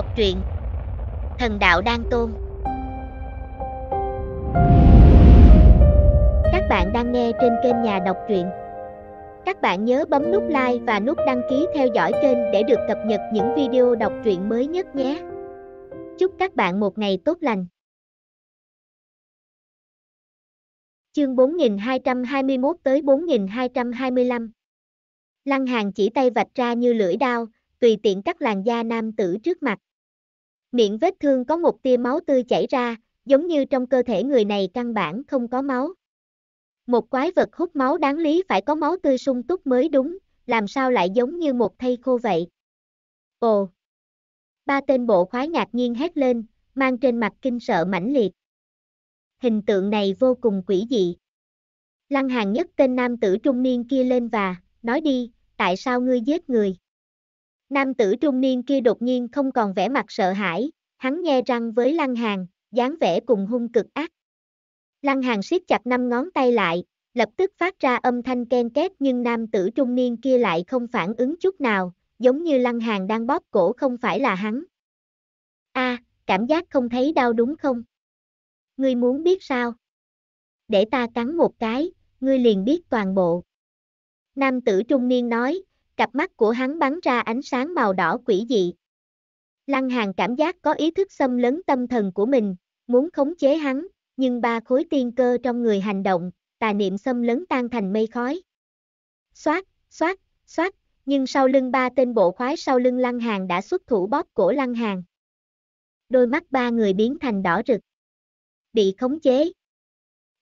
Đọc truyện Thần đạo đang tôn Các bạn đang nghe trên kênh nhà đọc truyện Các bạn nhớ bấm nút like và nút đăng ký theo dõi kênh để được cập nhật những video đọc truyện mới nhất nhé Chúc các bạn một ngày tốt lành Chương 4221 tới 4225 Lăng hàng chỉ tay vạch ra như lưỡi đao, tùy tiện cắt làn da nam tử trước mặt. Miệng vết thương có một tia máu tươi chảy ra, giống như trong cơ thể người này căn bản không có máu. Một quái vật hút máu đáng lý phải có máu tươi sung túc mới đúng, làm sao lại giống như một thây khô vậy? Ồ! Ba tên bộ khoái ngạc nhiên hét lên, mang trên mặt kinh sợ mãnh liệt. Hình tượng này vô cùng quỷ dị. Lăng hàng nhất tên nam tử trung niên kia lên và, nói đi, tại sao ngươi giết người? Nam tử trung niên kia đột nhiên không còn vẻ mặt sợ hãi, hắn nghe răng với Lăng Hàn, dáng vẻ cùng hung cực ác. Lăng Hàn siết chặt năm ngón tay lại, lập tức phát ra âm thanh ken két nhưng nam tử trung niên kia lại không phản ứng chút nào, giống như Lăng Hàn đang bóp cổ không phải là hắn. A, cảm giác không thấy đau đúng không? Ngươi muốn biết sao? Để ta cắn một cái, ngươi liền biết toàn bộ. Nam tử trung niên nói, cặp mắt của hắn bắn ra ánh sáng màu đỏ quỷ dị. Lăng Hàng cảm giác có ý thức xâm lấn tâm thần của mình, muốn khống chế hắn, nhưng ba khối tiên cơ trong người hành động, tà niệm xâm lấn tan thành mây khói. Xoát, xoát, xoát, nhưng sau lưng ba tên bộ khoái sau lưng Lăng Hàng đã xuất thủ bóp cổ Lăng Hàng. Đôi mắt ba người biến thành đỏ rực. Bị khống chế.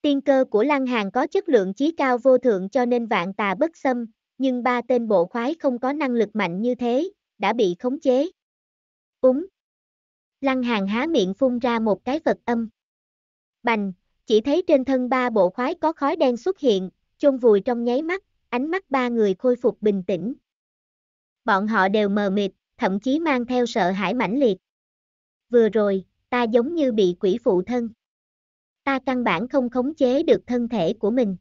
Tiên cơ của Lăng Hàng có chất lượng chí cao vô thượng cho nên vạn tà bất xâm, nhưng ba tên bộ khoái không có năng lực mạnh như thế, đã bị khống chế. Úng. Lăng hàng há miệng phun ra một cái vật âm. Bành, chỉ thấy trên thân ba bộ khoái có khói đen xuất hiện, chôn vùi trong nháy mắt, ánh mắt ba người khôi phục bình tĩnh. Bọn họ đều mờ mịt, thậm chí mang theo sợ hãi mãnh liệt. Vừa rồi, ta giống như bị quỷ phụ thân. Ta căn bản không khống chế được thân thể của mình.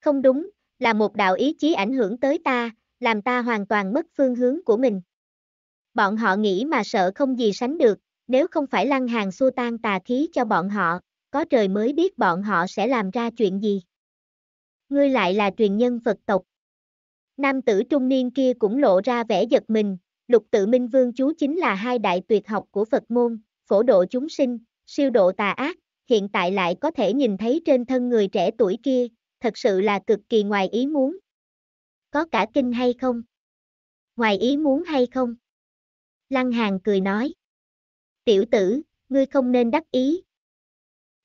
Không đúng, là một đạo ý chí ảnh hưởng tới ta, làm ta hoàn toàn mất phương hướng của mình. Bọn họ nghĩ mà sợ không gì sánh được, nếu không phải lăng hàng xua tan tà khí cho bọn họ, có trời mới biết bọn họ sẽ làm ra chuyện gì. Ngươi lại là truyền nhân Phật tộc. Nam tử trung niên kia cũng lộ ra vẻ giật mình, lục tự minh vương chú chính là hai đại tuyệt học của Phật môn, phổ độ chúng sinh, siêu độ tà ác, hiện tại lại có thể nhìn thấy trên thân người trẻ tuổi kia, thật sự là cực kỳ ngoài ý muốn. Có cả kinh hay không? Ngoài ý muốn hay không? Lăng Hàn cười nói. Tiểu tử, ngươi không nên đắc ý.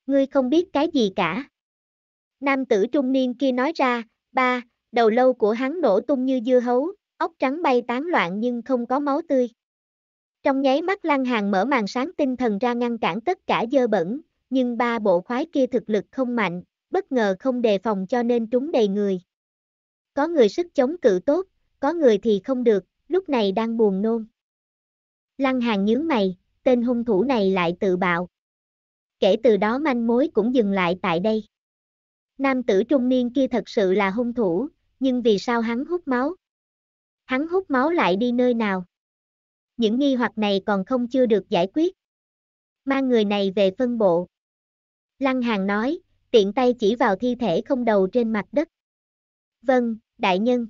Ngươi không biết cái gì cả. Nam tử trung niên kia nói ra, ba, đầu lâu của hắn nổ tung như dưa hấu, ốc trắng bay tán loạn nhưng không có máu tươi. Trong nháy mắt Lăng Hàn mở màn sáng tinh thần ra ngăn cản tất cả dơ bẩn, nhưng ba bộ khoái kia thực lực không mạnh, bất ngờ không đề phòng cho nên trúng đầy người. Có người sức chống cự tốt, có người thì không được, lúc này đang buồn nôn. Lăng hàng nhướng mày, tên hung thủ này lại tự bạo. Kể từ đó manh mối cũng dừng lại tại đây. Nam tử trung niên kia thật sự là hung thủ, nhưng vì sao hắn hút máu? Hắn hút máu lại đi nơi nào? Những nghi hoặc này còn không chưa được giải quyết. Mang người này về phân bộ. Lăng Hàng nói, tiện tay chỉ vào thi thể không đầu trên mặt đất. Vâng, đại nhân.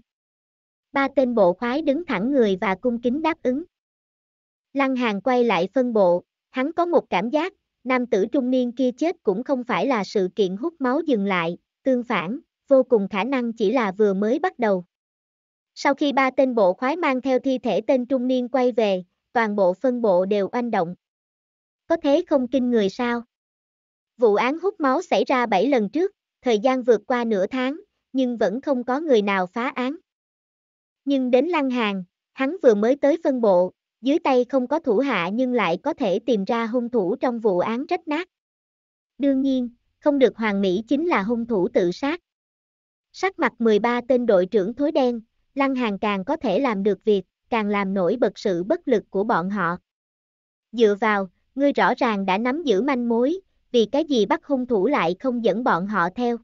Ba tên bộ khoái đứng thẳng người và cung kính đáp ứng. Lăng hàn quay lại phân bộ, hắn có một cảm giác, nam tử trung niên kia chết cũng không phải là sự kiện hút máu dừng lại, tương phản, vô cùng khả năng chỉ là vừa mới bắt đầu. Sau khi ba tên bộ khoái mang theo thi thể tên trung niên quay về, toàn bộ phân bộ đều oanh động. Có thế không kinh người sao? Vụ án hút máu xảy ra 7 lần trước, thời gian vượt qua nửa tháng, nhưng vẫn không có người nào phá án. Nhưng đến Lăng Hàng, hắn vừa mới tới phân bộ, dưới tay không có thủ hạ nhưng lại có thể tìm ra hung thủ trong vụ án rách nát. Đương nhiên, không được hoàng mỹ chính là hung thủ tự sát. Sắc mặt 13 tên đội trưởng thối đen, Lăng Hàng càng có thể làm được việc, càng làm nổi bật sự bất lực của bọn họ. Dựa vào, ngươi rõ ràng đã nắm giữ manh mối, vì cái gì bắt hung thủ lại không dẫn bọn họ theo.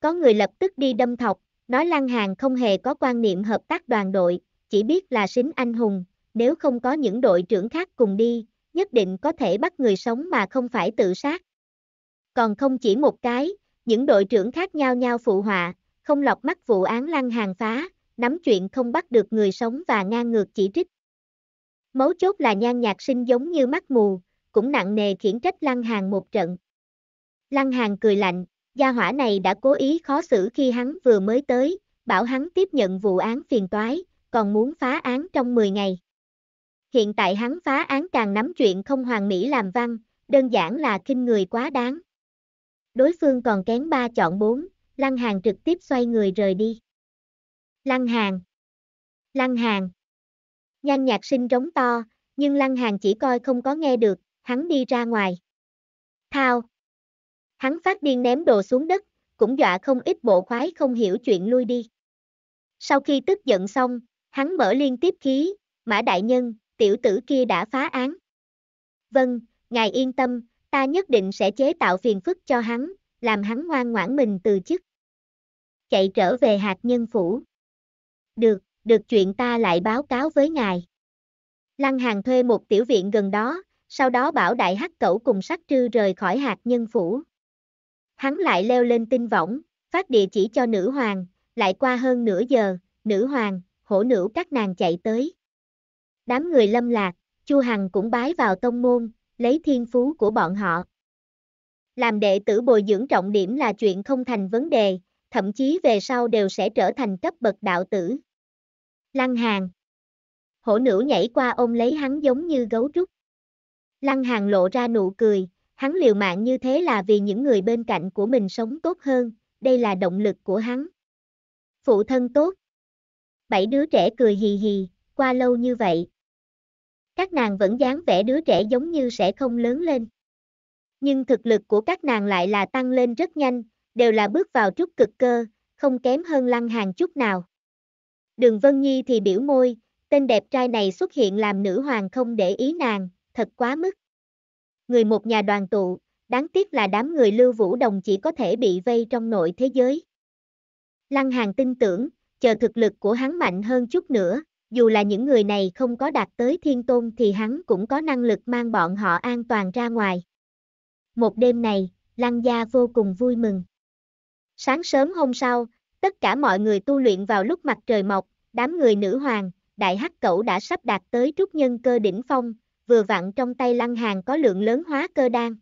Có người lập tức đi đâm thọc, nói Lan Hàng không hề có quan niệm hợp tác đoàn đội, chỉ biết là xính anh hùng, nếu không có những đội trưởng khác cùng đi, nhất định có thể bắt người sống mà không phải tự sát. Còn không chỉ một cái, những đội trưởng khác nhau nhau phụ họa, không lọc mắt vụ án Lan Hàng phá, nắm chuyện không bắt được người sống và ngang ngược chỉ trích. Mấu chốt là nhan nhạc sinh giống như mắt mù, cũng nặng nề khiển trách Lăng Hàng một trận. Lăng Hàng cười lạnh, gia hỏa này đã cố ý khó xử khi hắn vừa mới tới, bảo hắn tiếp nhận vụ án phiền toái, còn muốn phá án trong 10 ngày. Hiện tại hắn phá án càng nắm chuyện không hoàn mỹ làm văn, đơn giản là kinh người quá đáng. Đối phương còn kén ba chọn bốn, Lăng Hàng trực tiếp xoay người rời đi. Lăng Hàng Lăng Hàng Nhanh nhạc sinh trống to, nhưng Lăng Hàng chỉ coi không có nghe được, hắn đi ra ngoài. Thao. Hắn phát điên ném đồ xuống đất, cũng dọa không ít bộ khoái không hiểu chuyện lui đi. Sau khi tức giận xong, hắn mở liên tiếp khí, mã đại nhân, tiểu tử kia đã phá án. Vâng, ngài yên tâm, ta nhất định sẽ chế tạo phiền phức cho hắn, làm hắn ngoan ngoãn mình từ chức. Chạy trở về hạt nhân phủ. Được, được chuyện ta lại báo cáo với ngài. Lăng Hàng thuê một tiểu viện gần đó, sau đó bảo đại hắc cẩu cùng sắc trư rời khỏi hạt nhân phủ. Hắn lại leo lên tinh võng, phát địa chỉ cho nữ hoàng, lại qua hơn nửa giờ, nữ hoàng, hổ nữ các nàng chạy tới. Đám người lâm lạc, Chu Hằng cũng bái vào tông môn, lấy thiên phú của bọn họ. Làm đệ tử bồi dưỡng trọng điểm là chuyện không thành vấn đề, thậm chí về sau đều sẽ trở thành cấp bậc đạo tử. Lăng hàng Hổ nữ nhảy qua ôm lấy hắn giống như gấu trúc. Lăng Hàng lộ ra nụ cười, hắn liều mạng như thế là vì những người bên cạnh của mình sống tốt hơn, đây là động lực của hắn. Phụ thân tốt. Bảy đứa trẻ cười hì hì, qua lâu như vậy. Các nàng vẫn dáng vẻ đứa trẻ giống như sẽ không lớn lên. Nhưng thực lực của các nàng lại là tăng lên rất nhanh, đều là bước vào trúc cực cơ, không kém hơn lăng hàng chút nào. Đường Vân Nhi thì biểu môi, tên đẹp trai này xuất hiện làm nữ hoàng không để ý nàng, thật quá mức. Người một nhà đoàn tụ, đáng tiếc là đám người Lưu Vũ Đồng chỉ có thể bị vây trong nội thế giới. Lăng Hàng tin tưởng, chờ thực lực của hắn mạnh hơn chút nữa, dù là những người này không có đạt tới thiên tôn thì hắn cũng có năng lực mang bọn họ an toàn ra ngoài. Một đêm này, Lăng Gia vô cùng vui mừng. Sáng sớm hôm sau, tất cả mọi người tu luyện vào lúc mặt trời mọc, đám người nữ hoàng, đại hắc cẩu đã sắp đạt tới trúc nhân cơ đỉnh phong, vừa vặn trong tay lăng hàng có lượng lớn hóa cơ đan.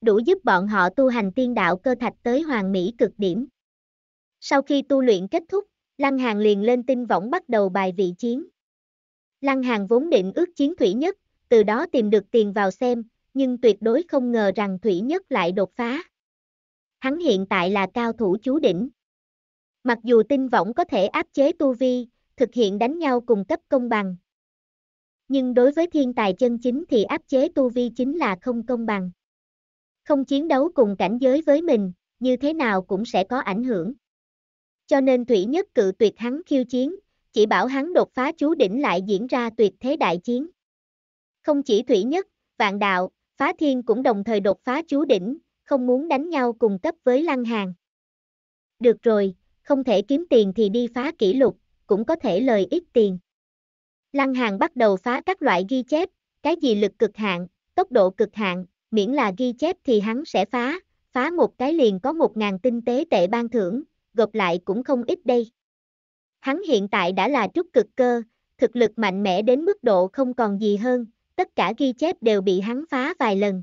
Đủ giúp bọn họ tu hành tiên đạo cơ thạch tới hoàng mỹ cực điểm. Sau khi tu luyện kết thúc, Lăng Hàng liền lên tinh võng bắt đầu bài vị chiến. Lăng Hàng vốn định ước chiến Thủy Nhất, từ đó tìm được tiền vào xem, nhưng tuyệt đối không ngờ rằng Thủy Nhất lại đột phá. Hắn hiện tại là cao thủ chú đỉnh. Mặc dù tinh võng có thể áp chế tu vi, thực hiện đánh nhau cùng cấp công bằng, nhưng đối với thiên tài chân chính thì áp chế tu vi chính là không công bằng. Không chiến đấu cùng cảnh giới với mình, như thế nào cũng sẽ có ảnh hưởng. Cho nên Thủy Nhất cự tuyệt hắn khiêu chiến, chỉ bảo hắn đột phá chú đỉnh lại diễn ra tuyệt thế đại chiến. Không chỉ Thủy Nhất, Vạn Đạo, Phá Thiên cũng đồng thời đột phá chú đỉnh, không muốn đánh nhau cùng cấp với Lăng Hàng. Được rồi, không thể kiếm tiền thì đi phá kỷ lục, cũng có thể lời ít tiền. Lăng Hàng bắt đầu phá các loại ghi chép, cái gì lực cực hạn, tốc độ cực hạn, miễn là ghi chép thì hắn sẽ phá, phá một cái liền có một ngàn tinh tế tệ ban thưởng, gộp lại cũng không ít đây. Hắn hiện tại đã là trúc cực cơ, thực lực mạnh mẽ đến mức độ không còn gì hơn, tất cả ghi chép đều bị hắn phá vài lần.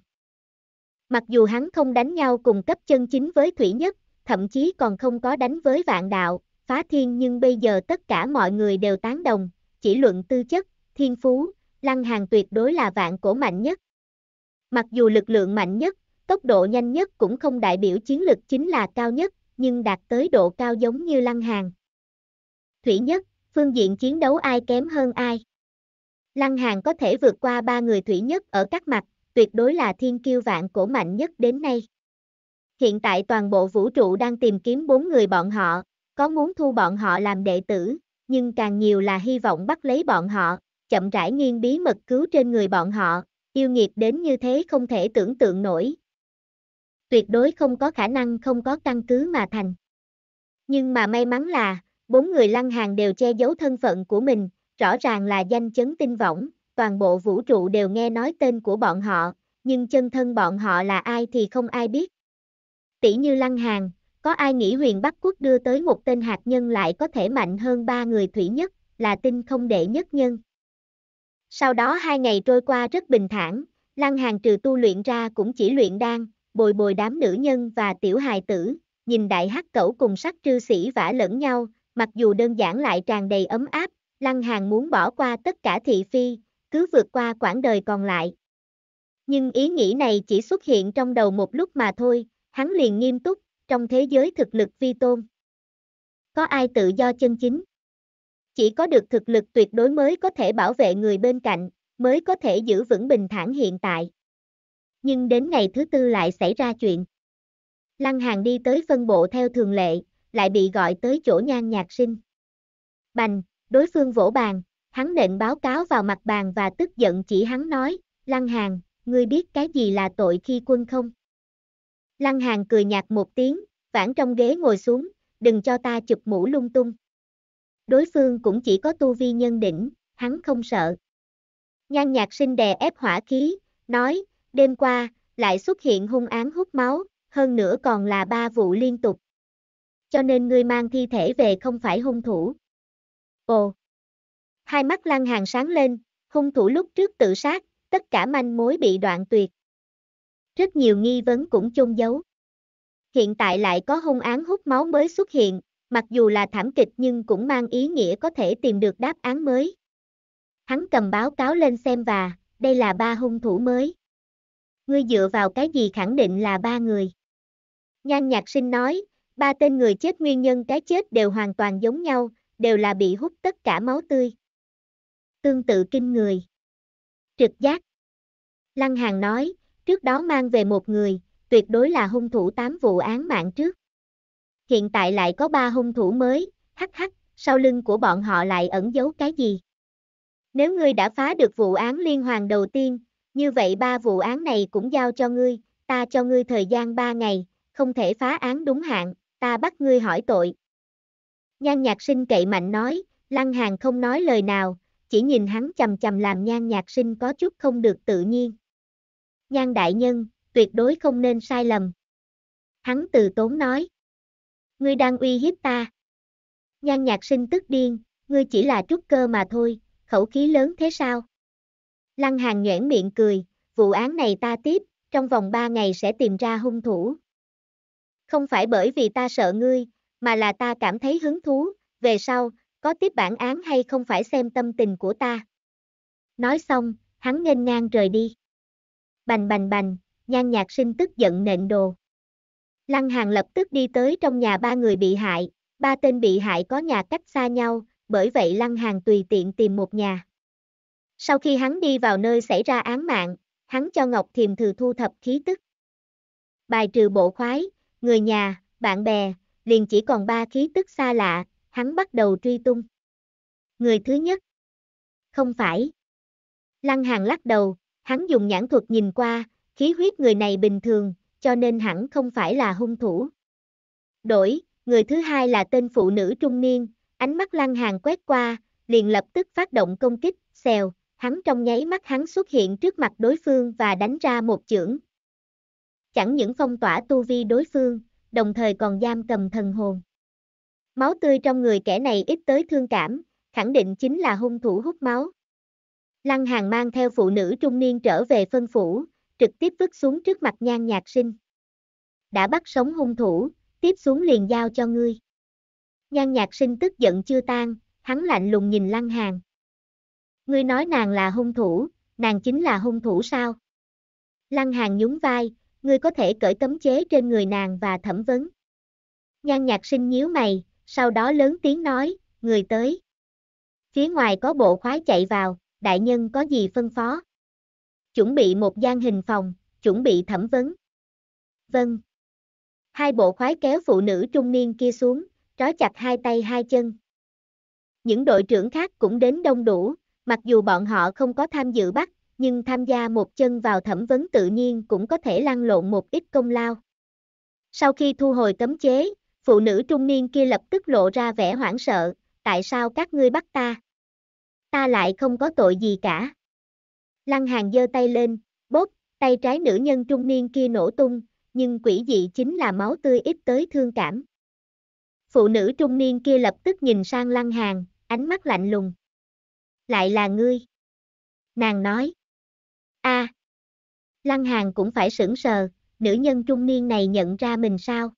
Mặc dù hắn không đánh nhau cùng cấp chân chính với Thủy Nhất, thậm chí còn không có đánh với Vạn Đạo, Phá Thiên nhưng bây giờ tất cả mọi người đều tán đồng, chỉ luận tư chất, thiên phú, Lăng Hàng tuyệt đối là vạn cổ mạnh nhất. Mặc dù lực lượng mạnh nhất, tốc độ nhanh nhất cũng không đại biểu chiến lực chính là cao nhất, nhưng đạt tới độ cao giống như Lăng Hàng. Thủy nhất, phương diện chiến đấu ai kém hơn ai. Lăng Hàng có thể vượt qua ba người Thủy nhất ở các mặt, tuyệt đối là thiên kiêu vạn cổ mạnh nhất đến nay. Hiện tại toàn bộ vũ trụ đang tìm kiếm bốn người bọn họ, có muốn thu bọn họ làm đệ tử, nhưng càng nhiều là hy vọng bắt lấy bọn họ, chậm rãi nghiêng bí mật cứu trên người bọn họ, yêu nghiệt đến như thế không thể tưởng tượng nổi. Tuyệt đối không có khả năng không có căn cứ mà thành. Nhưng mà may mắn là, bốn người lăng hàng đều che giấu thân phận của mình, rõ ràng là danh chấn tinh võng, toàn bộ vũ trụ đều nghe nói tên của bọn họ, nhưng chân thân bọn họ là ai thì không ai biết. Tỷ như lăng hàng, có ai nghĩ huyền Bắc Quốc đưa tới một tên hạt nhân lại có thể mạnh hơn ba người thủy nhất, là tinh không đệ nhất nhân. Sau đó hai ngày trôi qua rất bình thản, Lăng Hàng trừ tu luyện ra cũng chỉ luyện đan, bồi bồi đám nữ nhân và tiểu hài tử, nhìn đại hắc cẩu cùng sắc trư sĩ vả lẫn nhau, mặc dù đơn giản lại tràn đầy ấm áp, Lăng Hàng muốn bỏ qua tất cả thị phi, cứ vượt qua quãng đời còn lại. Nhưng ý nghĩ này chỉ xuất hiện trong đầu một lúc mà thôi, hắn liền nghiêm túc, trong thế giới thực lực vi tôn. Có ai tự do chân chính? Chỉ có được thực lực tuyệt đối mới có thể bảo vệ người bên cạnh, mới có thể giữ vững bình thản hiện tại. Nhưng đến ngày thứ tư lại xảy ra chuyện. Lăng Hàng đi tới phân bộ theo thường lệ, lại bị gọi tới chỗ nhan nhạc sinh. Bành, đối phương vỗ bàn, hắn nện báo cáo vào mặt bàn và tức giận chỉ hắn nói, Lăng Hàng, ngươi biết cái gì là tội khi quân không? Lăng Hàng cười nhạt một tiếng, vãn trong ghế ngồi xuống, đừng cho ta chụp mũ lung tung. Đối phương cũng chỉ có tu vi nhân đỉnh, hắn không sợ. Nhan nhạc sinh đè ép hỏa khí, nói, đêm qua, lại xuất hiện hung án hút máu, hơn nữa còn là ba vụ liên tục. Cho nên ngươi mang thi thể về không phải hung thủ. Ồ! Hai mắt lăng hàng sáng lên, hung thủ lúc trước tự sát, tất cả manh mối bị đoạn tuyệt rất nhiều nghi vấn cũng chôn giấu. Hiện tại lại có hung án hút máu mới xuất hiện, mặc dù là thảm kịch nhưng cũng mang ý nghĩa có thể tìm được đáp án mới. Hắn cầm báo cáo lên xem và, đây là ba hung thủ mới. Ngươi dựa vào cái gì khẳng định là ba người? Nhan nhạc sinh nói, ba tên người chết nguyên nhân cái chết đều hoàn toàn giống nhau, đều là bị hút tất cả máu tươi. Tương tự kinh người. Trực giác. Lăng hàn nói, trước đó mang về một người, tuyệt đối là hung thủ 8 vụ án mạng trước. Hiện tại lại có 3 hung thủ mới, hắc hắc, sau lưng của bọn họ lại ẩn giấu cái gì? Nếu ngươi đã phá được vụ án liên hoàn đầu tiên, như vậy ba vụ án này cũng giao cho ngươi, ta cho ngươi thời gian 3 ngày, không thể phá án đúng hạn, ta bắt ngươi hỏi tội. Nhan nhạc sinh cậy mạnh nói, lăng hàng không nói lời nào, chỉ nhìn hắn chầm chầm làm nhan nhạc sinh có chút không được tự nhiên. Nhan đại nhân, tuyệt đối không nên sai lầm. Hắn từ tốn nói. Ngươi đang uy hiếp ta. Nhan nhạc sinh tức điên, ngươi chỉ là trúc cơ mà thôi, khẩu khí lớn thế sao? Lăng hàng nhoảng miệng cười, vụ án này ta tiếp, trong vòng 3 ngày sẽ tìm ra hung thủ. Không phải bởi vì ta sợ ngươi, mà là ta cảm thấy hứng thú, về sau, có tiếp bản án hay không phải xem tâm tình của ta. Nói xong, hắn nghênh ngang rời đi bành bành bành, nhan nhạc sinh tức giận nện đồ. Lăng Hàng lập tức đi tới trong nhà ba người bị hại, ba tên bị hại có nhà cách xa nhau, bởi vậy Lăng Hàng tùy tiện tìm một nhà. Sau khi hắn đi vào nơi xảy ra án mạng, hắn cho Ngọc Thiềm Thừa thu thập khí tức. Bài trừ bộ khoái, người nhà, bạn bè, liền chỉ còn ba khí tức xa lạ, hắn bắt đầu truy tung. Người thứ nhất. Không phải. Lăng Hàng lắc đầu, Hắn dùng nhãn thuật nhìn qua, khí huyết người này bình thường, cho nên hẳn không phải là hung thủ. Đổi, người thứ hai là tên phụ nữ trung niên, ánh mắt lăng hàng quét qua, liền lập tức phát động công kích, xèo, hắn trong nháy mắt hắn xuất hiện trước mặt đối phương và đánh ra một chưởng. Chẳng những phong tỏa tu vi đối phương, đồng thời còn giam cầm thần hồn. Máu tươi trong người kẻ này ít tới thương cảm, khẳng định chính là hung thủ hút máu. Lăng Hàng mang theo phụ nữ trung niên trở về phân phủ, trực tiếp vứt xuống trước mặt nhan nhạc sinh. Đã bắt sống hung thủ, tiếp xuống liền giao cho ngươi. Nhan nhạc sinh tức giận chưa tan, hắn lạnh lùng nhìn Lăng Hàng. Ngươi nói nàng là hung thủ, nàng chính là hung thủ sao? Lăng Hàng nhún vai, ngươi có thể cởi cấm chế trên người nàng và thẩm vấn. Nhan nhạc sinh nhíu mày, sau đó lớn tiếng nói, người tới. Phía ngoài có bộ khoái chạy vào đại nhân có gì phân phó? Chuẩn bị một gian hình phòng, chuẩn bị thẩm vấn. Vâng. Hai bộ khoái kéo phụ nữ trung niên kia xuống, trói chặt hai tay hai chân. Những đội trưởng khác cũng đến đông đủ, mặc dù bọn họ không có tham dự bắt, nhưng tham gia một chân vào thẩm vấn tự nhiên cũng có thể lăn lộn một ít công lao. Sau khi thu hồi cấm chế, phụ nữ trung niên kia lập tức lộ ra vẻ hoảng sợ, tại sao các ngươi bắt ta? ta lại không có tội gì cả. Lăng hàng giơ tay lên, bóp, tay trái nữ nhân trung niên kia nổ tung, nhưng quỷ dị chính là máu tươi ít tới thương cảm. Phụ nữ trung niên kia lập tức nhìn sang lăng hàng, ánh mắt lạnh lùng. Lại là ngươi. Nàng nói. a Lăng hàng cũng phải sững sờ, nữ nhân trung niên này nhận ra mình sao?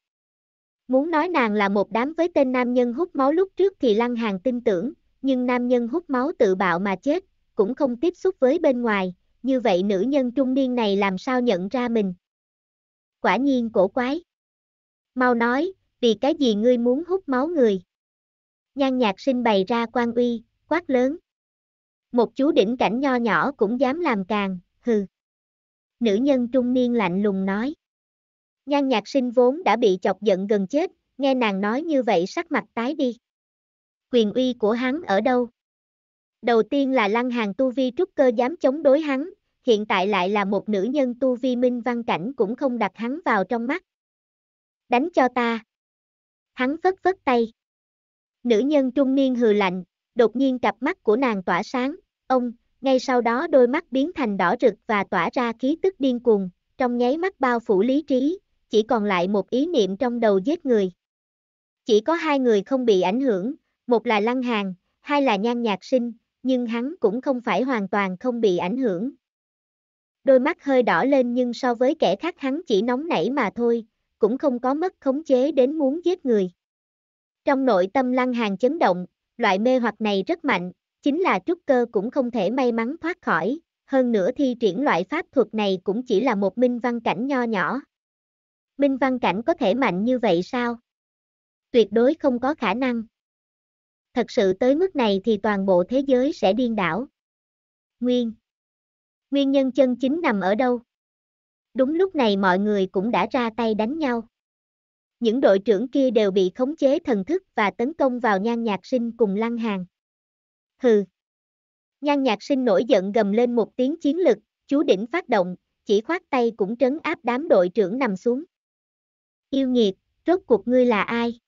Muốn nói nàng là một đám với tên nam nhân hút máu lúc trước thì lăng hàng tin tưởng, nhưng nam nhân hút máu tự bạo mà chết, cũng không tiếp xúc với bên ngoài, như vậy nữ nhân trung niên này làm sao nhận ra mình? Quả nhiên cổ quái. Mau nói, vì cái gì ngươi muốn hút máu người? Nhan nhạc sinh bày ra quan uy, quát lớn. Một chú đỉnh cảnh nho nhỏ cũng dám làm càng, hừ. Nữ nhân trung niên lạnh lùng nói. Nhan nhạc sinh vốn đã bị chọc giận gần chết, nghe nàng nói như vậy sắc mặt tái đi quyền uy của hắn ở đâu. Đầu tiên là lăng hàng tu vi trúc cơ dám chống đối hắn, hiện tại lại là một nữ nhân tu vi minh văn cảnh cũng không đặt hắn vào trong mắt. Đánh cho ta. Hắn phất phất tay. Nữ nhân trung niên hừ lạnh, đột nhiên cặp mắt của nàng tỏa sáng, ông, ngay sau đó đôi mắt biến thành đỏ rực và tỏa ra khí tức điên cuồng, trong nháy mắt bao phủ lý trí, chỉ còn lại một ý niệm trong đầu giết người. Chỉ có hai người không bị ảnh hưởng, một là Lăng Hàng, hai là Nhan Nhạc Sinh, nhưng hắn cũng không phải hoàn toàn không bị ảnh hưởng. Đôi mắt hơi đỏ lên nhưng so với kẻ khác hắn chỉ nóng nảy mà thôi, cũng không có mất khống chế đến muốn giết người. Trong nội tâm Lăng Hàng chấn động, loại mê hoặc này rất mạnh, chính là trúc cơ cũng không thể may mắn thoát khỏi, hơn nữa thi triển loại pháp thuật này cũng chỉ là một minh văn cảnh nho nhỏ. Minh văn cảnh có thể mạnh như vậy sao? Tuyệt đối không có khả năng. Thật sự tới mức này thì toàn bộ thế giới sẽ điên đảo. Nguyên Nguyên nhân chân chính nằm ở đâu? Đúng lúc này mọi người cũng đã ra tay đánh nhau. Những đội trưởng kia đều bị khống chế thần thức và tấn công vào nhan nhạc sinh cùng lăng hàng. Hừ. Nhan nhạc sinh nổi giận gầm lên một tiếng chiến lực, chú đỉnh phát động, chỉ khoát tay cũng trấn áp đám đội trưởng nằm xuống. Yêu nghiệt, rốt cuộc ngươi là ai?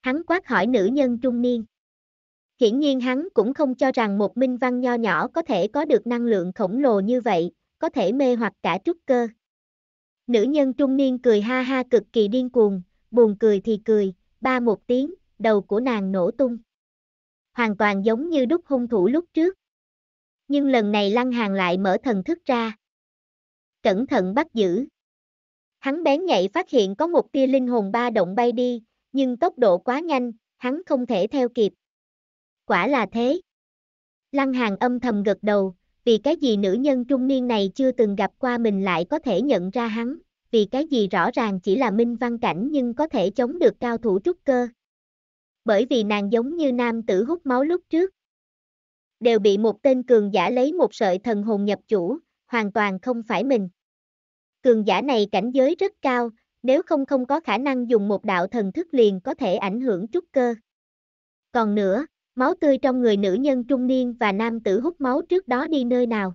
Hắn quát hỏi nữ nhân trung niên. Hiển nhiên hắn cũng không cho rằng một minh văn nho nhỏ có thể có được năng lượng khổng lồ như vậy, có thể mê hoặc cả trúc cơ. Nữ nhân trung niên cười ha ha cực kỳ điên cuồng, buồn cười thì cười, ba một tiếng, đầu của nàng nổ tung. Hoàn toàn giống như đúc hung thủ lúc trước. Nhưng lần này Lăng Hàng lại mở thần thức ra. Cẩn thận bắt giữ. Hắn bén nhạy phát hiện có một tia linh hồn ba động bay đi, nhưng tốc độ quá nhanh, hắn không thể theo kịp quả là thế. Lăng Hàng âm thầm gật đầu, vì cái gì nữ nhân trung niên này chưa từng gặp qua mình lại có thể nhận ra hắn, vì cái gì rõ ràng chỉ là minh văn cảnh nhưng có thể chống được cao thủ trúc cơ. Bởi vì nàng giống như nam tử hút máu lúc trước. Đều bị một tên cường giả lấy một sợi thần hồn nhập chủ, hoàn toàn không phải mình. Cường giả này cảnh giới rất cao, nếu không không có khả năng dùng một đạo thần thức liền có thể ảnh hưởng trúc cơ. Còn nữa, Máu tươi trong người nữ nhân trung niên và nam tử hút máu trước đó đi nơi nào?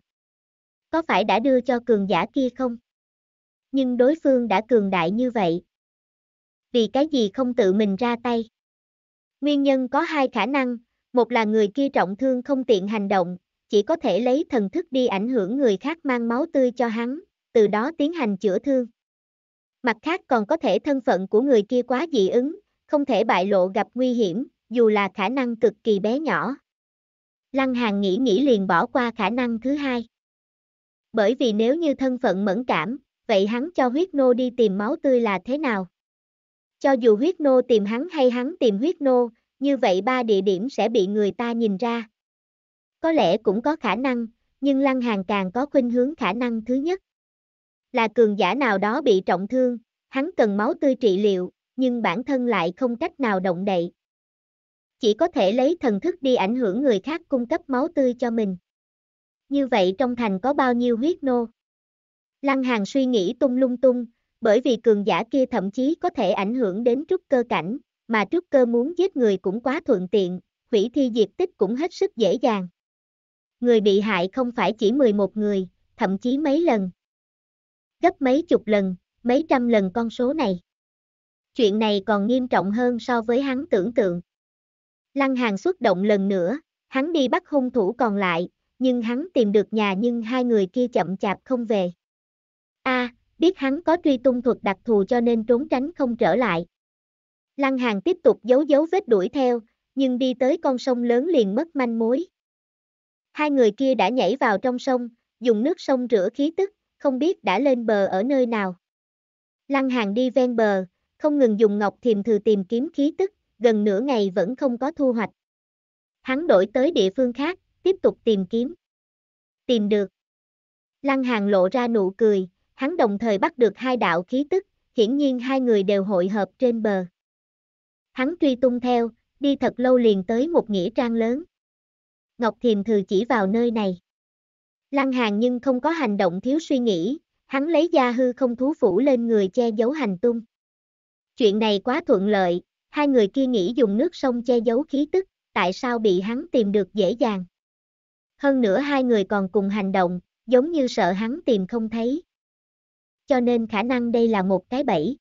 Có phải đã đưa cho cường giả kia không? Nhưng đối phương đã cường đại như vậy. Vì cái gì không tự mình ra tay? Nguyên nhân có hai khả năng, một là người kia trọng thương không tiện hành động, chỉ có thể lấy thần thức đi ảnh hưởng người khác mang máu tươi cho hắn, từ đó tiến hành chữa thương. Mặt khác còn có thể thân phận của người kia quá dị ứng, không thể bại lộ gặp nguy hiểm, dù là khả năng cực kỳ bé nhỏ. Lăng Hàng nghĩ nghĩ liền bỏ qua khả năng thứ hai. Bởi vì nếu như thân phận mẫn cảm, vậy hắn cho huyết nô đi tìm máu tươi là thế nào? Cho dù huyết nô tìm hắn hay hắn tìm huyết nô, như vậy ba địa điểm sẽ bị người ta nhìn ra. Có lẽ cũng có khả năng, nhưng Lăng Hàng càng có khuynh hướng khả năng thứ nhất. Là cường giả nào đó bị trọng thương, hắn cần máu tươi trị liệu, nhưng bản thân lại không cách nào động đậy, chỉ có thể lấy thần thức đi ảnh hưởng người khác cung cấp máu tươi cho mình. Như vậy trong thành có bao nhiêu huyết nô? Lăng hàn suy nghĩ tung lung tung, bởi vì cường giả kia thậm chí có thể ảnh hưởng đến trúc cơ cảnh, mà trúc cơ muốn giết người cũng quá thuận tiện, hủy thi diệt tích cũng hết sức dễ dàng. Người bị hại không phải chỉ 11 người, thậm chí mấy lần. Gấp mấy chục lần, mấy trăm lần con số này. Chuyện này còn nghiêm trọng hơn so với hắn tưởng tượng. Lăng Hàng xuất động lần nữa, hắn đi bắt hung thủ còn lại, nhưng hắn tìm được nhà nhưng hai người kia chậm chạp không về. A, à, biết hắn có truy tung thuật đặc thù cho nên trốn tránh không trở lại. Lăng Hàng tiếp tục giấu giấu vết đuổi theo, nhưng đi tới con sông lớn liền mất manh mối. Hai người kia đã nhảy vào trong sông, dùng nước sông rửa khí tức, không biết đã lên bờ ở nơi nào. Lăng Hàng đi ven bờ, không ngừng dùng ngọc thiềm thử tìm kiếm khí tức gần nửa ngày vẫn không có thu hoạch. Hắn đổi tới địa phương khác, tiếp tục tìm kiếm. Tìm được. Lăng Hàng lộ ra nụ cười, hắn đồng thời bắt được hai đạo khí tức, hiển nhiên hai người đều hội hợp trên bờ. Hắn truy tung theo, đi thật lâu liền tới một nghĩa trang lớn. Ngọc Thiềm Thừa chỉ vào nơi này. Lăng Hàng nhưng không có hành động thiếu suy nghĩ, hắn lấy da hư không thú phủ lên người che giấu hành tung. Chuyện này quá thuận lợi, hai người kia nghĩ dùng nước sông che giấu khí tức, tại sao bị hắn tìm được dễ dàng. Hơn nữa hai người còn cùng hành động, giống như sợ hắn tìm không thấy. Cho nên khả năng đây là một cái bẫy.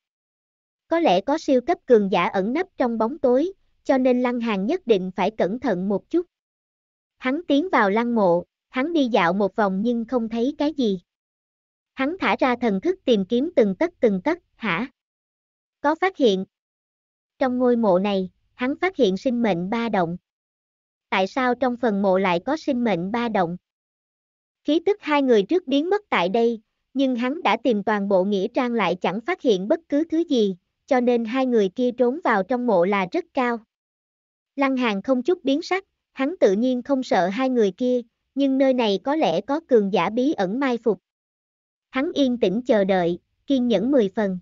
Có lẽ có siêu cấp cường giả ẩn nấp trong bóng tối, cho nên lăng hàng nhất định phải cẩn thận một chút. Hắn tiến vào lăng mộ, hắn đi dạo một vòng nhưng không thấy cái gì. Hắn thả ra thần thức tìm kiếm từng tất từng tất, hả? Có phát hiện, trong ngôi mộ này, hắn phát hiện sinh mệnh ba động. Tại sao trong phần mộ lại có sinh mệnh ba động? Khí tức hai người trước biến mất tại đây, nhưng hắn đã tìm toàn bộ nghĩa trang lại chẳng phát hiện bất cứ thứ gì, cho nên hai người kia trốn vào trong mộ là rất cao. Lăng hàn không chút biến sắc, hắn tự nhiên không sợ hai người kia, nhưng nơi này có lẽ có cường giả bí ẩn mai phục. Hắn yên tĩnh chờ đợi, kiên nhẫn mười phần.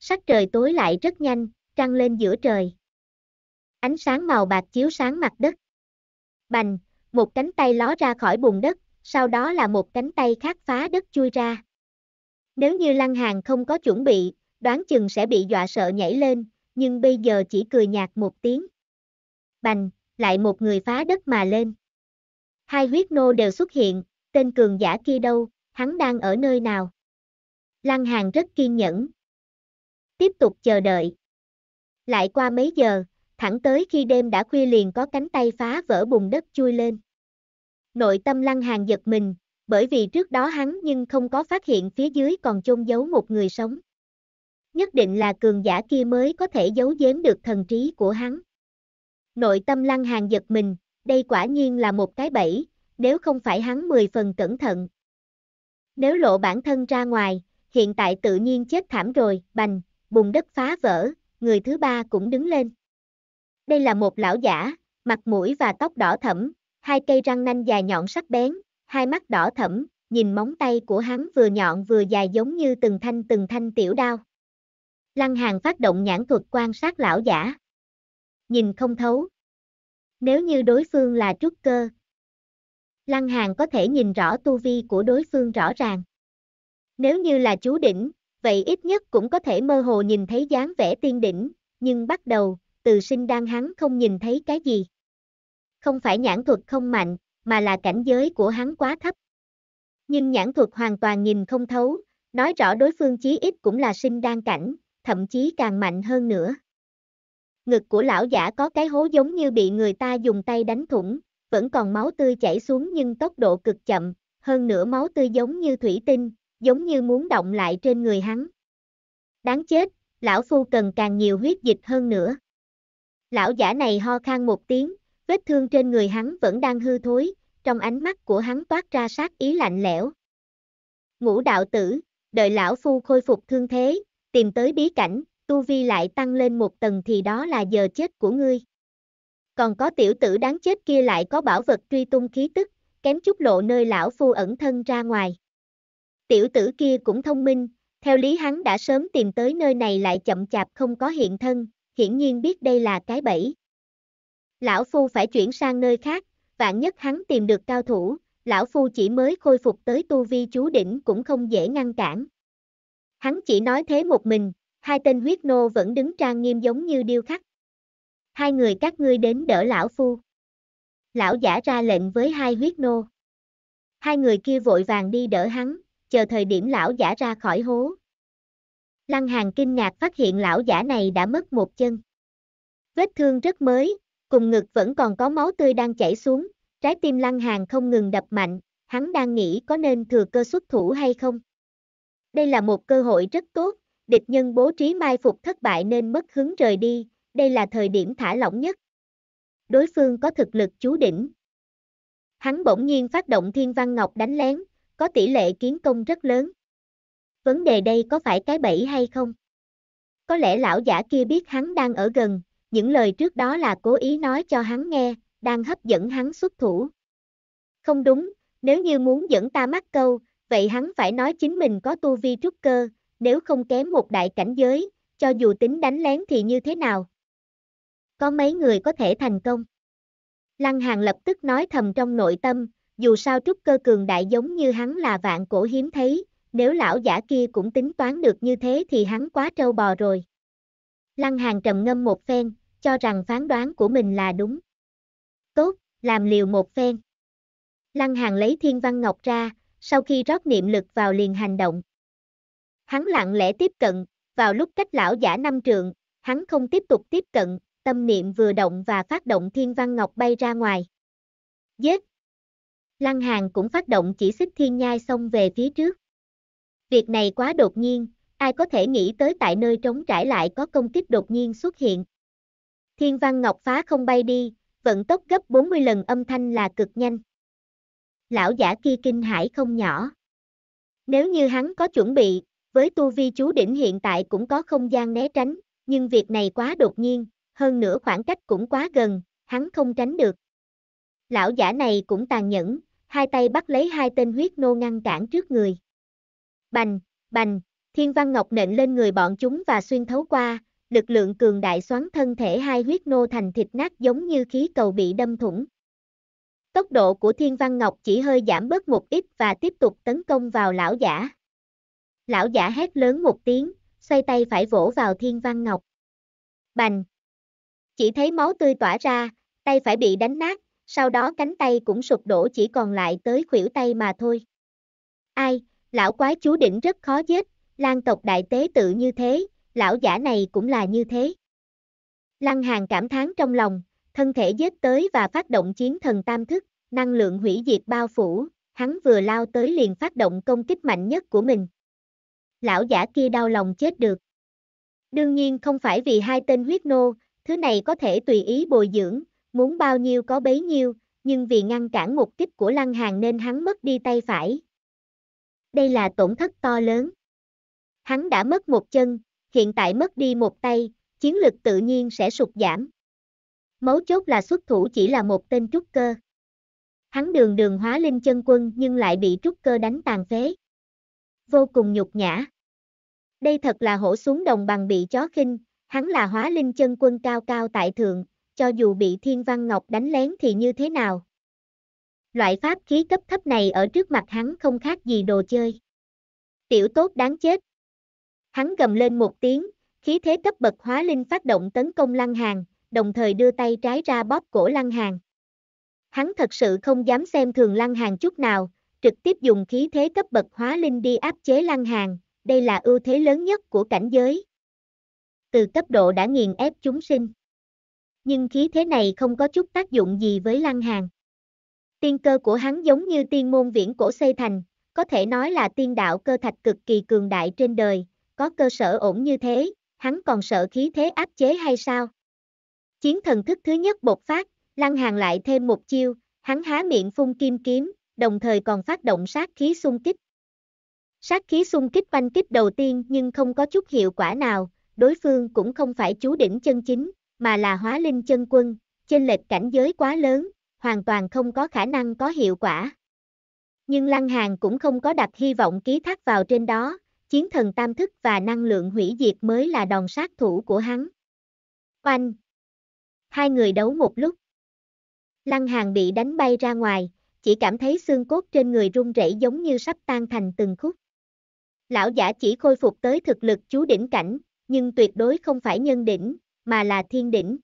Sắc trời tối lại rất nhanh, trăng lên giữa trời. Ánh sáng màu bạc chiếu sáng mặt đất. Bành, một cánh tay ló ra khỏi bùn đất, sau đó là một cánh tay khác phá đất chui ra. Nếu như Lăng Hàng không có chuẩn bị, đoán chừng sẽ bị dọa sợ nhảy lên, nhưng bây giờ chỉ cười nhạt một tiếng. Bành, lại một người phá đất mà lên. Hai huyết nô đều xuất hiện, tên cường giả kia đâu, hắn đang ở nơi nào. Lăng Hàng rất kiên nhẫn. Tiếp tục chờ đợi. Lại qua mấy giờ, thẳng tới khi đêm đã khuya liền có cánh tay phá vỡ bùn đất chui lên. Nội tâm lăng hàn giật mình, bởi vì trước đó hắn nhưng không có phát hiện phía dưới còn chôn giấu một người sống. Nhất định là cường giả kia mới có thể giấu giếm được thần trí của hắn. Nội tâm lăng hàn giật mình, đây quả nhiên là một cái bẫy, nếu không phải hắn 10 phần cẩn thận. Nếu lộ bản thân ra ngoài, hiện tại tự nhiên chết thảm rồi, bành, bùng đất phá vỡ, người thứ ba cũng đứng lên. Đây là một lão giả, mặt mũi và tóc đỏ thẫm, hai cây răng nanh dài nhọn sắc bén, hai mắt đỏ thẫm, nhìn móng tay của hắn vừa nhọn vừa dài giống như từng thanh từng thanh tiểu đao. Lăng Hàng phát động nhãn thuật quan sát lão giả. Nhìn không thấu. Nếu như đối phương là trúc cơ, Lăng Hàng có thể nhìn rõ tu vi của đối phương rõ ràng. Nếu như là chú đỉnh, vậy ít nhất cũng có thể mơ hồ nhìn thấy dáng vẻ tiên đỉnh, nhưng bắt đầu, từ sinh đang hắn không nhìn thấy cái gì. Không phải nhãn thuật không mạnh, mà là cảnh giới của hắn quá thấp. Nhưng nhãn thuật hoàn toàn nhìn không thấu, nói rõ đối phương chí ít cũng là sinh đang cảnh, thậm chí càng mạnh hơn nữa. Ngực của lão giả có cái hố giống như bị người ta dùng tay đánh thủng, vẫn còn máu tươi chảy xuống nhưng tốc độ cực chậm, hơn nữa máu tươi giống như thủy tinh, giống như muốn động lại trên người hắn. Đáng chết, lão phu cần càng nhiều huyết dịch hơn nữa. Lão giả này ho khan một tiếng, vết thương trên người hắn vẫn đang hư thối, trong ánh mắt của hắn toát ra sát ý lạnh lẽo. Ngũ đạo tử, đợi lão phu khôi phục thương thế, tìm tới bí cảnh, tu vi lại tăng lên một tầng thì đó là giờ chết của ngươi. Còn có tiểu tử đáng chết kia lại có bảo vật truy tung khí tức, kém chút lộ nơi lão phu ẩn thân ra ngoài. Tiểu tử kia cũng thông minh, theo lý hắn đã sớm tìm tới nơi này lại chậm chạp không có hiện thân, hiển nhiên biết đây là cái bẫy. Lão Phu phải chuyển sang nơi khác, vạn nhất hắn tìm được cao thủ, Lão Phu chỉ mới khôi phục tới tu vi chú đỉnh cũng không dễ ngăn cản. Hắn chỉ nói thế một mình, hai tên huyết nô vẫn đứng trang nghiêm giống như điêu khắc. Hai người các ngươi đến đỡ Lão Phu. Lão giả ra lệnh với hai huyết nô. Hai người kia vội vàng đi đỡ hắn chờ thời điểm lão giả ra khỏi hố. Lăng Hàng kinh ngạc phát hiện lão giả này đã mất một chân. Vết thương rất mới, cùng ngực vẫn còn có máu tươi đang chảy xuống, trái tim Lăng Hàng không ngừng đập mạnh, hắn đang nghĩ có nên thừa cơ xuất thủ hay không. Đây là một cơ hội rất tốt, địch nhân bố trí mai phục thất bại nên mất hứng rời đi, đây là thời điểm thả lỏng nhất. Đối phương có thực lực chú đỉnh. Hắn bỗng nhiên phát động thiên văn ngọc đánh lén, có tỷ lệ kiến công rất lớn. Vấn đề đây có phải cái bẫy hay không? Có lẽ lão giả kia biết hắn đang ở gần, những lời trước đó là cố ý nói cho hắn nghe, đang hấp dẫn hắn xuất thủ. Không đúng, nếu như muốn dẫn ta mắc câu, vậy hắn phải nói chính mình có tu vi trúc cơ, nếu không kém một đại cảnh giới, cho dù tính đánh lén thì như thế nào? Có mấy người có thể thành công? Lăng Hàng lập tức nói thầm trong nội tâm, dù sao trúc cơ cường đại giống như hắn là vạn cổ hiếm thấy, nếu lão giả kia cũng tính toán được như thế thì hắn quá trâu bò rồi. Lăng hàng trầm ngâm một phen, cho rằng phán đoán của mình là đúng. Tốt, làm liều một phen. Lăng hàng lấy thiên văn ngọc ra, sau khi rót niệm lực vào liền hành động. Hắn lặng lẽ tiếp cận, vào lúc cách lão giả năm trượng, hắn không tiếp tục tiếp cận, tâm niệm vừa động và phát động thiên văn ngọc bay ra ngoài. Dết, Lăng Hàng cũng phát động chỉ xích thiên nhai xông về phía trước. Việc này quá đột nhiên, ai có thể nghĩ tới tại nơi trống trải lại có công kích đột nhiên xuất hiện. Thiên văn ngọc phá không bay đi, vận tốc gấp 40 lần âm thanh là cực nhanh. Lão giả kia kinh hải không nhỏ. Nếu như hắn có chuẩn bị, với tu vi chú đỉnh hiện tại cũng có không gian né tránh, nhưng việc này quá đột nhiên, hơn nữa khoảng cách cũng quá gần, hắn không tránh được. Lão giả này cũng tàn nhẫn, hai tay bắt lấy hai tên huyết nô ngăn cản trước người. Bành, bành, thiên văn ngọc nện lên người bọn chúng và xuyên thấu qua, lực lượng cường đại xoắn thân thể hai huyết nô thành thịt nát giống như khí cầu bị đâm thủng. Tốc độ của thiên văn ngọc chỉ hơi giảm bớt một ít và tiếp tục tấn công vào lão giả. Lão giả hét lớn một tiếng, xoay tay phải vỗ vào thiên văn ngọc. Bành! Chỉ thấy máu tươi tỏa ra, tay phải bị đánh nát, sau đó cánh tay cũng sụp đổ chỉ còn lại tới khuỷu tay mà thôi. Ai, lão quái chú đỉnh rất khó giết, lang tộc đại tế tự như thế, lão giả này cũng là như thế. Lăng hàng cảm thán trong lòng, thân thể giết tới và phát động chiến thần tam thức, năng lượng hủy diệt bao phủ, hắn vừa lao tới liền phát động công kích mạnh nhất của mình. Lão giả kia đau lòng chết được. Đương nhiên không phải vì hai tên huyết nô, thứ này có thể tùy ý bồi dưỡng, muốn bao nhiêu có bấy nhiêu, nhưng vì ngăn cản mục kích của Lăng Hàng nên hắn mất đi tay phải. Đây là tổn thất to lớn. Hắn đã mất một chân, hiện tại mất đi một tay, chiến lực tự nhiên sẽ sụt giảm. Mấu chốt là xuất thủ chỉ là một tên trúc cơ. Hắn đường đường hóa linh chân quân nhưng lại bị trúc cơ đánh tàn phế. Vô cùng nhục nhã. Đây thật là hổ xuống đồng bằng bị chó khinh, hắn là hóa linh chân quân cao cao tại thượng, cho dù bị thiên văn ngọc đánh lén thì như thế nào. Loại pháp khí cấp thấp này ở trước mặt hắn không khác gì đồ chơi. Tiểu tốt đáng chết. Hắn gầm lên một tiếng, khí thế cấp bậc hóa linh phát động tấn công lăng hàng, đồng thời đưa tay trái ra bóp cổ lăng hàng. Hắn thật sự không dám xem thường lăng hàng chút nào, trực tiếp dùng khí thế cấp bậc hóa linh đi áp chế lăng hàng, đây là ưu thế lớn nhất của cảnh giới. Từ cấp độ đã nghiền ép chúng sinh nhưng khí thế này không có chút tác dụng gì với Lăng Hàn. Tiên cơ của hắn giống như tiên môn viễn cổ xây thành, có thể nói là tiên đạo cơ thạch cực kỳ cường đại trên đời, có cơ sở ổn như thế, hắn còn sợ khí thế áp chế hay sao? Chiến thần thức thứ nhất bộc phát, Lăng Hàn lại thêm một chiêu, hắn há miệng phun kim kiếm, đồng thời còn phát động sát khí xung kích. Sát khí xung kích banh kích đầu tiên nhưng không có chút hiệu quả nào, đối phương cũng không phải chú đỉnh chân chính, mà là hóa linh chân quân, trên lệch cảnh giới quá lớn, hoàn toàn không có khả năng có hiệu quả. Nhưng Lăng Hàng cũng không có đặt hy vọng ký thác vào trên đó, chiến thần tam thức và năng lượng hủy diệt mới là đòn sát thủ của hắn. Oanh! Hai người đấu một lúc. Lăng Hàng bị đánh bay ra ngoài, chỉ cảm thấy xương cốt trên người run rẩy giống như sắp tan thành từng khúc. Lão giả chỉ khôi phục tới thực lực chú đỉnh cảnh, nhưng tuyệt đối không phải nhân đỉnh, mà là thiên đỉnh.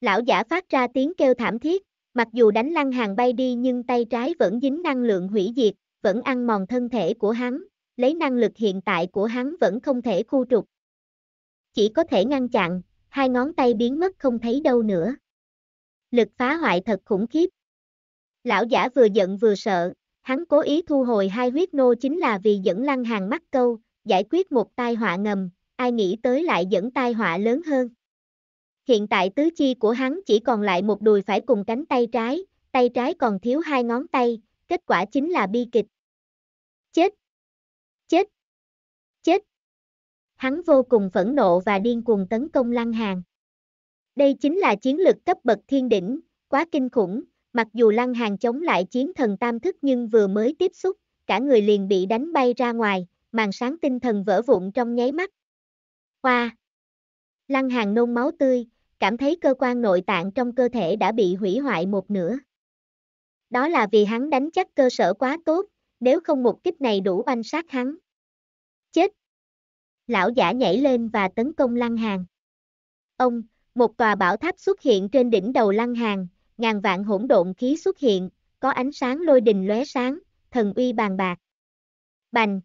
Lão giả phát ra tiếng kêu thảm thiết, mặc dù đánh lăng hàng bay đi nhưng tay trái vẫn dính năng lượng hủy diệt, vẫn ăn mòn thân thể của hắn, lấy năng lực hiện tại của hắn vẫn không thể khu trục. Chỉ có thể ngăn chặn, hai ngón tay biến mất không thấy đâu nữa. Lực phá hoại thật khủng khiếp. Lão giả vừa giận vừa sợ, hắn cố ý thu hồi hai huyết nô chính là vì dẫn lăng hàng mắc câu, giải quyết một tai họa ngầm, ai nghĩ tới lại dẫn tai họa lớn hơn hiện tại tứ chi của hắn chỉ còn lại một đùi phải cùng cánh tay trái, tay trái còn thiếu hai ngón tay, kết quả chính là bi kịch. Chết! Chết! Chết! Hắn vô cùng phẫn nộ và điên cuồng tấn công Lăng Hàn. Đây chính là chiến lực cấp bậc thiên đỉnh, quá kinh khủng, mặc dù Lăng Hàn chống lại chiến thần tam thức nhưng vừa mới tiếp xúc, cả người liền bị đánh bay ra ngoài, màn sáng tinh thần vỡ vụn trong nháy mắt. Hoa! Lăng Hàn nôn máu tươi, cảm thấy cơ quan nội tạng trong cơ thể đã bị hủy hoại một nửa. Đó là vì hắn đánh chắc cơ sở quá tốt, nếu không một kích này đủ oanh sát hắn. Chết! Lão giả nhảy lên và tấn công Lăng Hàng. Ông, một tòa bảo tháp xuất hiện trên đỉnh đầu Lăng Hàng, ngàn vạn hỗn độn khí xuất hiện, có ánh sáng lôi đình lóe sáng, thần uy bàn bạc. Bành!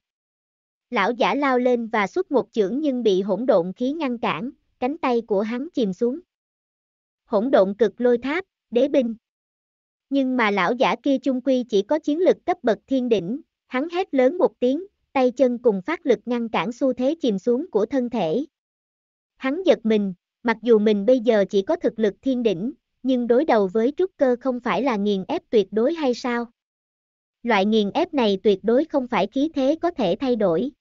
Lão giả lao lên và xuất một chưởng nhưng bị hỗn độn khí ngăn cản, cánh tay của hắn chìm xuống. Hỗn độn cực lôi tháp, đế binh. Nhưng mà lão giả kia chung quy chỉ có chiến lực cấp bậc thiên đỉnh, hắn hét lớn một tiếng, tay chân cùng phát lực ngăn cản xu thế chìm xuống của thân thể. Hắn giật mình, mặc dù mình bây giờ chỉ có thực lực thiên đỉnh, nhưng đối đầu với trúc cơ không phải là nghiền ép tuyệt đối hay sao? Loại nghiền ép này tuyệt đối không phải khí thế có thể thay đổi.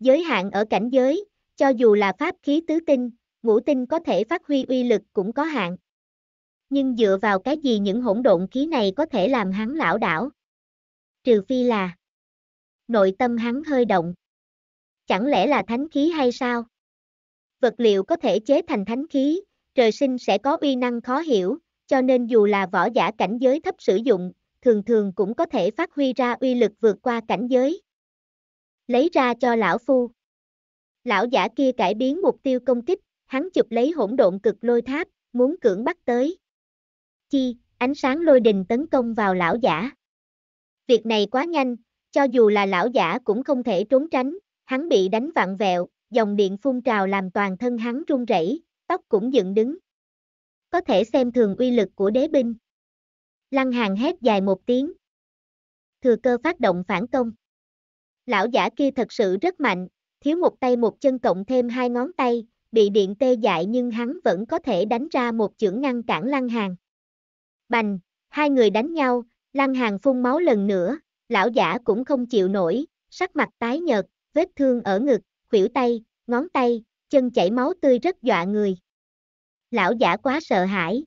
Giới hạn ở cảnh giới, cho dù là pháp khí tứ tinh, ngũ tinh có thể phát huy uy lực cũng có hạn. Nhưng dựa vào cái gì những hỗn độn khí này có thể làm hắn lão đảo? Trừ phi là nội tâm hắn hơi động. Chẳng lẽ là thánh khí hay sao? Vật liệu có thể chế thành thánh khí, trời sinh sẽ có uy năng khó hiểu, cho nên dù là võ giả cảnh giới thấp sử dụng, thường thường cũng có thể phát huy ra uy lực vượt qua cảnh giới. Lấy ra cho lão phu. Lão giả kia cải biến mục tiêu công kích, hắn chụp lấy hỗn độn cực lôi tháp, muốn cưỡng bắt tới. Chi, ánh sáng lôi đình tấn công vào lão giả. Việc này quá nhanh, cho dù là lão giả cũng không thể trốn tránh, hắn bị đánh vặn vẹo, dòng điện phun trào làm toàn thân hắn run rẩy, tóc cũng dựng đứng. Có thể xem thường uy lực của đế binh. Lăng hàng hét dài một tiếng. Thừa cơ phát động phản công. Lão giả kia thật sự rất mạnh, thiếu một tay một chân cộng thêm hai ngón tay, bị điện tê dại nhưng hắn vẫn có thể đánh ra một chưởng ngăn cản Lăng Hàng. Bành, hai người đánh nhau, Lăng Hàng phun máu lần nữa, lão giả cũng không chịu nổi, sắc mặt tái nhợt, vết thương ở ngực, khuỷu tay, ngón tay, chân chảy máu tươi rất dọa người. Lão giả quá sợ hãi.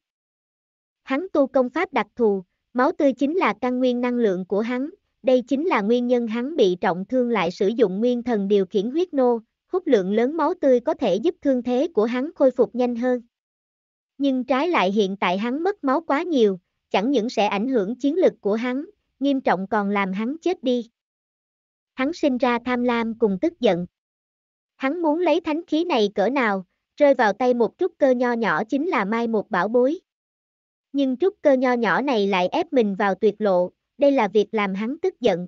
Hắn tu công pháp đặc thù, máu tươi chính là căn nguyên năng lượng của hắn, đây chính là nguyên nhân hắn bị trọng thương lại sử dụng nguyên thần điều khiển huyết nô, hút lượng lớn máu tươi có thể giúp thương thế của hắn khôi phục nhanh hơn. Nhưng trái lại hiện tại hắn mất máu quá nhiều, chẳng những sẽ ảnh hưởng chiến lực của hắn, nghiêm trọng còn làm hắn chết đi. Hắn sinh ra tham lam cùng tức giận. Hắn muốn lấy thánh khí này cỡ nào, rơi vào tay một trúc cơ nho nhỏ chính là mai một bảo bối. Nhưng trúc cơ nho nhỏ này lại ép mình vào tuyệt lộ, đây là việc làm hắn tức giận.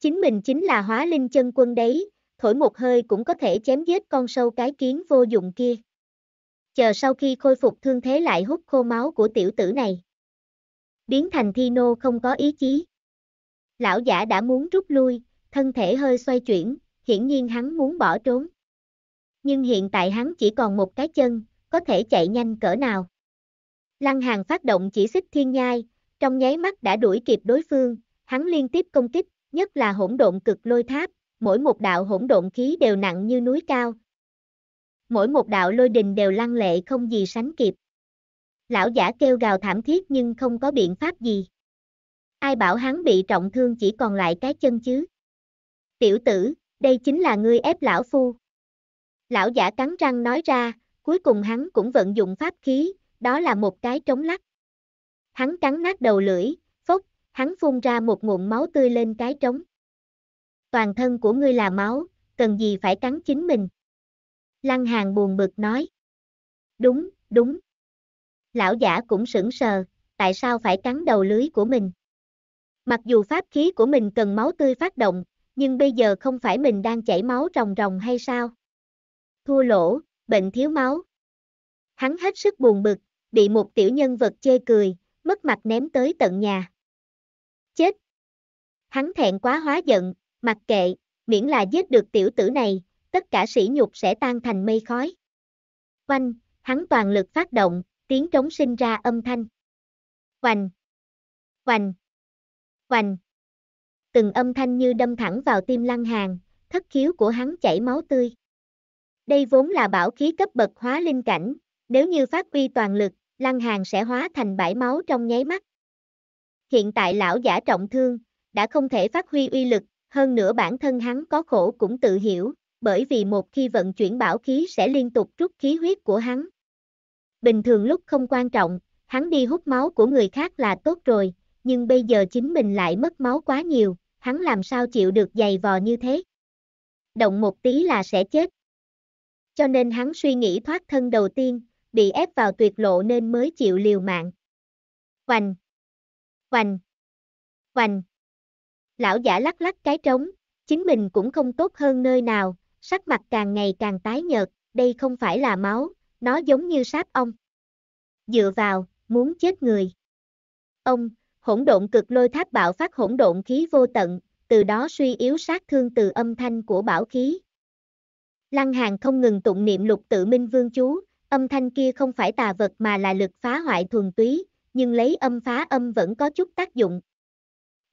Chính mình chính là hóa linh chân quân đấy, thổi một hơi cũng có thể chém giết con sâu cái kiến vô dụng kia. Chờ sau khi khôi phục thương thế lại hút khô máu của tiểu tử này. Biến thành thi nô không có ý chí. Lão giả đã muốn rút lui, thân thể hơi xoay chuyển, hiển nhiên hắn muốn bỏ trốn. Nhưng hiện tại hắn chỉ còn một cái chân, có thể chạy nhanh cỡ nào. Lăng hàng phát động chỉ xích thiên nhai, trong nháy mắt đã đuổi kịp đối phương, hắn liên tiếp công kích, nhất là hỗn độn cực lôi tháp, mỗi một đạo hỗn độn khí đều nặng như núi cao. Mỗi một đạo lôi đình đều lăng lệ không gì sánh kịp. Lão giả kêu gào thảm thiết nhưng không có biện pháp gì. Ai bảo hắn bị trọng thương chỉ còn lại cái chân chứ. Tiểu tử, đây chính là ngươi ép lão phu. Lão giả cắn răng nói ra, cuối cùng hắn cũng vận dụng pháp khí, đó là một cái trống lắc hắn cắn nát đầu lưỡi, phốc, hắn phun ra một ngụm máu tươi lên cái trống. Toàn thân của ngươi là máu, cần gì phải cắn chính mình? Lăng Hàng buồn bực nói. Đúng, đúng. Lão giả cũng sững sờ, tại sao phải cắn đầu lưới của mình? Mặc dù pháp khí của mình cần máu tươi phát động, nhưng bây giờ không phải mình đang chảy máu ròng ròng hay sao? Thua lỗ, bệnh thiếu máu. Hắn hết sức buồn bực, bị một tiểu nhân vật chê cười, mất mặt ném tới tận nhà. Chết! Hắn thẹn quá hóa giận, mặc kệ, miễn là giết được tiểu tử này, tất cả sỉ nhục sẽ tan thành mây khói. Oanh, hắn toàn lực phát động, tiếng trống sinh ra âm thanh. Oanh! Oanh! Oanh! Từng âm thanh như đâm thẳng vào tim lăng hàng, thất khiếu của hắn chảy máu tươi. Đây vốn là bảo khí cấp bậc hóa linh cảnh, nếu như phát huy toàn lực, Lăng hàn sẽ hóa thành bãi máu trong nháy mắt. Hiện tại lão giả trọng thương, đã không thể phát huy uy lực, hơn nữa bản thân hắn có khổ cũng tự hiểu, bởi vì một khi vận chuyển bảo khí sẽ liên tục rút khí huyết của hắn. Bình thường lúc không quan trọng, hắn đi hút máu của người khác là tốt rồi, nhưng bây giờ chính mình lại mất máu quá nhiều, hắn làm sao chịu được dày vò như thế. Động một tí là sẽ chết. Cho nên hắn suy nghĩ thoát thân đầu tiên, bị ép vào tuyệt lộ nên mới chịu liều mạng. Hoành! Hoành! Hoành! Lão giả lắc lắc cái trống, chính mình cũng không tốt hơn nơi nào, sắc mặt càng ngày càng tái nhợt, đây không phải là máu, nó giống như sáp ong. Dựa vào, muốn chết người. Ông, hỗn độn cực lôi tháp bạo phát hỗn độn khí vô tận, từ đó suy yếu sát thương từ âm thanh của bảo khí. Lăng Hàng không ngừng tụng niệm lục tự minh vương chú, Âm thanh kia không phải tà vật mà là lực phá hoại thuần túy, nhưng lấy âm phá âm vẫn có chút tác dụng.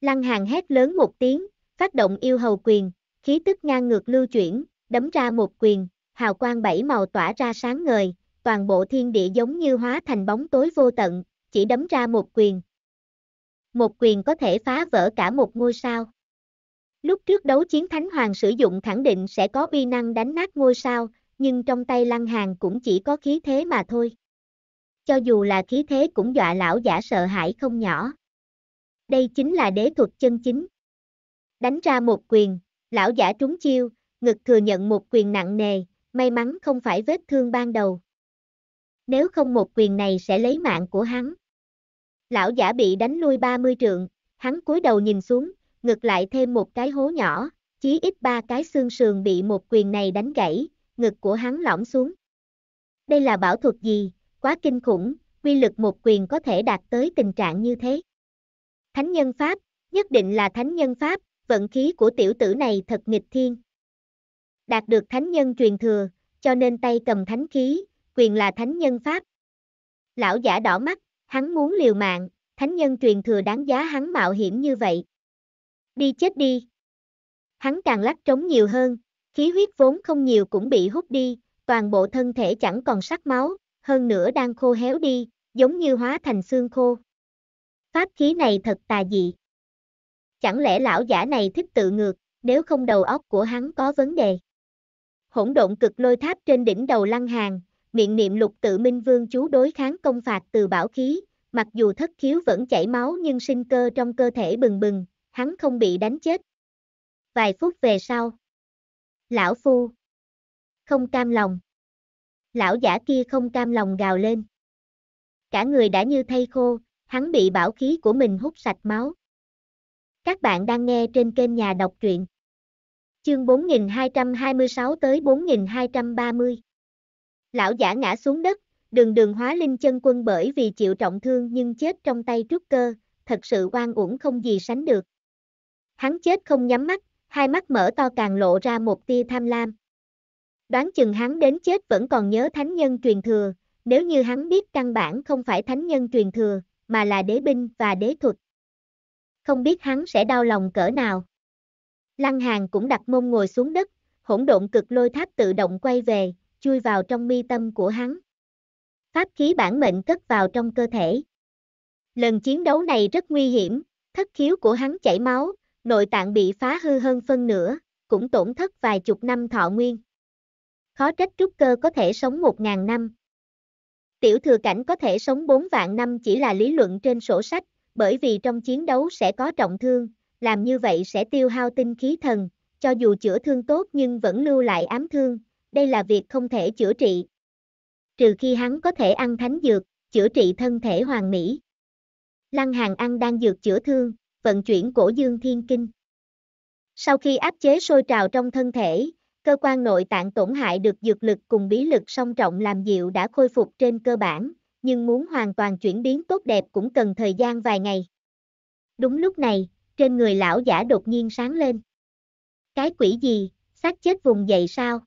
Lăng hàng hét lớn một tiếng, phát động yêu hầu quyền, khí tức ngang ngược lưu chuyển, đấm ra một quyền, hào quang bảy màu tỏa ra sáng ngời, toàn bộ thiên địa giống như hóa thành bóng tối vô tận, chỉ đấm ra một quyền. Một quyền có thể phá vỡ cả một ngôi sao. Lúc trước đấu chiến Thánh Hoàng sử dụng khẳng định sẽ có uy năng đánh nát ngôi sao, nhưng trong tay lăng hàng cũng chỉ có khí thế mà thôi. Cho dù là khí thế cũng dọa lão giả sợ hãi không nhỏ. Đây chính là đế thuật chân chính. Đánh ra một quyền, lão giả trúng chiêu, ngực thừa nhận một quyền nặng nề, may mắn không phải vết thương ban đầu. Nếu không một quyền này sẽ lấy mạng của hắn. Lão giả bị đánh lui 30 trượng, hắn cúi đầu nhìn xuống, ngực lại thêm một cái hố nhỏ, chí ít ba cái xương sườn bị một quyền này đánh gãy, ngực của hắn lõm xuống. Đây là bảo thuật gì, quá kinh khủng, quy lực một quyền có thể đạt tới tình trạng như thế. Thánh nhân Pháp, nhất định là thánh nhân Pháp, vận khí của tiểu tử này thật nghịch thiên. Đạt được thánh nhân truyền thừa, cho nên tay cầm thánh khí, quyền là thánh nhân Pháp. Lão giả đỏ mắt, hắn muốn liều mạng, thánh nhân truyền thừa đáng giá hắn mạo hiểm như vậy. Đi chết đi. Hắn càng lắc trống nhiều hơn, Khí huyết vốn không nhiều cũng bị hút đi, toàn bộ thân thể chẳng còn sắc máu, hơn nữa đang khô héo đi, giống như hóa thành xương khô. Pháp khí này thật tà dị. Chẳng lẽ lão giả này thích tự ngược, nếu không đầu óc của hắn có vấn đề. Hỗn độn cực lôi tháp trên đỉnh đầu lăng hàng, miệng niệm lục tự minh vương chú đối kháng công phạt từ bảo khí, mặc dù thất khiếu vẫn chảy máu nhưng sinh cơ trong cơ thể bừng bừng, hắn không bị đánh chết. Vài phút về sau, Lão phu. Không cam lòng. Lão giả kia không cam lòng gào lên. Cả người đã như thay khô, hắn bị bảo khí của mình hút sạch máu. Các bạn đang nghe trên kênh nhà đọc truyện. Chương 4226 tới 4230. Lão giả ngã xuống đất, đường đường hóa linh chân quân bởi vì chịu trọng thương nhưng chết trong tay trúc cơ, thật sự oan uổng không gì sánh được. Hắn chết không nhắm mắt, hai mắt mở to càng lộ ra một tia tham lam. Đoán chừng hắn đến chết vẫn còn nhớ thánh nhân truyền thừa, nếu như hắn biết căn bản không phải thánh nhân truyền thừa, mà là đế binh và đế thuật. Không biết hắn sẽ đau lòng cỡ nào. Lăng Hàn cũng đặt mông ngồi xuống đất, hỗn độn cực lôi tháp tự động quay về, chui vào trong mi tâm của hắn. Pháp khí bản mệnh cất vào trong cơ thể. Lần chiến đấu này rất nguy hiểm, thất khiếu của hắn chảy máu, nội tạng bị phá hư hơn phân nửa, cũng tổn thất vài chục năm thọ nguyên. Khó trách trúc cơ có thể sống một ngàn năm. Tiểu thừa cảnh có thể sống bốn vạn năm chỉ là lý luận trên sổ sách, bởi vì trong chiến đấu sẽ có trọng thương, làm như vậy sẽ tiêu hao tinh khí thần, cho dù chữa thương tốt nhưng vẫn lưu lại ám thương, đây là việc không thể chữa trị. Trừ khi hắn có thể ăn thánh dược, chữa trị thân thể hoàn mỹ. Lăng hàng ăn đang dược chữa thương, vận chuyển cổ dương thiên kinh. Sau khi áp chế sôi trào trong thân thể, cơ quan nội tạng tổn hại được dược lực cùng bí lực song trọng làm dịu đã khôi phục trên cơ bản, nhưng muốn hoàn toàn chuyển biến tốt đẹp cũng cần thời gian vài ngày. Đúng lúc này, trên người lão giả đột nhiên sáng lên. Cái quỷ gì, xác chết vùng dậy sao?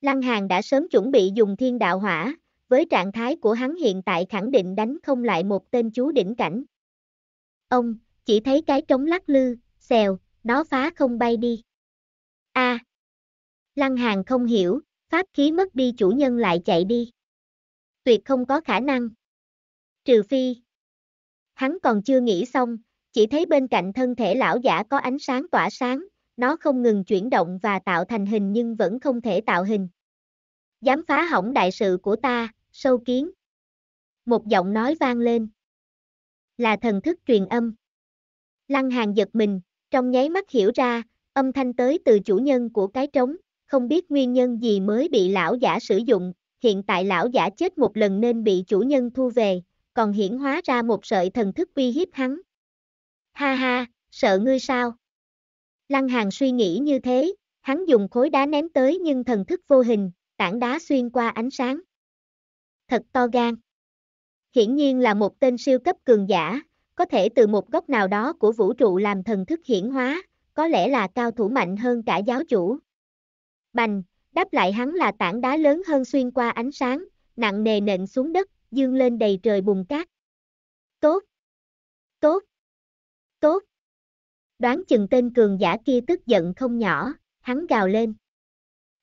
Lăng Hàng đã sớm chuẩn bị dùng thiên đạo hỏa, với trạng thái của hắn hiện tại khẳng định đánh không lại một tên chú đỉnh cảnh. Ông, chỉ thấy cái trống lắc lư, xèo, nó phá không bay đi. A. À. Lăng Hàn không hiểu, pháp khí mất đi chủ nhân lại chạy đi. Tuyệt không có khả năng. Trừ phi. Hắn còn chưa nghĩ xong, chỉ thấy bên cạnh thân thể lão giả có ánh sáng tỏa sáng, nó không ngừng chuyển động và tạo thành hình nhưng vẫn không thể tạo hình. Dám phá hỏng đại sự của ta, sâu kiến. Một giọng nói vang lên. Là thần thức truyền âm. Lăng hàng giật mình, trong nháy mắt hiểu ra, âm thanh tới từ chủ nhân của cái trống, không biết nguyên nhân gì mới bị lão giả sử dụng, hiện tại lão giả chết một lần nên bị chủ nhân thu về, còn hiển hóa ra một sợi thần thức uy hiếp hắn. Ha ha, sợ ngươi sao? Lăng hàng suy nghĩ như thế, hắn dùng khối đá ném tới nhưng thần thức vô hình, tảng đá xuyên qua ánh sáng. Thật to gan. Hiển nhiên là một tên siêu cấp cường giả, có thể từ một góc nào đó của vũ trụ làm thần thức hiển hóa, có lẽ là cao thủ mạnh hơn cả giáo chủ. Bành, đáp lại hắn là tảng đá lớn hơn xuyên qua ánh sáng, nặng nề nện xuống đất, dương lên đầy trời bùn cát. Tốt! Tốt! Tốt! Đoán chừng tên cường giả kia tức giận không nhỏ, hắn gào lên.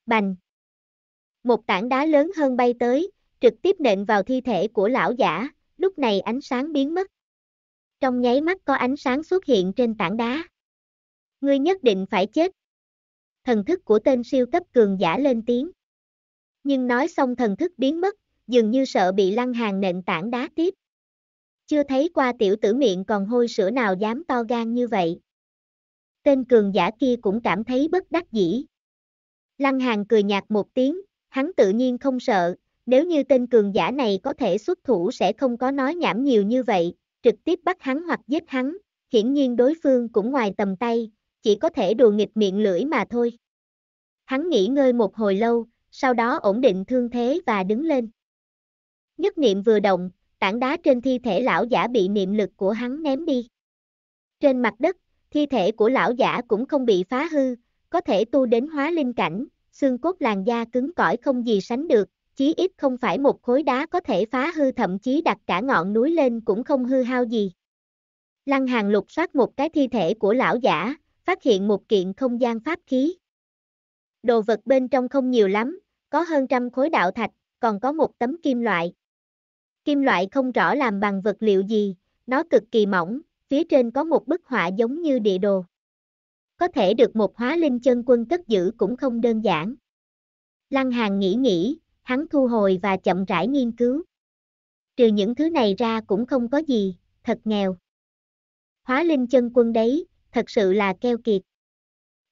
Bành! Một tảng đá lớn hơn bay tới, trực tiếp nện vào thi thể của lão giả, lúc này ánh sáng biến mất. Trong nháy mắt có ánh sáng xuất hiện trên tảng đá. Ngươi nhất định phải chết. Thần thức của tên siêu cấp cường giả lên tiếng. Nhưng nói xong thần thức biến mất, dường như sợ bị lăng hàng nện tảng đá tiếp. Chưa thấy qua tiểu tử miệng còn hôi sữa nào dám to gan như vậy. Tên cường giả kia cũng cảm thấy bất đắc dĩ. Lăng hàng cười nhạt một tiếng, hắn tự nhiên không sợ, nếu như tên cường giả này có thể xuất thủ sẽ không có nói nhảm nhiều như vậy, trực tiếp bắt hắn hoặc giết hắn, hiển nhiên đối phương cũng ngoài tầm tay, chỉ có thể đùa nghịch miệng lưỡi mà thôi. Hắn nghỉ ngơi một hồi lâu, sau đó ổn định thương thế và đứng lên. Nhất niệm vừa động, tảng đá trên thi thể lão giả bị niệm lực của hắn ném đi. Trên mặt đất, thi thể của lão giả cũng không bị phá hư, có thể tu đến hóa linh cảnh, xương cốt làn da cứng cỏi không gì sánh được, chí ít không phải một khối đá có thể phá hư thậm chí đặt cả ngọn núi lên cũng không hư hao gì. Lăng Hàng lục soát một cái thi thể của lão giả, phát hiện một kiện không gian pháp khí. Đồ vật bên trong không nhiều lắm, có hơn trăm khối đạo thạch, còn có một tấm kim loại. Kim loại không rõ làm bằng vật liệu gì, nó cực kỳ mỏng, phía trên có một bức họa giống như địa đồ. Có thể được một hóa linh chân quân cất giữ cũng không đơn giản. Lăng Hàng nghĩ nghĩ, hắn thu hồi và chậm rãi nghiên cứu. Trừ những thứ này ra cũng không có gì, thật nghèo. Hóa linh chân quân đấy, thật sự là keo kiệt.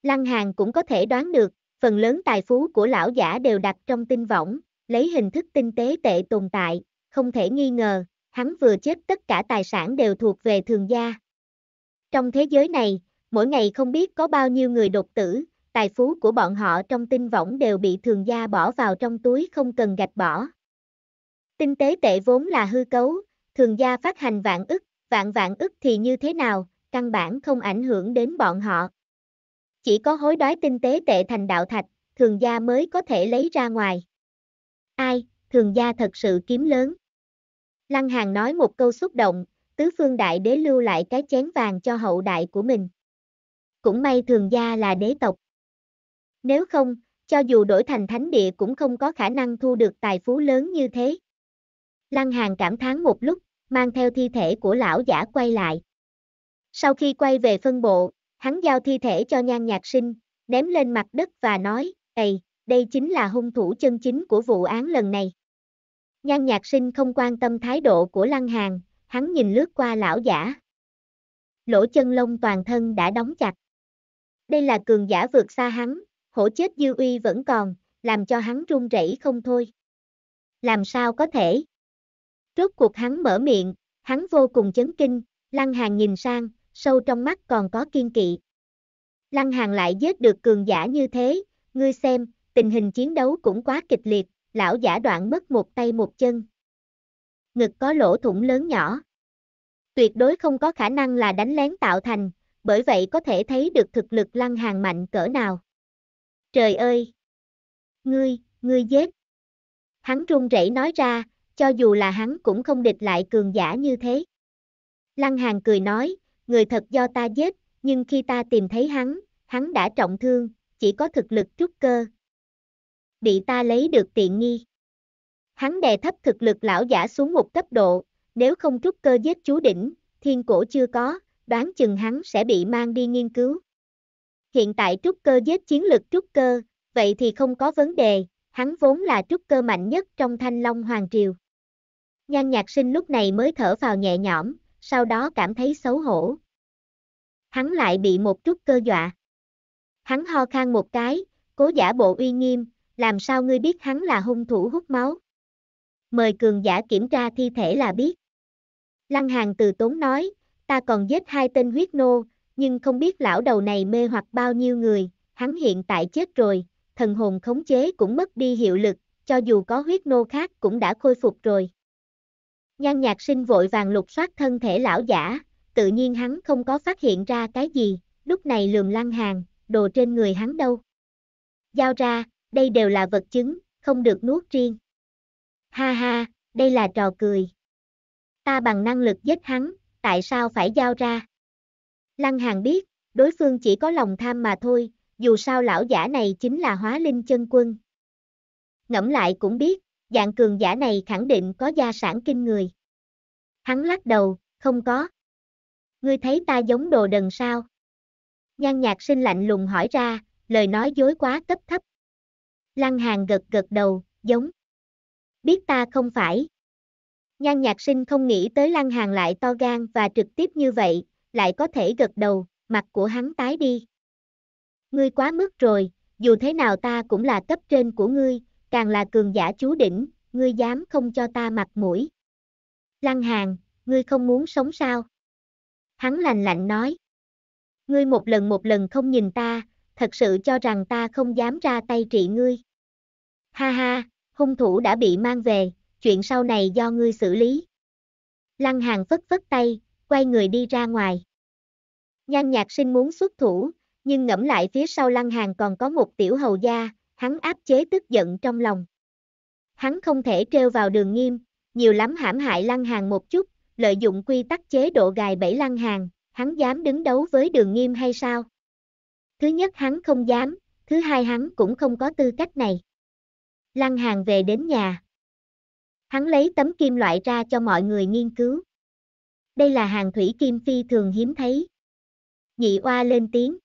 Lăng Hàng cũng có thể đoán được, phần lớn tài phú của lão giả đều đặt trong tinh võng, lấy hình thức tinh tế tệ tồn tại, không thể nghi ngờ, hắn vừa chết tất cả tài sản đều thuộc về thường gia. Trong thế giới này, mỗi ngày không biết có bao nhiêu người đột tử, tài phú của bọn họ trong tinh võng đều bị thường gia bỏ vào trong túi không cần gạch bỏ. Tinh tế tệ vốn là hư cấu, thường gia phát hành vạn ức, vạn vạn ức thì như thế nào, căn bản không ảnh hưởng đến bọn họ. Chỉ có hối đoái tinh tế tệ thành đạo thạch, thường gia mới có thể lấy ra ngoài. Ai, thường gia thật sự kiếm lớn. Lăng Hàng nói một câu xúc động, tứ phương đại đế lưu lại cái chén vàng cho hậu đại của mình. Cũng may thường gia là đế tộc. Nếu không, cho dù đổi thành thánh địa cũng không có khả năng thu được tài phú lớn như thế. Lăng Hàng cảm thán một lúc, mang theo thi thể của lão giả quay lại. Sau khi quay về phân bộ, hắn giao thi thể cho nhan nhạc sinh, ném lên mặt đất và nói, Ây, đây chính là hung thủ chân chính của vụ án lần này. Nhan nhạc sinh không quan tâm thái độ của Lăng Hàng, hắn nhìn lướt qua lão giả. Lỗ chân lông toàn thân đã đóng chặt. Đây là cường giả vượt xa hắn, hổ chết dư uy vẫn còn, làm cho hắn run rẩy không thôi. Làm sao có thể? Rốt cuộc hắn mở miệng, hắn vô cùng chấn kinh, Lăng Hàng nhìn sang, sâu trong mắt còn có kiên kỵ. Lăng Hàng lại giết được cường giả như thế, ngươi xem, tình hình chiến đấu cũng quá kịch liệt, lão giả đoạn mất một tay một chân. Ngực có lỗ thủng lớn nhỏ. Tuyệt đối không có khả năng là đánh lén tạo thành, bởi vậy có thể thấy được thực lực Lăng Hàng mạnh cỡ nào. Trời ơi! Ngươi, ngươi giết! Hắn run rẩy nói ra, cho dù là hắn cũng không địch lại cường giả như thế. Lăng Hàn cười nói, người thật do ta giết, nhưng khi ta tìm thấy hắn, hắn đã trọng thương, chỉ có thực lực trúc cơ. Bị ta lấy được tiện nghi. Hắn đè thấp thực lực lão giả xuống một cấp độ, nếu không trúc cơ giết chú đỉnh, thiên cổ chưa có, đoán chừng hắn sẽ bị mang đi nghiên cứu hiện tại trúc cơ giết chiến lực trúc cơ, vậy thì không có vấn đề, hắn vốn là trúc cơ mạnh nhất trong thanh long hoàng triều. Nhan nhạc sinh lúc này mới thở vào nhẹ nhõm, sau đó cảm thấy xấu hổ. Hắn lại bị một trúc cơ dọa. Hắn ho khan một cái, cố giả bộ uy nghiêm, làm sao ngươi biết hắn là hung thủ hút máu. Mời cường giả kiểm tra thi thể là biết. Lăng hàng từ tốn nói, ta còn giết hai tên huyết nô, nhưng không biết lão đầu này mê hoặc bao nhiêu người, hắn hiện tại chết rồi, thần hồn khống chế cũng mất đi hiệu lực, cho dù có huyết nô khác cũng đã khôi phục rồi. Nhan nhạc sinh vội vàng lục soát thân thể lão giả, tự nhiên hắn không có phát hiện ra cái gì, lúc này lườm lăng hàng, đồ trên người hắn đâu. Giao ra, đây đều là vật chứng, không được nuốt riêng. Ha ha, đây là trò cười. Ta bằng năng lực giết hắn, tại sao phải giao ra? Lăng Hàng biết, đối phương chỉ có lòng tham mà thôi, dù sao lão giả này chính là hóa linh chân quân. Ngẫm lại cũng biết, dạng cường giả này khẳng định có gia sản kinh người. Hắn lắc đầu, không có. Ngươi thấy ta giống đồ đần sao? Nhan nhạc sinh lạnh lùng hỏi ra, lời nói dối quá cấp thấp. Lăng hàng gật gật đầu, giống. Biết ta không phải. Nhan nhạc sinh không nghĩ tới lăng hàng lại to gan và trực tiếp như vậy, lại có thể gật đầu, mặt của hắn tái đi. Ngươi quá mức rồi, dù thế nào ta cũng là cấp trên của ngươi, càng là cường giả chú đỉnh, ngươi dám không cho ta mặt mũi. Lăng Hàn, ngươi không muốn sống sao? Hắn lành lạnh nói. Ngươi một lần một lần không nhìn ta, thật sự cho rằng ta không dám ra tay trị ngươi. Ha ha, hung thủ đã bị mang về, chuyện sau này do ngươi xử lý. Lăng Hàn phất phất tay, quay người đi ra ngoài. Nhan nhạc sinh muốn xuất thủ, nhưng ngẫm lại phía sau lăng hàng còn có một tiểu hầu gia, hắn áp chế tức giận trong lòng. Hắn không thể treo vào đường nghiêm, nhiều lắm hãm hại lăng hàng một chút, lợi dụng quy tắc chế độ gài bẫy lăng hàng, hắn dám đứng đấu với đường nghiêm hay sao? Thứ nhất hắn không dám, thứ hai hắn cũng không có tư cách này. Lăng hàng về đến nhà. Hắn lấy tấm kim loại ra cho mọi người nghiên cứu. Đây là hàng thủy kim phi thường hiếm thấy. Nhị oa lên tiếng.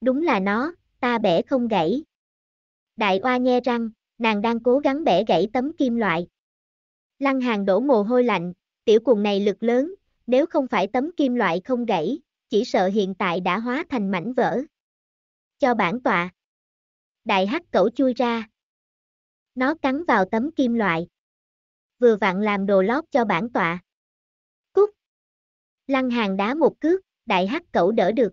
Đúng là nó, ta bẻ không gãy. Đại oa nghe răng, nàng đang cố gắng bẻ gãy tấm kim loại. Lăng hàng đổ mồ hôi lạnh, tiểu cuồng này lực lớn, nếu không phải tấm kim loại không gãy, chỉ sợ hiện tại đã hóa thành mảnh vỡ. Cho bản tọa. Đại hắc cẩu chui ra. Nó cắn vào tấm kim loại. Vừa vặn làm đồ lót cho bản tọa. Cút. Lăng hàng đá một cước, đại hắc cẩu đỡ được.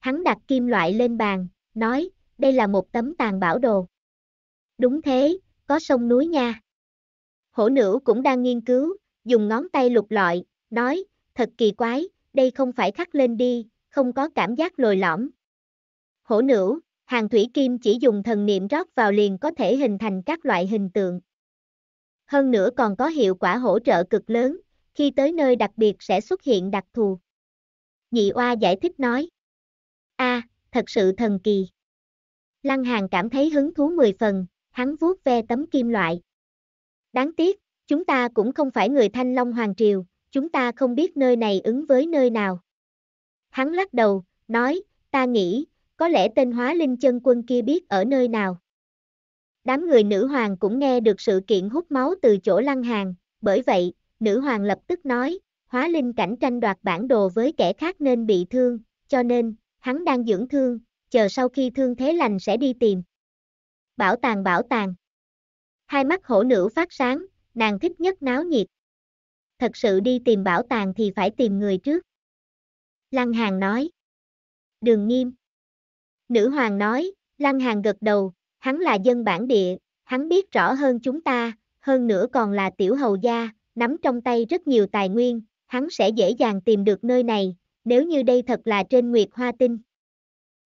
Hắn đặt kim loại lên bàn, nói, đây là một tấm tàn bảo đồ. Đúng thế, có sông núi nha. Hổ nữ cũng đang nghiên cứu, dùng ngón tay lục lọi, nói, thật kỳ quái, đây không phải khắc lên đi, không có cảm giác lồi lõm. Hổ nữ, hàng thủy kim chỉ dùng thần niệm rót vào liền có thể hình thành các loại hình tượng. Hơn nữa còn có hiệu quả hỗ trợ cực lớn, khi tới nơi đặc biệt sẽ xuất hiện đặc thù. Nhị oa giải thích nói. a à, thật sự thần kỳ. Lăng Hàng cảm thấy hứng thú mười phần, hắn vuốt ve tấm kim loại. Đáng tiếc, chúng ta cũng không phải người Thanh Long Hoàng Triều, chúng ta không biết nơi này ứng với nơi nào. Hắn lắc đầu, nói, ta nghĩ, có lẽ tên hóa linh chân quân kia biết ở nơi nào. Đám người nữ hoàng cũng nghe được sự kiện hút máu từ chỗ lăng hàng, bởi vậy, nữ hoàng lập tức nói, hóa linh cảnh tranh đoạt bản đồ với kẻ khác nên bị thương, cho nên, hắn đang dưỡng thương, chờ sau khi thương thế lành sẽ đi tìm. Bảo tàng bảo tàng. Hai mắt hổ nữ phát sáng, nàng thích nhất náo nhiệt. Thật sự đi tìm bảo tàng thì phải tìm người trước. Lăng Hàng nói. Đường nghiêm. Nữ hoàng nói, Lăng Hàng gật đầu, hắn là dân bản địa, hắn biết rõ hơn chúng ta, hơn nữa còn là tiểu hầu gia, nắm trong tay rất nhiều tài nguyên, hắn sẽ dễ dàng tìm được nơi này, nếu như đây thật là trên Nguyệt Hoa Tinh.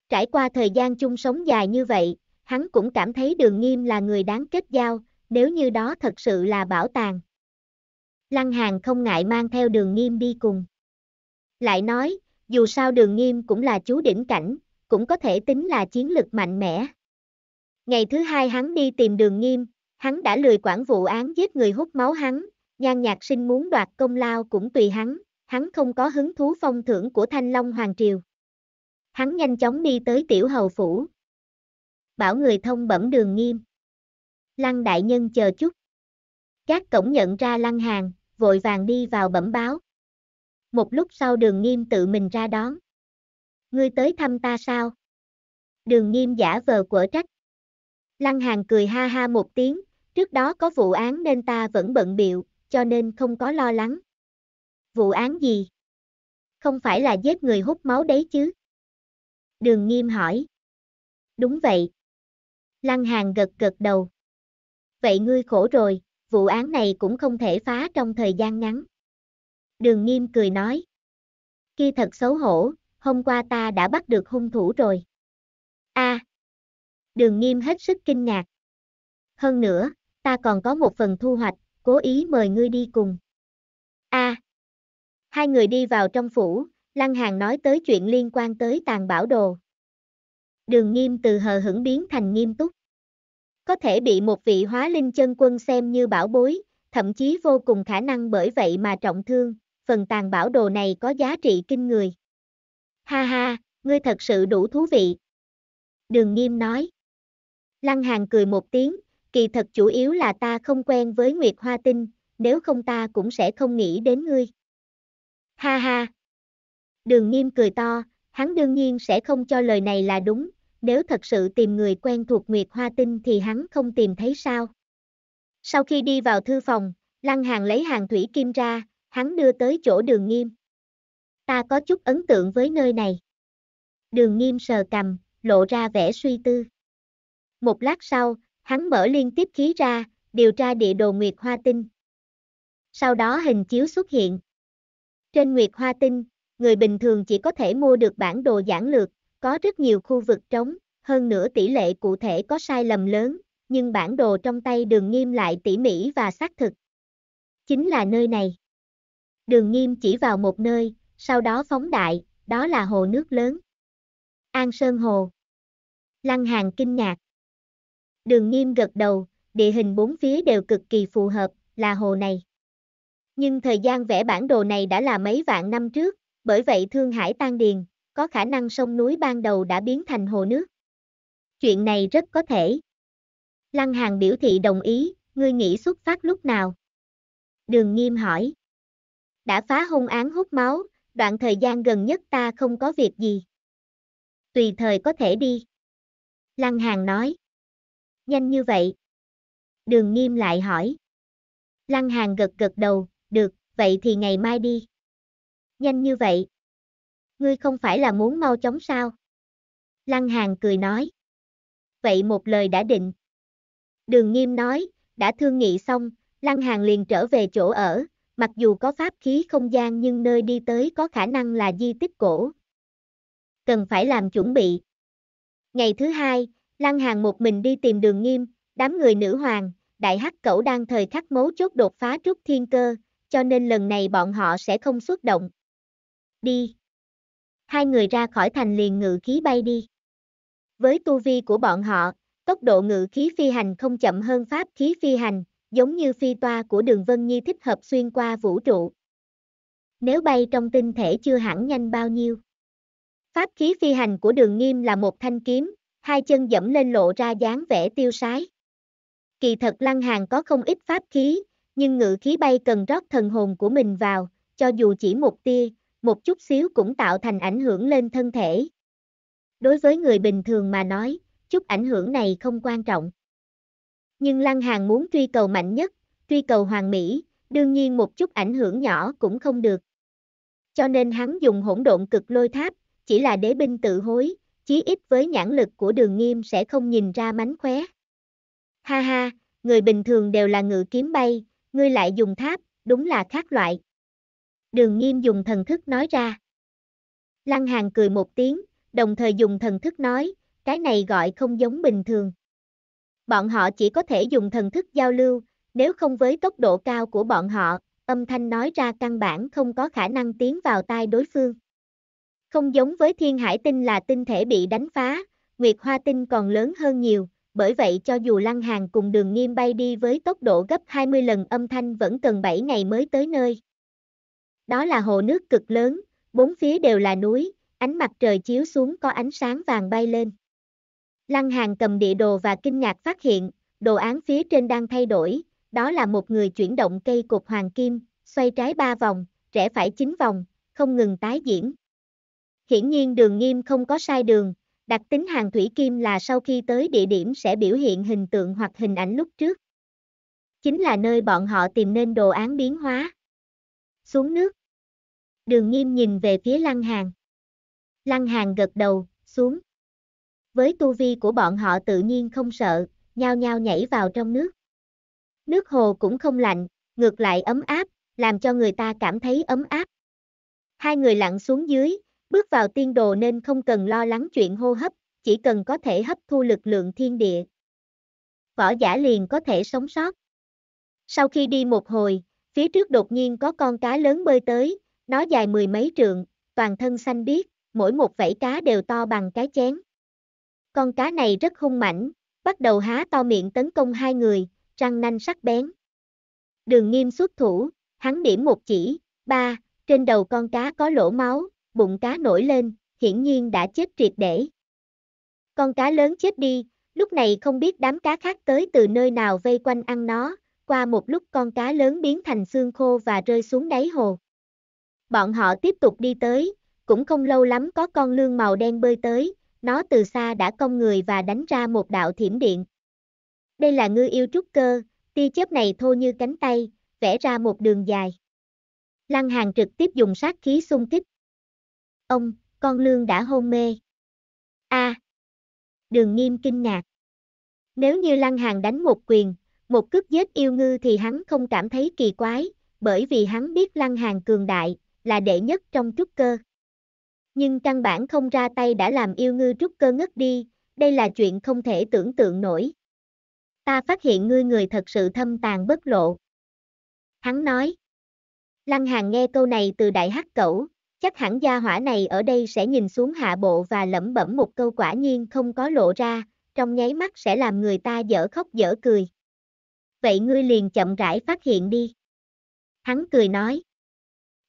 Trải qua thời gian chung sống dài như vậy, hắn cũng cảm thấy đường nghiêm là người đáng kết giao, nếu như đó thật sự là bảo tàng. Lăng Hàng không ngại mang theo đường nghiêm đi cùng. Lại nói, dù sao đường nghiêm cũng là chú đỉnh cảnh, cũng có thể tính là chiến lực mạnh mẽ. Ngày thứ hai hắn đi tìm đường nghiêm, hắn đã lười quản vụ án giết người hút máu hắn, Nhan nhạc sinh muốn đoạt công lao cũng tùy hắn, hắn không có hứng thú phong thưởng của Thanh Long Hoàng Triều. Hắn nhanh chóng đi tới tiểu hầu phủ. Bảo người thông bẩm đường nghiêm. Lăng đại nhân chờ chút. Các cổng nhận ra lăng hàng, vội vàng đi vào bẩm báo. Một lúc sau đường nghiêm tự mình ra đón. Ngươi tới thăm ta sao? Đường nghiêm giả vờ quở trách. Lăng hàng cười ha ha một tiếng, trước đó có vụ án nên ta vẫn bận biệu, cho nên không có lo lắng. Vụ án gì? Không phải là giết người hút máu đấy chứ? Đường nghiêm hỏi. Đúng vậy. Lăng hàng gật gật đầu. Vậy ngươi khổ rồi, vụ án này cũng không thể phá trong thời gian ngắn. Đường nghiêm cười nói. Kia thật xấu hổ, hôm qua ta đã bắt được hung thủ rồi. a à, Đường nghiêm hết sức kinh ngạc. Hơn nữa, ta còn có một phần thu hoạch, cố ý mời ngươi đi cùng. A. À, hai người đi vào trong phủ, Lăng Hàn nói tới chuyện liên quan tới tàn bảo đồ. Đường nghiêm từ hờ hững biến thành nghiêm túc. Có thể bị một vị hóa linh chân quân xem như bảo bối, thậm chí vô cùng khả năng bởi vậy mà trọng thương, phần tàn bảo đồ này có giá trị kinh người. Ha ha, ngươi thật sự đủ thú vị. Đường nghiêm nói. Lăng Hàn cười một tiếng, kỳ thật chủ yếu là ta không quen với Nguyệt Hoa Tinh, nếu không ta cũng sẽ không nghĩ đến ngươi. Ha ha! Đường nghiêm cười to, hắn đương nhiên sẽ không cho lời này là đúng, nếu thật sự tìm người quen thuộc Nguyệt Hoa Tinh thì hắn không tìm thấy sao. Sau khi đi vào thư phòng, Lăng Hàng lấy hàng thủy kim ra, hắn đưa tới chỗ đường nghiêm. Ta có chút ấn tượng với nơi này. Đường nghiêm sờ cầm, lộ ra vẻ suy tư. Một lát sau, hắn mở liên tiếp khí ra, điều tra địa đồ Nguyệt Hoa Tinh. Sau đó hình chiếu xuất hiện. Trên Nguyệt Hoa Tinh, người bình thường chỉ có thể mua được bản đồ giản lược, có rất nhiều khu vực trống, hơn nữa tỷ lệ cụ thể có sai lầm lớn, nhưng bản đồ trong tay đường nghiêm lại tỉ mỉ và xác thực. Chính là nơi này. Đường nghiêm chỉ vào một nơi, sau đó phóng đại, đó là hồ nước lớn. An Sơn Hồ. Lăng Hàng kinh ngạc. Đường nghiêm gật đầu, địa hình bốn phía đều cực kỳ phù hợp, là hồ này. Nhưng thời gian vẽ bản đồ này đã là mấy vạn năm trước, bởi vậy Thương Hải tan điền, có khả năng sông núi ban đầu đã biến thành hồ nước. Chuyện này rất có thể. Lăng Hàng biểu thị đồng ý, ngươi nghĩ xuất phát lúc nào? Đường nghiêm hỏi. Đã phá hung án hút máu, đoạn thời gian gần nhất ta không có việc gì. Tùy thời có thể đi. Lăng Hàng nói. Nhanh như vậy. Đường nghiêm lại hỏi. Lăng hàng gật gật đầu, được, vậy thì ngày mai đi. Nhanh như vậy. Ngươi không phải là muốn mau chóng sao? Lăng hàng cười nói. Vậy một lời đã định. Đường nghiêm nói, đã thương nghị xong, Lăng hàng liền trở về chỗ ở, mặc dù có pháp khí không gian nhưng nơi đi tới có khả năng là di tích cổ. Cần phải làm chuẩn bị. Ngày thứ hai, Lan Hàng một mình đi tìm đường nghiêm, đám người nữ hoàng, đại hắc cẩu đang thời khắc mấu chốt đột phá trúc thiên cơ, cho nên lần này bọn họ sẽ không xuất động. Đi. Hai người ra khỏi thành liền ngự khí bay đi. Với tu vi của bọn họ, tốc độ ngự khí phi hành không chậm hơn pháp khí phi hành, giống như phi toa của đường Vân Nhi thích hợp xuyên qua vũ trụ. Nếu bay trong tinh thể chưa hẳn nhanh bao nhiêu. Pháp khí phi hành của đường nghiêm là một thanh kiếm, hai chân dẫm lên lộ ra dáng vẻ tiêu sái. Kỳ thật Lăng hàn có không ít pháp khí, nhưng ngự khí bay cần rót thần hồn của mình vào, cho dù chỉ một tia, một chút xíu cũng tạo thành ảnh hưởng lên thân thể. Đối với người bình thường mà nói, chút ảnh hưởng này không quan trọng. Nhưng Lăng hàn muốn truy cầu mạnh nhất, truy cầu hoàn mỹ, đương nhiên một chút ảnh hưởng nhỏ cũng không được. Cho nên hắn dùng hỗn độn cực lôi tháp, chỉ là đế binh tự hối, chí ít với nhãn lực của đường nghiêm sẽ không nhìn ra mánh khóe. Ha ha, người bình thường đều là ngự kiếm bay, ngươi lại dùng tháp, đúng là khác loại. Đường nghiêm dùng thần thức nói ra. Lăng hàng cười một tiếng, đồng thời dùng thần thức nói, cái này gọi không giống bình thường. Bọn họ chỉ có thể dùng thần thức giao lưu, nếu không với tốc độ cao của bọn họ, âm thanh nói ra căn bản không có khả năng tiến vào tai đối phương. Không giống với thiên hải tinh là tinh thể bị đánh phá, nguyệt hoa tinh còn lớn hơn nhiều, bởi vậy cho dù lăng hàng cùng đường nghiêm bay đi với tốc độ gấp 20 lần âm thanh vẫn cần 7 ngày mới tới nơi. Đó là hồ nước cực lớn, bốn phía đều là núi, ánh mặt trời chiếu xuống có ánh sáng vàng bay lên. Lăng hàng cầm địa đồ và kinh ngạc phát hiện, đồ án phía trên đang thay đổi, đó là một người chuyển động cây cột hoàng kim, xoay trái ba vòng, rẽ phải chín vòng, không ngừng tái diễn. Hiển nhiên đường nghiêm không có sai đường, đặc tính hàng thủy kim là sau khi tới địa điểm sẽ biểu hiện hình tượng hoặc hình ảnh lúc trước. Chính là nơi bọn họ tìm nên đồ án biến hóa. Xuống nước. Đường nghiêm nhìn về phía lăng hàng. Lăng hàng gật đầu, xuống. Với tu vi của bọn họ tự nhiên không sợ, nhao nhao nhảy vào trong nước. Nước hồ cũng không lạnh, ngược lại ấm áp, làm cho người ta cảm thấy ấm áp. Hai người lặn xuống dưới, Bước vào tiên đồ nên không cần lo lắng chuyện hô hấp, chỉ cần có thể hấp thu lực lượng thiên địa. Võ giả liền có thể sống sót. Sau khi đi một hồi, phía trước đột nhiên có con cá lớn bơi tới, nó dài mười mấy trượng, toàn thân xanh biếc, mỗi một vảy cá đều to bằng cái chén. Con cá này rất hung mãnh, bắt đầu há to miệng tấn công hai người, răng nanh sắc bén. Đường nghiêm xuất thủ, hắn điểm một chỉ, ba, trên đầu con cá có lỗ máu, bụng cá nổi lên, hiển nhiên đã chết triệt để. Con cá lớn chết đi, lúc này không biết đám cá khác tới từ nơi nào vây quanh ăn nó, qua một lúc con cá lớn biến thành xương khô và rơi xuống đáy hồ. Bọn họ tiếp tục đi tới, cũng không lâu lắm có con lương màu đen bơi tới, nó từ xa đã cong người và đánh ra một đạo thiểm điện. Đây là ngư yêu trúc cơ, tia chớp này thô như cánh tay, vẽ ra một đường dài. Lăng hàng trực tiếp dùng sát khí xung kích ông, con lương đã hôn mê. A. À, đường nghiêm kinh ngạc. Nếu như Lăng Hàng đánh một quyền, một cước giết yêu ngư thì hắn không cảm thấy kỳ quái, bởi vì hắn biết Lăng Hàng cường đại, là đệ nhất trong trúc cơ. Nhưng căn bản không ra tay đã làm yêu ngư trúc cơ ngất đi, đây là chuyện không thể tưởng tượng nổi. Ta phát hiện ngươi người thật sự thâm tàn bất lộ. Hắn nói. Lăng Hàng nghe câu này từ đại hắc cẩu, chắc hẳn gia hỏa này ở đây sẽ nhìn xuống hạ bộ và lẩm bẩm một câu quả nhiên không có lộ ra, trong nháy mắt sẽ làm người ta dở khóc dở cười. Vậy ngươi liền chậm rãi phát hiện đi. Hắn cười nói.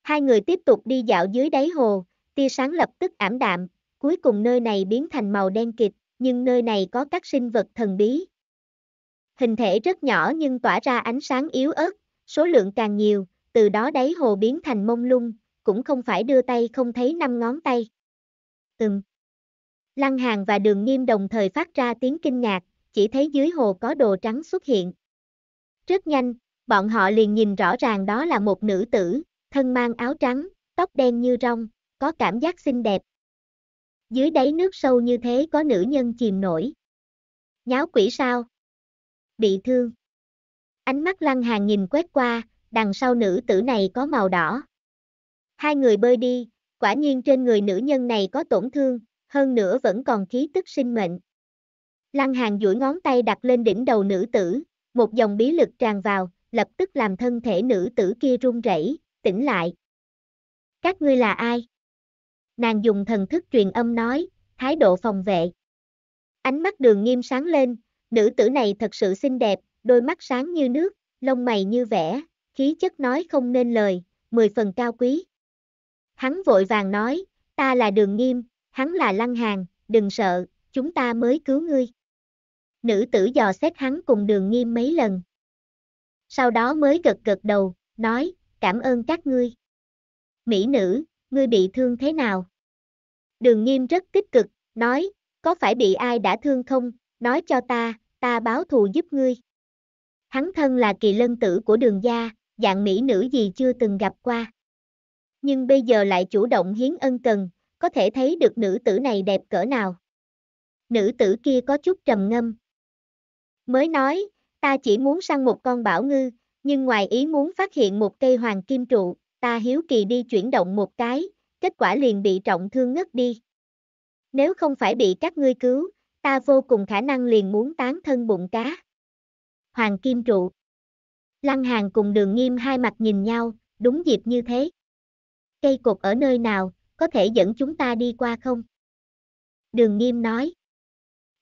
Hai người tiếp tục đi dạo dưới đáy hồ, tia sáng lập tức ảm đạm, cuối cùng nơi này biến thành màu đen kịt, nhưng nơi này có các sinh vật thần bí. Hình thể rất nhỏ nhưng tỏa ra ánh sáng yếu ớt, số lượng càng nhiều, từ đó đáy hồ biến thành mông lung, cũng không phải đưa tay không thấy năm ngón tay. Ừm. Lăng Hàng và Đường Nghiêm đồng thời phát ra tiếng kinh ngạc, chỉ thấy dưới hồ có đồ trắng xuất hiện. Rất nhanh, bọn họ liền nhìn rõ ràng đó là một nữ tử, thân mang áo trắng, tóc đen như rong, có cảm giác xinh đẹp. Dưới đáy nước sâu như thế có nữ nhân chìm nổi. Nháo quỷ sao? Bị thương. Ánh mắt lăng hàng nhìn quét qua, đằng sau nữ tử này có màu đỏ, Hai người bơi đi, quả nhiên trên người nữ nhân này có tổn thương, hơn nữa vẫn còn khí tức sinh mệnh. Lăng Hàng duỗi ngón tay đặt lên đỉnh đầu nữ tử, một dòng bí lực tràn vào, lập tức làm thân thể nữ tử kia run rẩy, tỉnh lại. Các ngươi là ai? Nàng dùng thần thức truyền âm nói, thái độ phòng vệ. Ánh mắt đường nghiêm sáng lên, nữ tử này thật sự xinh đẹp, đôi mắt sáng như nước, lông mày như vẽ, khí chất nói không nên lời, mười phần cao quý. Hắn vội vàng nói, ta là đường nghiêm, hắn là lăng hàng, đừng sợ, chúng ta mới cứu ngươi. Nữ tử dò xét hắn cùng đường nghiêm mấy lần. Sau đó mới gật gật đầu, nói, cảm ơn các ngươi. Mỹ nữ, ngươi bị thương thế nào? Đường nghiêm rất tích cực, nói, có phải bị ai đã thương không, nói cho ta, ta báo thù giúp ngươi. Hắn thân là kỳ lân tử của đường gia, dạng mỹ nữ gì chưa từng gặp qua nhưng bây giờ lại chủ động hiến ân cần, có thể thấy được nữ tử này đẹp cỡ nào. Nữ tử kia có chút trầm ngâm. Mới nói, ta chỉ muốn săn một con bảo ngư, nhưng ngoài ý muốn phát hiện một cây hoàng kim trụ, ta hiếu kỳ đi chuyển động một cái, kết quả liền bị trọng thương ngất đi. Nếu không phải bị các ngươi cứu, ta vô cùng khả năng liền muốn tán thân bụng cá. Hoàng kim trụ. Lăng hàng cùng đường nghiêm hai mặt nhìn nhau, đúng dịp như thế. Cây cột ở nơi nào, có thể dẫn chúng ta đi qua không? Đường nghiêm nói.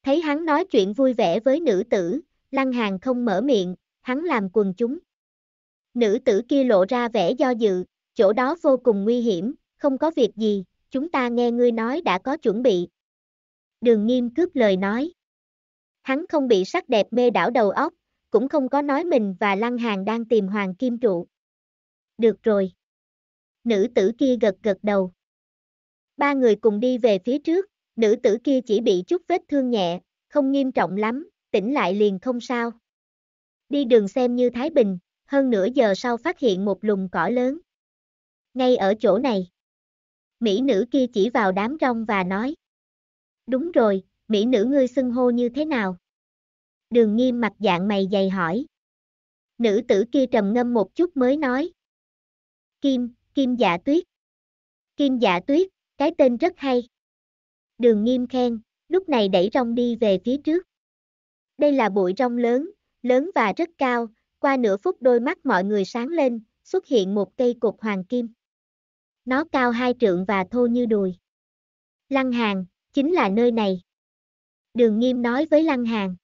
Thấy hắn nói chuyện vui vẻ với nữ tử, lăng hàng không mở miệng, hắn làm quần chúng. Nữ tử kia lộ ra vẻ do dự, chỗ đó vô cùng nguy hiểm, không có việc gì, chúng ta nghe ngươi nói đã có chuẩn bị. Đường nghiêm cướp lời nói. Hắn không bị sắc đẹp mê đảo đầu óc, cũng không có nói mình và lăng hàng đang tìm hoàng kim trụ. Được rồi nữ tử kia gật gật đầu. Ba người cùng đi về phía trước, nữ tử kia chỉ bị chút vết thương nhẹ, không nghiêm trọng lắm, tỉnh lại liền không sao. Đi đường xem như Thái Bình, hơn nửa giờ sau phát hiện một lùm cỏ lớn. Ngay ở chỗ này. Mỹ nữ kia chỉ vào đám rong và nói. Đúng rồi, Mỹ nữ ngươi xưng hô như thế nào? Đường nghiêm mặt dạng mày dày hỏi. Nữ tử kia trầm ngâm một chút mới nói. Kim, Kim Dạ Tuyết Kim Dạ Tuyết, cái tên rất hay. Đường nghiêm khen, lúc này đẩy rong đi về phía trước. Đây là bụi rong lớn, lớn và rất cao, qua nửa phút đôi mắt mọi người sáng lên, xuất hiện một cây cột hoàng kim. Nó cao hai trượng và thô như đùi. Lăng Hàng, chính là nơi này. Đường nghiêm nói với Lăng Hàng.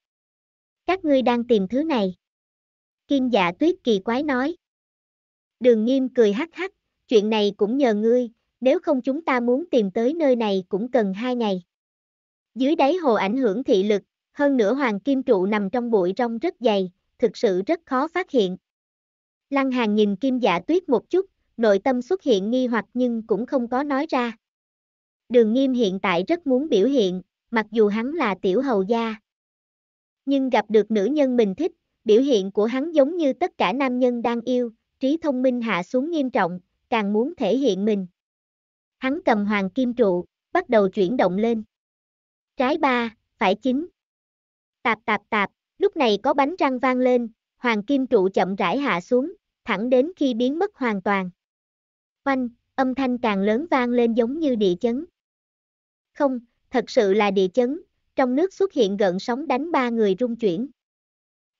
Các ngươi đang tìm thứ này. Kim dạ tuyết kỳ quái nói. Đường nghiêm cười hắc hắc, chuyện này cũng nhờ ngươi, nếu không chúng ta muốn tìm tới nơi này cũng cần hai ngày. Dưới đáy hồ ảnh hưởng thị lực, hơn nữa hoàng kim trụ nằm trong bụi rong rất dày, thực sự rất khó phát hiện. Lăng hàn nhìn kim dạ tuyết một chút, nội tâm xuất hiện nghi hoặc nhưng cũng không có nói ra. Đường nghiêm hiện tại rất muốn biểu hiện, mặc dù hắn là tiểu hầu gia. Nhưng gặp được nữ nhân mình thích, biểu hiện của hắn giống như tất cả nam nhân đang yêu, trí thông minh hạ xuống nghiêm trọng, càng muốn thể hiện mình. Hắn cầm hoàng kim trụ, bắt đầu chuyển động lên. Trái ba, phải chín. Tạp tạp tạp, lúc này có bánh răng vang lên, hoàng kim trụ chậm rãi hạ xuống, thẳng đến khi biến mất hoàn toàn. Oanh, âm thanh càng lớn vang lên giống như địa chấn. Không, thật sự là địa chấn, trong nước xuất hiện gợn sóng đánh ba người rung chuyển.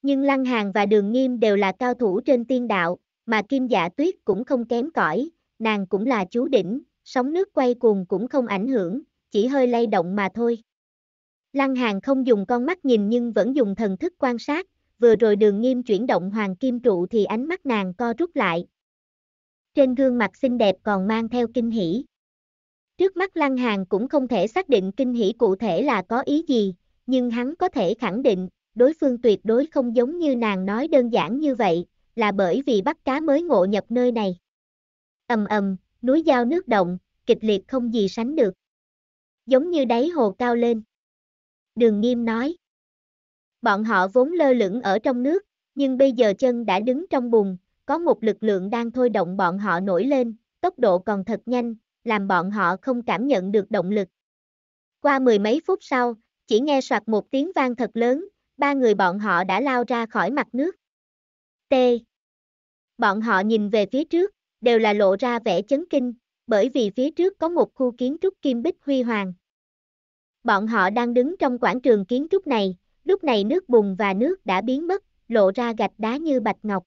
Nhưng Lăng Hàng và Đường Nghiêm đều là cao thủ trên tiên đạo, mà kim dạ tuyết cũng không kém cỏi, nàng cũng là chú đỉnh, sóng nước quay cuồng cũng không ảnh hưởng, chỉ hơi lay động mà thôi. Lăng Hàng không dùng con mắt nhìn nhưng vẫn dùng thần thức quan sát, vừa rồi đường nghiêm chuyển động hoàng kim trụ thì ánh mắt nàng co rút lại. Trên gương mặt xinh đẹp còn mang theo kinh hỉ. Trước mắt Lăng Hàng cũng không thể xác định kinh hỉ cụ thể là có ý gì, nhưng hắn có thể khẳng định, đối phương tuyệt đối không giống như nàng nói đơn giản như vậy, là bởi vì bắt cá mới ngộ nhập nơi này. Ầm ầm, núi giao nước động, kịch liệt không gì sánh được. Giống như đáy hồ cao lên. Đường nghiêm nói. Bọn họ vốn lơ lửng ở trong nước, nhưng bây giờ chân đã đứng trong bùn, có một lực lượng đang thôi động bọn họ nổi lên, tốc độ còn thật nhanh, làm bọn họ không cảm nhận được động lực. Qua mười mấy phút sau, chỉ nghe soạt một tiếng vang thật lớn, ba người bọn họ đã lao ra khỏi mặt nước. Bọn họ nhìn về phía trước, đều là lộ ra vẻ chấn kinh, bởi vì phía trước có một khu kiến trúc kim bích huy hoàng. Bọn họ đang đứng trong quảng trường kiến trúc này, lúc này nước bùn và nước đã biến mất, lộ ra gạch đá như bạch ngọc.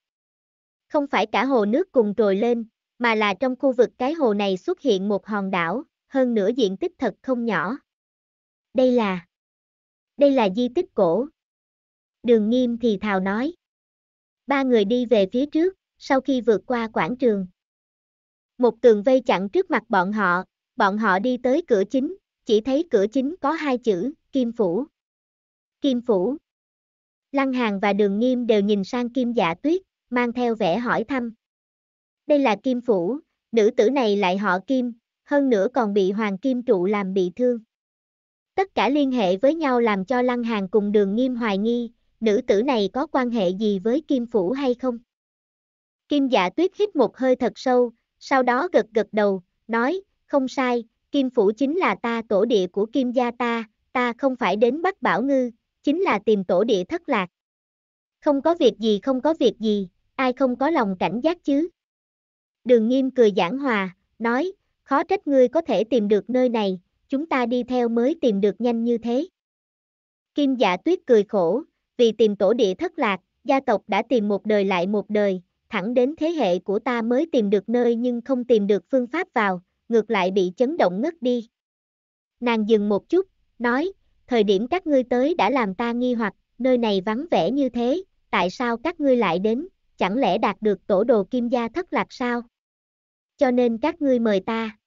Không phải cả hồ nước cùng trồi lên, mà là trong khu vực cái hồ này xuất hiện một hòn đảo, hơn nửa diện tích thật không nhỏ. Đây là... Đây là di tích cổ. Đường nghiêm thì thào nói ba người đi về phía trước, sau khi vượt qua quảng trường. Một tường vây chặn trước mặt bọn họ, bọn họ đi tới cửa chính, chỉ thấy cửa chính có hai chữ, Kim Phủ. Kim Phủ. Lăng Hàng và Đường Nghiêm đều nhìn sang Kim Dạ Tuyết, mang theo vẻ hỏi thăm. Đây là Kim Phủ, nữ tử này lại họ Kim, hơn nữa còn bị Hoàng Kim Trụ làm bị thương. Tất cả liên hệ với nhau làm cho Lăng Hàng cùng Đường Nghiêm hoài nghi, nữ tử này có quan hệ gì với Kim Phủ hay không? Kim dạ tuyết hít một hơi thật sâu, sau đó gật gật đầu, nói, không sai, Kim Phủ chính là ta tổ địa của Kim gia ta, ta không phải đến Bắc Bảo Ngư, chính là tìm tổ địa thất lạc. Không có việc gì không có việc gì, ai không có lòng cảnh giác chứ? Đường nghiêm cười giảng hòa, nói, khó trách ngươi có thể tìm được nơi này, chúng ta đi theo mới tìm được nhanh như thế. Kim dạ tuyết cười khổ, vì tìm tổ địa thất lạc, gia tộc đã tìm một đời lại một đời, thẳng đến thế hệ của ta mới tìm được nơi nhưng không tìm được phương pháp vào, ngược lại bị chấn động ngất đi. Nàng dừng một chút, nói, thời điểm các ngươi tới đã làm ta nghi hoặc, nơi này vắng vẻ như thế, tại sao các ngươi lại đến, chẳng lẽ đạt được tổ đồ kim gia thất lạc sao? Cho nên các ngươi mời ta.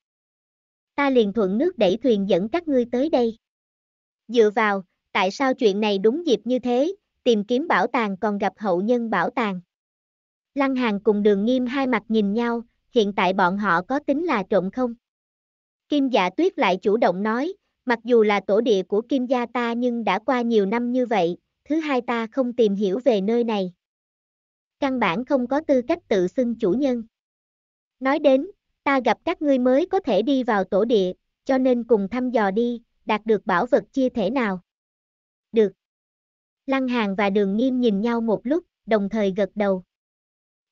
Ta liền thuận nước đẩy thuyền dẫn các ngươi tới đây. Dựa vào, tại sao chuyện này đúng dịp như thế, tìm kiếm bảo tàng còn gặp hậu nhân bảo tàng. Lăng Hàng cùng đường nghiêm hai mặt nhìn nhau, hiện tại bọn họ có tính là trộm không? Kim dạ tuyết lại chủ động nói, mặc dù là tổ địa của kim gia ta nhưng đã qua nhiều năm như vậy, thứ hai ta không tìm hiểu về nơi này. Căn bản không có tư cách tự xưng chủ nhân. Nói đến, ta gặp các ngươi mới có thể đi vào tổ địa, cho nên cùng thăm dò đi, đạt được bảo vật chia thể nào. Được. Lăng Hàng và Đường Nghiêm nhìn nhau một lúc, đồng thời gật đầu.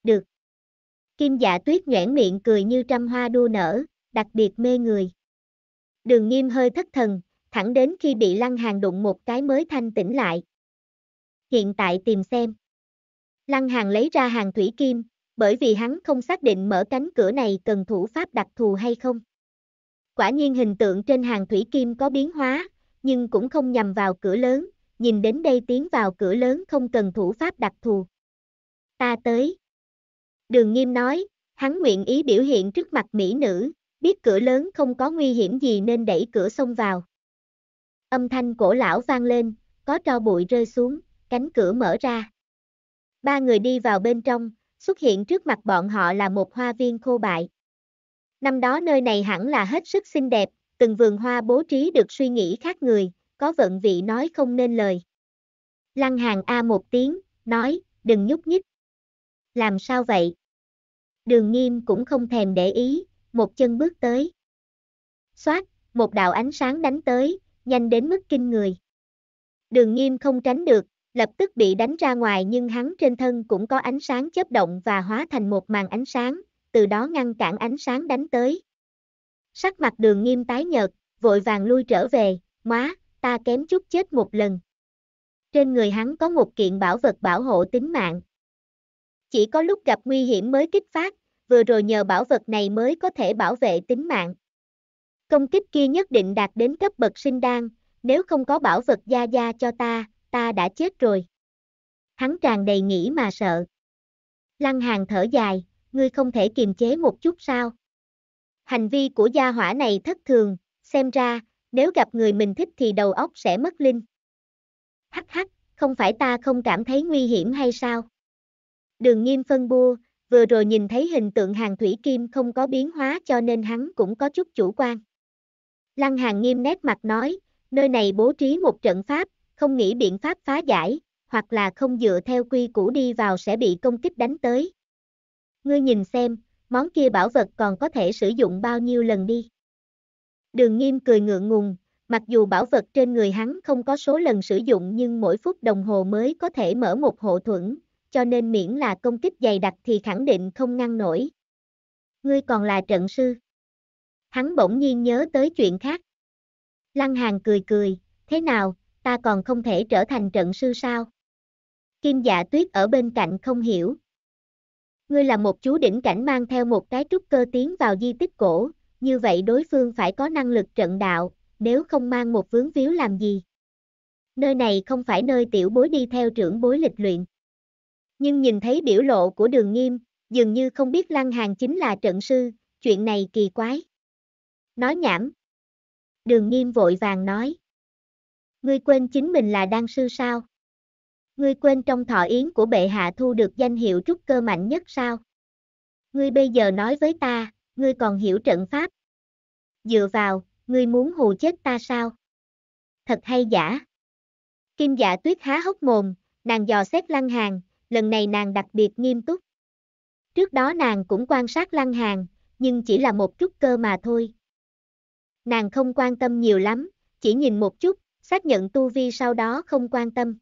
Được. Kim dạ tuyết nhoảng miệng cười như trăm hoa đua nở, đặc biệt mê người. Đường Nghiêm hơi thất thần, thẳng đến khi bị Lăng Hàng đụng một cái mới thanh tỉnh lại. Hiện tại tìm xem. Lăng Hàng lấy ra hàng thủy kim, bởi vì hắn không xác định mở cánh cửa này cần thủ pháp đặc thù hay không. Quả nhiên hình tượng trên hàng thủy kim có biến hóa, nhưng cũng không nhằm vào cửa lớn, nhìn đến đây tiến vào cửa lớn không cần thủ pháp đặc thù. Ta tới. Đường nghiêm nói, hắn nguyện ý biểu hiện trước mặt mỹ nữ, biết cửa lớn không có nguy hiểm gì nên đẩy cửa xông vào. Âm thanh cổ lão vang lên, có tro bụi rơi xuống, cánh cửa mở ra. Ba người đi vào bên trong, xuất hiện trước mặt bọn họ là một hoa viên khô bại. Năm đó nơi này hẳn là hết sức xinh đẹp, từng vườn hoa bố trí được suy nghĩ khác người, có vận vị nói không nên lời. Lăng hàng A một tiếng, nói, đừng nhúc nhích. Làm sao vậy? Đường nghiêm cũng không thèm để ý, một chân bước tới. Xoát, một đạo ánh sáng đánh tới, nhanh đến mức kinh người. Đường nghiêm không tránh được, lập tức bị đánh ra ngoài nhưng hắn trên thân cũng có ánh sáng chớp động và hóa thành một màn ánh sáng, từ đó ngăn cản ánh sáng đánh tới. Sắc mặt đường nghiêm tái nhợt, vội vàng lui trở về, móa, ta kém chút chết một lần. Trên người hắn có một kiện bảo vật bảo hộ tính mạng. Chỉ có lúc gặp nguy hiểm mới kích phát, vừa rồi nhờ bảo vật này mới có thể bảo vệ tính mạng. Công kích kia nhất định đạt đến cấp bậc sinh đan, nếu không có bảo vật gia gia cho ta, ta đã chết rồi. Hắn tràn đầy nghĩ mà sợ. Lăng hàng thở dài, ngươi không thể kiềm chế một chút sao? Hành vi của gia hỏa này thất thường, xem ra, nếu gặp người mình thích thì đầu óc sẽ mất linh. Hắc hắc, không phải ta không cảm thấy nguy hiểm hay sao? Đường nghiêm phân bua, vừa rồi nhìn thấy hình tượng hàng thủy kim không có biến hóa cho nên hắn cũng có chút chủ quan. Lăng hàng nghiêm nét mặt nói, nơi này bố trí một trận pháp, không nghĩ biện pháp phá giải, hoặc là không dựa theo quy củ đi vào sẽ bị công kích đánh tới. Ngươi nhìn xem, món kia bảo vật còn có thể sử dụng bao nhiêu lần đi. Đường nghiêm cười ngượng ngùng, mặc dù bảo vật trên người hắn không có số lần sử dụng nhưng mỗi phút đồng hồ mới có thể mở một hộ thuẫn, cho nên miễn là công kích dày đặc thì khẳng định không ngăn nổi. Ngươi còn là trận sư. Hắn bỗng nhiên nhớ tới chuyện khác. Lăng Hàn cười cười, thế nào, ta còn không thể trở thành trận sư sao? Kim dạ tuyết ở bên cạnh không hiểu. Ngươi là một chú đỉnh cảnh mang theo một cái trúc cơ tiến vào di tích cổ, như vậy đối phương phải có năng lực trận đạo, nếu không mang một vướng víu làm gì. Nơi này không phải nơi tiểu bối đi theo trưởng bối lịch luyện. Nhưng nhìn thấy biểu lộ của đường nghiêm, dường như không biết Lăng Hàng chính là trận sư, chuyện này kỳ quái. Nói nhảm. Đường nghiêm vội vàng nói. Ngươi quên chính mình là đan sư sao? Ngươi quên trong thọ yến của bệ hạ thu được danh hiệu trúc cơ mạnh nhất sao? Ngươi bây giờ nói với ta, ngươi còn hiểu trận pháp. Dựa vào, ngươi muốn hù chết ta sao? Thật hay giả? Kim dạ tuyết há hốc mồm, nàng dò xét lăng hàng, lần này nàng đặc biệt nghiêm túc. Trước đó nàng cũng quan sát lăng hàng, nhưng chỉ là một chút cơ mà thôi. Nàng không quan tâm nhiều lắm, chỉ nhìn một chút, xác nhận tu vi sau đó không quan tâm.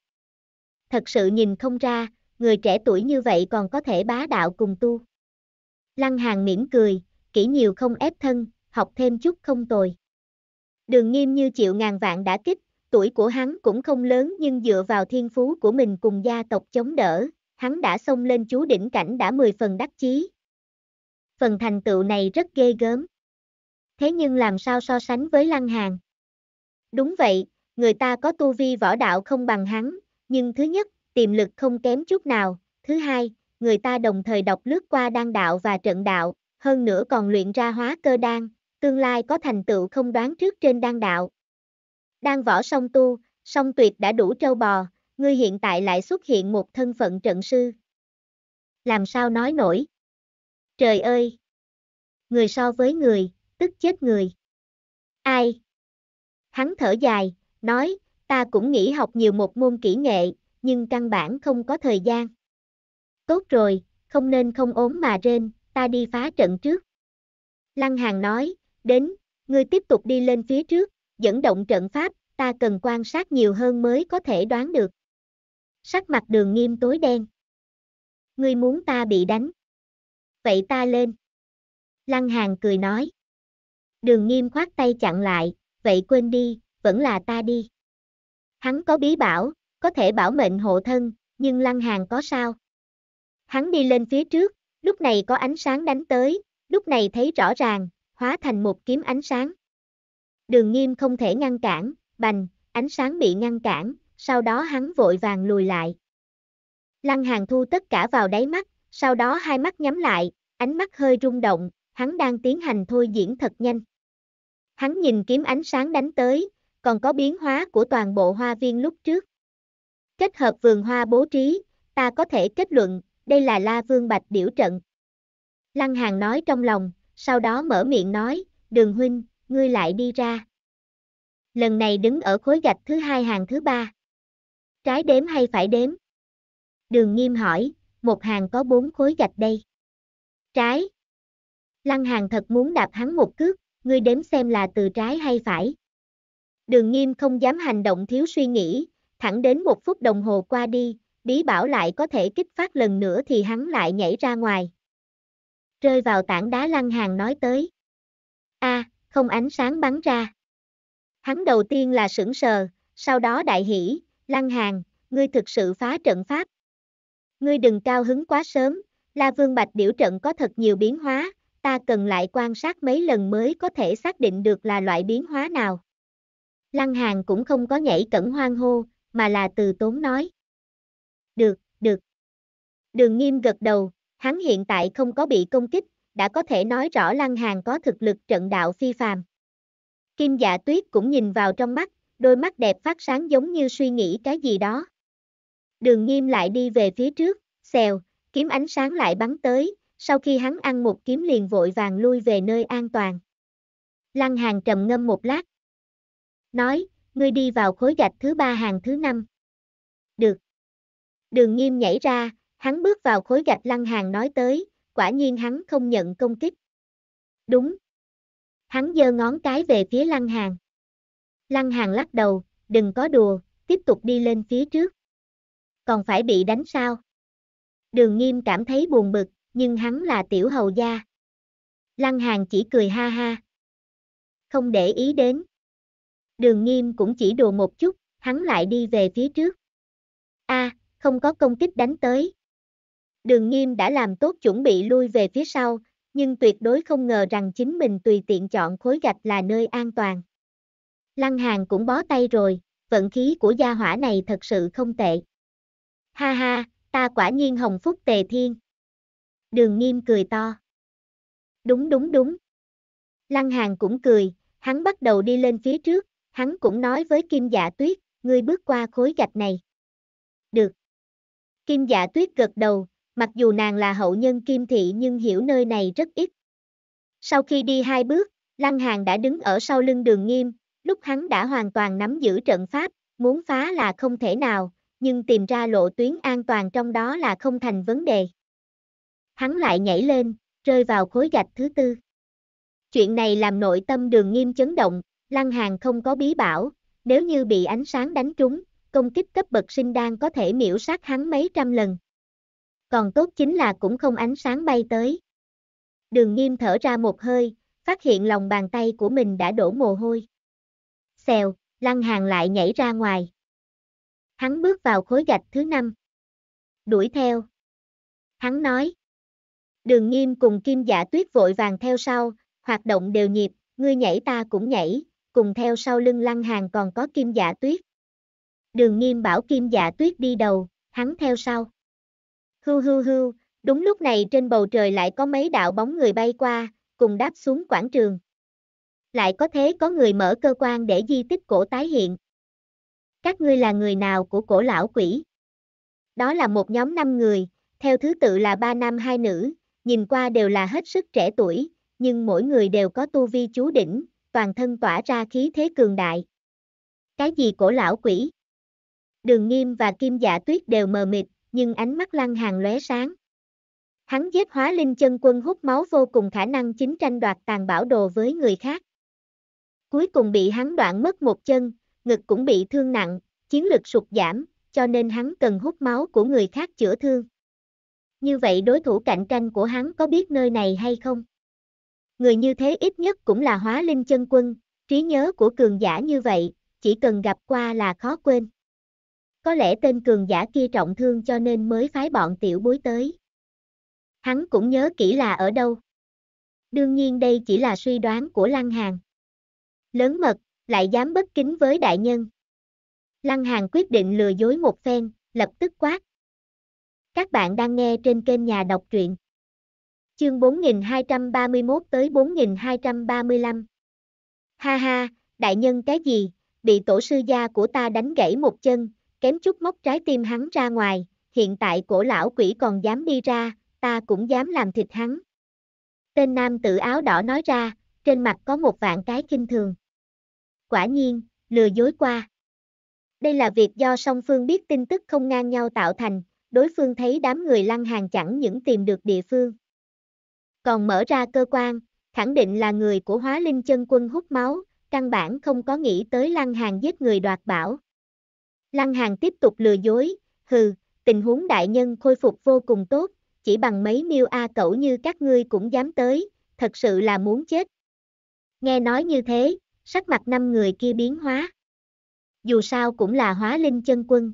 Thật sự nhìn không ra, người trẻ tuổi như vậy còn có thể bá đạo cùng tu. Lăng hàng mỉm cười, kỹ nhiều không ép thân, học thêm chút không tồi. Đường nghiêm như chịu ngàn vạn đã kích, tuổi của hắn cũng không lớn nhưng dựa vào thiên phú của mình cùng gia tộc chống đỡ, hắn đã xông lên chú đỉnh cảnh đã 10 phần đắc chí. Phần thành tựu này rất ghê gớm. Thế nhưng làm sao so sánh với Lăng Hàn? Đúng vậy, người ta có tu vi võ đạo không bằng hắn, nhưng thứ nhất, tiềm lực không kém chút nào, thứ hai, người ta đồng thời đọc lướt qua đan đạo và trận đạo, hơn nữa còn luyện ra hóa cơ đan, tương lai có thành tựu không đoán trước trên đan đạo. Đan võ song tu, song tuyệt đã đủ trâu bò, ngươi hiện tại lại xuất hiện một thân phận trận sư. Làm sao nói nổi? Trời ơi! Người so với người, tức chết người. Ai? Hắn thở dài, nói, ta cũng nghĩ học nhiều một môn kỹ nghệ, nhưng căn bản không có thời gian. Tốt rồi, không nên không ốm mà rên, ta đi phá trận trước. Lăng Hàng nói, đến, ngươi tiếp tục đi lên phía trước, dẫn động trận pháp, ta cần quan sát nhiều hơn mới có thể đoán được. Sắc mặt đường nghiêm tối đen. Ngươi muốn ta bị đánh. Vậy ta lên. Lăng Hàng cười nói. Đường nghiêm khoát tay chặn lại, vậy quên đi, vẫn là ta đi. Hắn có bí bảo, có thể bảo mệnh hộ thân, nhưng Lăng Hàng có sao? Hắn đi lên phía trước, Lúc này có ánh sáng đánh tới, lúc này thấy rõ ràng, hóa thành một kiếm ánh sáng. Đường nghiêm không thể ngăn cản, bành, ánh sáng bị ngăn cản, sau đó hắn vội vàng lùi lại. Lăng hàng thu tất cả vào đáy mắt, sau đó hai mắt nhắm lại, ánh mắt hơi rung động, hắn đang tiến hành thôi diễn thật nhanh. Hắn nhìn kiếm ánh sáng đánh tới, còn có biến hóa của toàn bộ hoa viên lúc trước. Kết hợp vườn hoa bố trí, ta có thể kết luận, đây là La Vương Bạch Điểu Trận. Lăng Hàng nói trong lòng, sau đó mở miệng nói, đường huynh, ngươi lại đi ra. Lần này đứng ở khối gạch thứ hai hàng thứ ba. Trái đếm hay phải đếm? Đường nghiêm hỏi, một hàng có bốn khối gạch đây. Trái. Lăng hàng thật muốn đạp hắn một cước, ngươi đếm xem là từ trái hay phải. Đường nghiêm không dám hành động thiếu suy nghĩ, thẳng đến một phút đồng hồ qua đi, bí bảo lại có thể kích phát lần nữa thì hắn lại nhảy ra ngoài. Rơi vào tảng đá lăng hàng nói tới. a à, không ánh sáng bắn ra. Hắn đầu tiên là sững sờ, sau đó đại hỷ, lăng hàng, ngươi thực sự phá trận pháp. Ngươi đừng cao hứng quá sớm, La Vương Bạch điểu trận có thật nhiều biến hóa, ta cần lại quan sát mấy lần mới có thể xác định được là loại biến hóa nào. Lăng Hàng cũng không có nhảy cẩn hoang hô, mà là từ tốn nói được, được. Đường nghiêm gật đầu, hắn hiện tại không có bị công kích, đã có thể nói rõ Lăng Hàng có thực lực trận đạo phi phàm. Kim dạ tuyết cũng nhìn vào trong mắt, đôi mắt đẹp phát sáng giống như suy nghĩ cái gì đó. Đường nghiêm lại đi về phía trước, xèo, kiếm ánh sáng lại bắn tới, sau khi hắn ăn một kiếm liền vội vàng lui về nơi an toàn. Lăng hàng trầm ngâm một lát. Nói, ngươi đi vào khối gạch thứ ba hàng thứ năm. Được. Đường nghiêm nhảy ra, hắn bước vào khối gạch lăng hàng nói tới, quả nhiên hắn không nhận công kích. Đúng. Hắn giơ ngón cái về phía lăng hàng. Lăng hàng lắc đầu, đừng có đùa, tiếp tục đi lên phía trước. Còn phải bị đánh sao? Đường nghiêm cảm thấy buồn bực, nhưng hắn là tiểu hầu gia. Lăng hàng chỉ cười ha ha. Không để ý đến. Đường nghiêm cũng chỉ đùa một chút, hắn lại đi về phía trước. a à, không có công kích đánh tới. Đường nghiêm đã làm tốt chuẩn bị lui về phía sau, nhưng tuyệt đối không ngờ rằng chính mình tùy tiện chọn khối gạch là nơi an toàn. Lăng hàng cũng bó tay rồi, vận khí của gia hỏa này thật sự không tệ. Ha ha, ta quả nhiên hồng phúc tề thiên. Đường nghiêm cười to. Đúng đúng đúng. Lăng hàng cũng cười, hắn bắt đầu đi lên phía trước, hắn cũng nói với kim dạ tuyết, ngươi bước qua khối gạch này. Được, Kim dạ tuyết gật đầu, mặc dù nàng là hậu nhân kim thị nhưng hiểu nơi này rất ít. Sau khi đi hai bước, Lăng Hàng đã đứng ở sau lưng đường nghiêm, lúc hắn đã hoàn toàn nắm giữ trận pháp, muốn phá là không thể nào, nhưng tìm ra lộ tuyến an toàn trong đó là không thành vấn đề. Hắn lại nhảy lên, rơi vào khối gạch thứ tư. Chuyện này làm nội tâm đường nghiêm chấn động, Lăng Hàng không có bí bảo, nếu như bị ánh sáng đánh trúng, công kích cấp bậc sinh đan có thể miễu sát hắn mấy trăm lần. Còn tốt chính là cũng không ánh sáng bay tới. Đường nghiêm thở ra một hơi, phát hiện lòng bàn tay của mình đã đổ mồ hôi. Xèo, lăng hàng lại nhảy ra ngoài. Hắn bước vào khối gạch thứ năm. Đuổi theo. Hắn nói. Đường nghiêm cùng kim dạ tuyết vội vàng theo sau, hoạt động đều nhịp, ngươi nhảy ta cũng nhảy, cùng theo sau lưng lăng hàng còn có kim dạ tuyết đường nghiêm bảo kim dạ tuyết đi đầu, hắn theo sau. Hưu hưu hưu, đúng lúc này trên bầu trời lại có mấy đạo bóng người bay qua, cùng đáp xuống quảng trường. Lại có thế có người mở cơ quan để di tích cổ tái hiện. Các ngươi là người nào của cổ lão quỷ? Đó là một nhóm năm người, theo thứ tự là ba nam hai nữ, nhìn qua đều là hết sức trẻ tuổi, nhưng mỗi người đều có tu vi chú đỉnh, toàn thân tỏa ra khí thế cường đại. Cái gì cổ lão quỷ? đường nghiêm và kim dạ tuyết đều mờ mịt, nhưng ánh mắt lăng hàng lóe sáng. Hắn giết hóa linh chân quân hút máu vô cùng khả năng chính tranh đoạt tàn bảo đồ với người khác. Cuối cùng bị hắn đoạn mất một chân, ngực cũng bị thương nặng, chiến lực sụt giảm, cho nên hắn cần hút máu của người khác chữa thương. Như vậy đối thủ cạnh tranh của hắn có biết nơi này hay không? Người như thế ít nhất cũng là hóa linh chân quân, trí nhớ của cường giả như vậy, chỉ cần gặp qua là khó quên có lẽ tên cường giả kia trọng thương cho nên mới phái bọn tiểu bối tới. Hắn cũng nhớ kỹ là ở đâu. Đương nhiên đây chỉ là suy đoán của Lăng Hàn. Lớn mật, lại dám bất kính với đại nhân. Lăng Hàn quyết định lừa dối một phen, lập tức quát. Các bạn đang nghe trên kênh Nhà đọc truyện. Chương 4231 tới 4235. Ha ha, đại nhân cái gì, bị tổ sư gia của ta đánh gãy một chân, kém chút móc trái tim hắn ra ngoài, hiện tại cổ lão quỷ còn dám đi ra, ta cũng dám làm thịt hắn. Tên nam tử áo đỏ nói ra, trên mặt có một vạn cái kinh thường. Quả nhiên, lừa dối qua. Đây là việc do song phương biết tin tức không ngang nhau tạo thành, đối phương thấy đám người lăng hàng chẳng những tìm được địa phương. Còn mở ra cơ quan, khẳng định là người của hóa linh chân quân hút máu, căn bản không có nghĩ tới lăng hàng giết người đoạt bảo. Lăng Hàng tiếp tục lừa dối, hừ, tình huống đại nhân khôi phục vô cùng tốt, chỉ bằng mấy miêu A cẩu như các ngươi cũng dám tới, thật sự là muốn chết. Nghe nói như thế, sắc mặt năm người kia biến hóa. Dù sao cũng là hóa linh chân quân.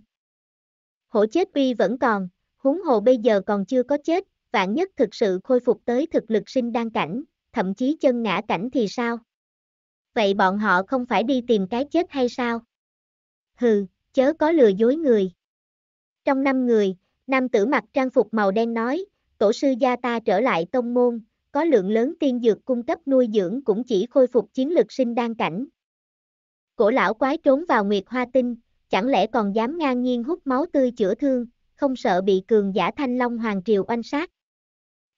Hổ chết uy vẫn còn, huống hồ bây giờ còn chưa có chết, vạn nhất thực sự khôi phục tới thực lực sinh đan cảnh, thậm chí chân ngã cảnh thì sao? Vậy bọn họ không phải đi tìm cái chết hay sao? Hừ, chớ có lừa dối người. Trong năm người, nam tử mặc trang phục màu đen nói, tổ sư gia ta trở lại tông môn, có lượng lớn tiên dược cung cấp nuôi dưỡng cũng chỉ khôi phục chiến lực sinh đan cảnh. Cổ lão quái trốn vào nguyệt hoa tinh, chẳng lẽ còn dám ngang nhiên hút máu tươi chữa thương, không sợ bị cường giả thanh long hoàng triều oanh sát.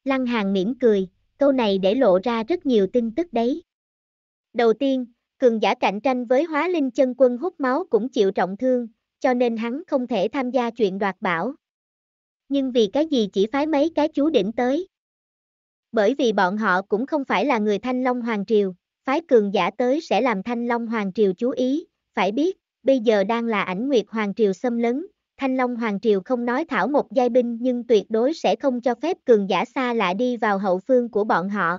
Lăng hàng mỉm cười, câu này để lộ ra rất nhiều tin tức đấy. Đầu tiên, cường giả cạnh tranh với hóa linh chân quân hút máu cũng chịu trọng thương, cho nên hắn không thể tham gia chuyện đoạt bảo. Nhưng vì cái gì chỉ phái mấy cái chú đỉnh tới? Bởi vì bọn họ cũng không phải là người Thanh Long Hoàng Triều, phái cường giả tới sẽ làm Thanh Long Hoàng Triều chú ý, phải biết, bây giờ đang là ảnh Nguyệt Hoàng Triều xâm lấn, Thanh Long Hoàng Triều không nói thảo một giai binh nhưng tuyệt đối sẽ không cho phép cường giả xa lạ đi vào hậu phương của bọn họ.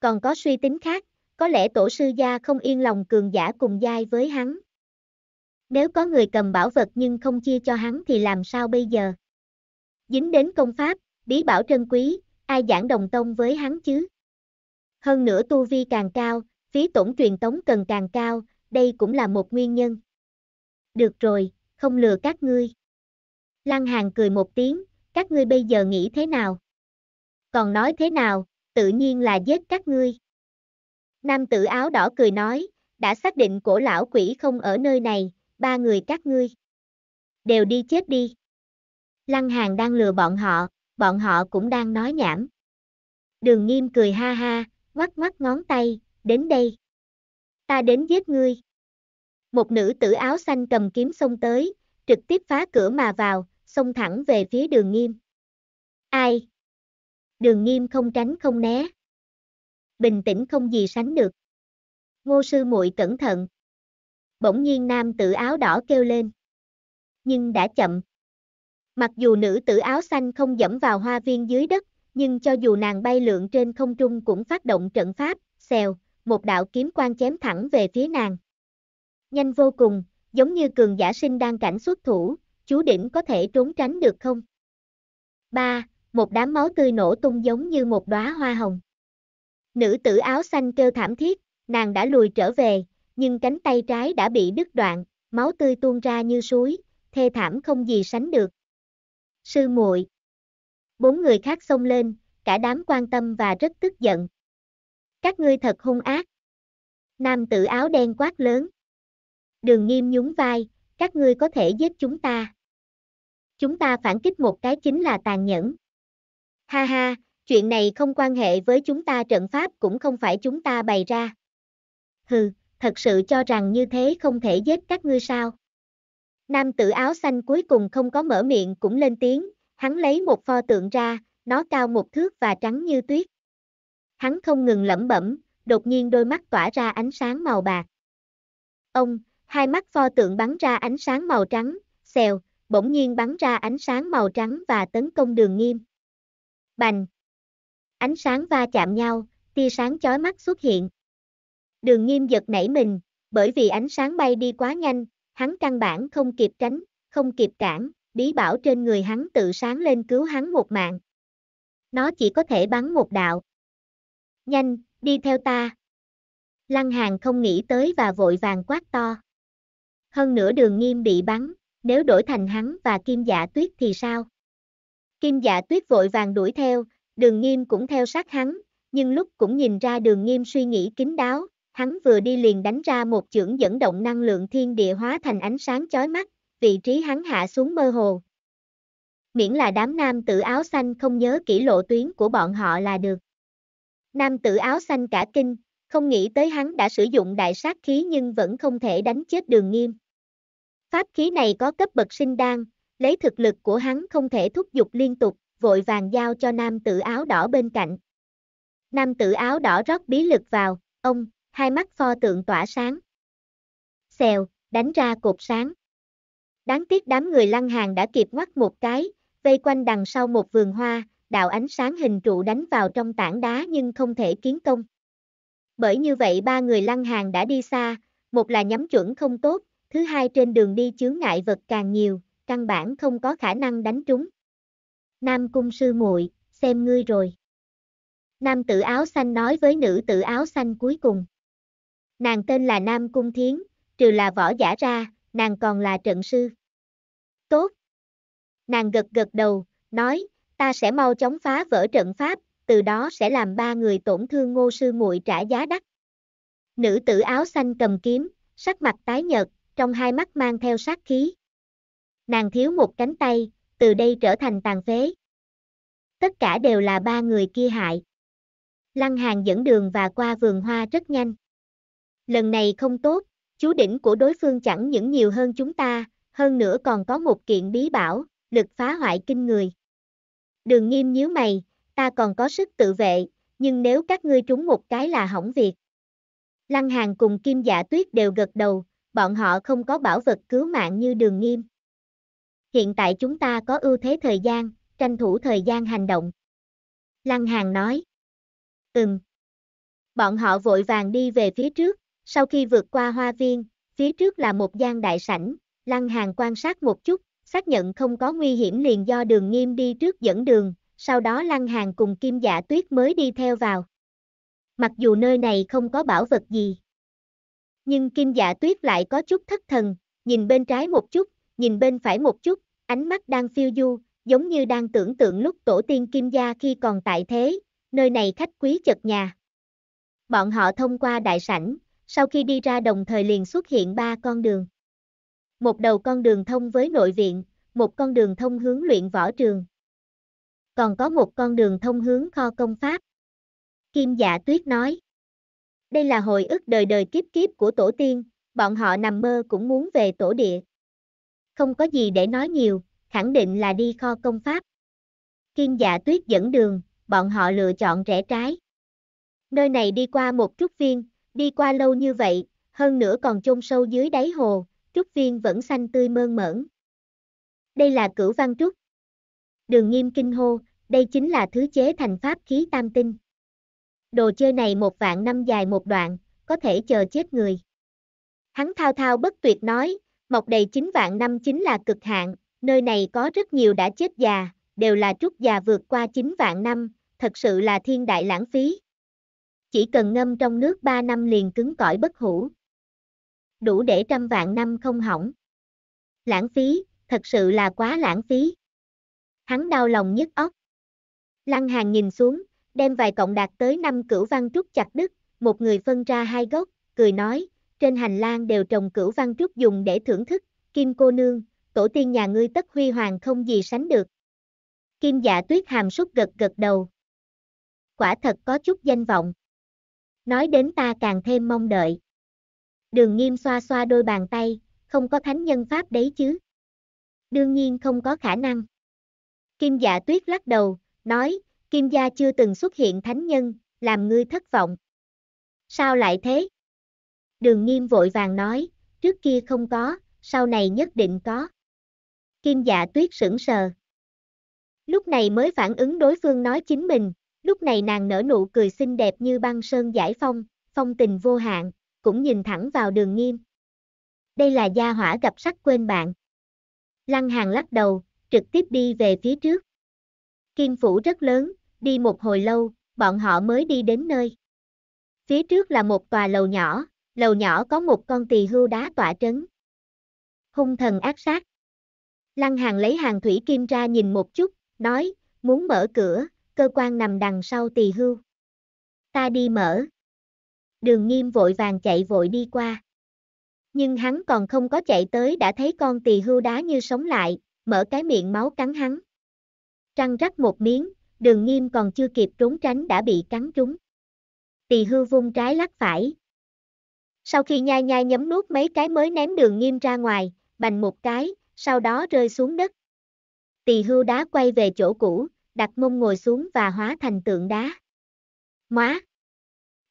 Còn có suy tính khác, có lẽ tổ sư gia không yên lòng cường giả cùng giai với hắn. Nếu có người cầm bảo vật nhưng không chia cho hắn thì làm sao bây giờ? Dính đến công pháp, bí bảo trân quý, ai giảng đồng tông với hắn chứ? Hơn nữa tu vi càng cao, phí tổn truyền tống cần càng cao, đây cũng là một nguyên nhân. Được rồi, không lừa các ngươi. Lăng hàn cười một tiếng, các ngươi bây giờ nghĩ thế nào? Còn nói thế nào, tự nhiên là giết các ngươi. Nam tử áo đỏ cười nói, đã xác định cổ lão quỷ không ở nơi này, ba người các ngươi. Đều đi chết đi. Lăng Hàng đang lừa bọn họ, bọn họ cũng đang nói nhảm. Đường nghiêm cười ha ha, ngoắc ngoắc ngón tay, đến đây. Ta đến giết ngươi. Một nữ tử áo xanh cầm kiếm xông tới, trực tiếp phá cửa mà vào, xông thẳng về phía đường nghiêm. Ai? Đường nghiêm không tránh không né bình tĩnh không gì sánh được. Ngô sư muội cẩn thận. Bỗng nhiên nam tử áo đỏ kêu lên. Nhưng đã chậm. Mặc dù nữ tử áo xanh không dẫm vào hoa viên dưới đất, nhưng cho dù nàng bay lượn trên không trung cũng phát động trận pháp, xèo, một đạo kiếm quan chém thẳng về phía nàng. Nhanh vô cùng, giống như cường giả sinh đang cảnh xuất thủ, chú đỉnh có thể trốn tránh được không? 3. Một đám máu tươi nổ tung giống như một đóa hoa hồng. Nữ tử áo xanh kêu thảm thiết, nàng đã lùi trở về, nhưng cánh tay trái đã bị đứt đoạn, máu tươi tuôn ra như suối, thê thảm không gì sánh được. Sư muội. Bốn người khác xông lên, cả đám quan tâm và rất tức giận. Các ngươi thật hung ác. Nam tử áo đen quát lớn. Đường nghiêm nhún vai, các ngươi có thể giết chúng ta. Chúng ta phản kích một cái chính là tàn nhẫn. Ha ha, chuyện này không quan hệ với chúng ta trận pháp cũng không phải chúng ta bày ra. Hừ, thật sự cho rằng như thế không thể giết các ngươi sao. Nam tử áo xanh cuối cùng không có mở miệng cũng lên tiếng, hắn lấy một pho tượng ra, nó cao một thước và trắng như tuyết. Hắn không ngừng lẩm bẩm, đột nhiên đôi mắt tỏa ra ánh sáng màu bạc. Ông, hai mắt pho tượng bắn ra ánh sáng màu trắng, xèo, bỗng nhiên bắn ra ánh sáng màu trắng và tấn công đường nghiêm. Bành, ánh sáng va chạm nhau, tia sáng chói mắt xuất hiện. Đường nghiêm giật nảy mình, bởi vì ánh sáng bay đi quá nhanh, hắn căn bản không kịp tránh, không kịp cản, bí bảo trên người hắn tự sáng lên cứu hắn một mạng. Nó chỉ có thể bắn một đạo. Nhanh, đi theo ta. Lăng hàng không nghĩ tới và vội vàng quát to. Hơn nữa đường nghiêm bị bắn, nếu đổi thành hắn và kim dạ tuyết thì sao? Kim dạ tuyết vội vàng đuổi theo, đường nghiêm cũng theo sát hắn, nhưng lúc cũng nhìn ra đường nghiêm suy nghĩ kín đáo, hắn vừa đi liền đánh ra một chưởng dẫn động năng lượng thiên địa hóa thành ánh sáng chói mắt, vị trí hắn hạ xuống mơ hồ. Miễn là đám nam tử áo xanh không nhớ kỹ lộ tuyến của bọn họ là được. Nam tử áo xanh cả kinh, không nghĩ tới hắn đã sử dụng đại sát khí nhưng vẫn không thể đánh chết đường nghiêm. Pháp khí này có cấp bậc sinh đan, lấy thực lực của hắn không thể thúc giục liên tục, vội vàng giao cho nam tử áo đỏ bên cạnh. Nam tử áo đỏ rót bí lực vào, ông, hai mắt pho tượng tỏa sáng. Xèo, đánh ra cột sáng. Đáng tiếc đám người lăng hàng đã kịp ngoắt một cái, vây quanh đằng sau một vườn hoa, đạo ánh sáng hình trụ đánh vào trong tảng đá nhưng không thể kiến công. Bởi như vậy ba người lăng hàng đã đi xa, một là nhắm chuẩn không tốt, thứ hai trên đường đi chướng ngại vật càng nhiều, căn bản không có khả năng đánh trúng. Nam Cung sư muội, xem ngươi rồi. Nam tử áo xanh nói với nữ tử áo xanh cuối cùng. Nàng tên là Nam Cung Thiến, trừ là võ giả ra, nàng còn là trận sư. Tốt. Nàng gật gật đầu, nói, ta sẽ mau chóng phá vỡ trận pháp, từ đó sẽ làm ba người tổn thương ngô sư muội trả giá đắt. Nữ tử áo xanh cầm kiếm, sắc mặt tái nhợt, trong hai mắt mang theo sát khí. Nàng thiếu một cánh tay, từ đây trở thành tàn phế. Tất cả đều là ba người kia hại. Lăng Hàng dẫn đường và qua vườn hoa rất nhanh. Lần này không tốt, chú đỉnh của đối phương chẳng những nhiều hơn chúng ta, hơn nữa còn có một kiện bí bảo, lực phá hoại kinh người. Đường nghiêm nhíu mày, ta còn có sức tự vệ, nhưng nếu các ngươi trúng một cái là hỏng việc. Lăng Hàng cùng Kim Dạ Tuyết đều gật đầu, bọn họ không có bảo vật cứu mạng như đường nghiêm hiện tại chúng ta có ưu thế thời gian, tranh thủ thời gian hành động. Lăng Hàng nói. Ừm. Bọn họ vội vàng đi về phía trước, sau khi vượt qua hoa viên, phía trước là một gian đại sảnh, Lăng Hàng quan sát một chút, xác nhận không có nguy hiểm liền do đường nghiêm đi trước dẫn đường, sau đó Lăng Hàng cùng Kim Dạ Tuyết mới đi theo vào. Mặc dù nơi này không có bảo vật gì, nhưng Kim Dạ Tuyết lại có chút thất thần, nhìn bên trái một chút, nhìn bên phải một chút, ánh mắt đang phiêu du, giống như đang tưởng tượng lúc tổ tiên kim gia khi còn tại thế, nơi này khách quý chật nhà. Bọn họ thông qua đại sảnh, sau khi đi ra đồng thời liền xuất hiện ba con đường. Một đầu con đường thông với nội viện, một con đường thông hướng luyện võ trường. Còn có một con đường thông hướng kho công pháp. Kim dạ tuyết nói. Đây là hồi ức đời đời kiếp kiếp của tổ tiên, bọn họ nằm mơ cũng muốn về tổ địa. Không có gì để nói nhiều, khẳng định là đi kho công pháp. Kim dạ tuyết dẫn đường, bọn họ lựa chọn rẽ trái. Nơi này đi qua một trúc viên, đi qua lâu như vậy, hơn nữa còn chôn sâu dưới đáy hồ, trúc viên vẫn xanh tươi mơn mởn. Đây là cửu văn trúc. Đường nghiêm kinh hô, đây chính là thứ chế thành pháp khí tam tinh. Đồ chơi này một vạn năm dài một đoạn, có thể chờ chết người. Hắn thao thao bất tuyệt nói, Mọc đầy 9 vạn năm chính là cực hạn, nơi này có rất nhiều đã chết già, đều là trúc già vượt qua 9 vạn năm, thật sự là thiên đại lãng phí. Chỉ cần ngâm trong nước 3 năm liền cứng cỏi bất hủ. Đủ để trăm vạn năm không hỏng. Lãng phí, thật sự là quá lãng phí. Hắn đau lòng nhức ốc, Lăng hàng nhìn xuống, đem vài cộng đạt tới năm cửu văn trúc chặt đứt, một người phân ra hai gốc, cười nói, trên hành lang đều trồng cửu văn trúc dùng để thưởng thức, kim cô nương, tổ tiên nhà ngươi tất huy hoàng không gì sánh được. Kim dạ tuyết hàm súc gật gật đầu. Quả thật có chút danh vọng. Nói đến ta càng thêm mong đợi. Đường nghiêm xoa xoa đôi bàn tay, không có thánh nhân pháp đấy chứ. Đương nhiên không có khả năng. Kim dạ tuyết lắc đầu, nói, kim gia chưa từng xuất hiện thánh nhân, làm ngươi thất vọng. Sao lại thế? Đường nghiêm vội vàng nói, trước kia không có, sau này nhất định có. Kim dạ tuyết sững sờ. Lúc này mới phản ứng đối phương nói chính mình, lúc này nàng nở nụ cười xinh đẹp như băng sơn giải phong, phong tình vô hạn, cũng nhìn thẳng vào đường nghiêm. Đây là gia hỏa gặp sắc quên bạn. Lăng hàng lắc đầu, trực tiếp đi về phía trước. Kim phủ rất lớn, đi một hồi lâu, bọn họ mới đi đến nơi. Phía trước là một tòa lầu nhỏ, lầu nhỏ có một con tỳ hưu đá tỏa trấn. Hung thần ác sát. Lăng hàng lấy hàng thủy kim ra nhìn một chút, nói, muốn mở cửa, cơ quan nằm đằng sau tỳ hưu. Ta đi mở. Đường nghiêm vội vàng chạy vội đi qua. Nhưng hắn còn không có chạy tới đã thấy con tỳ hưu đá như sống lại, mở cái miệng máu cắn hắn. Trăng rắc một miếng, đường nghiêm còn chưa kịp trốn tránh đã bị cắn trúng. Tỳ hưu vung trái lắc phải, sau khi nhai nhai nhấm nuốt mấy cái mới ném đường nghiêm ra ngoài, bành một cái, sau đó rơi xuống đất. Tỳ hưu đá quay về chỗ cũ, đặt mông ngồi xuống và hóa thành tượng đá. Móa!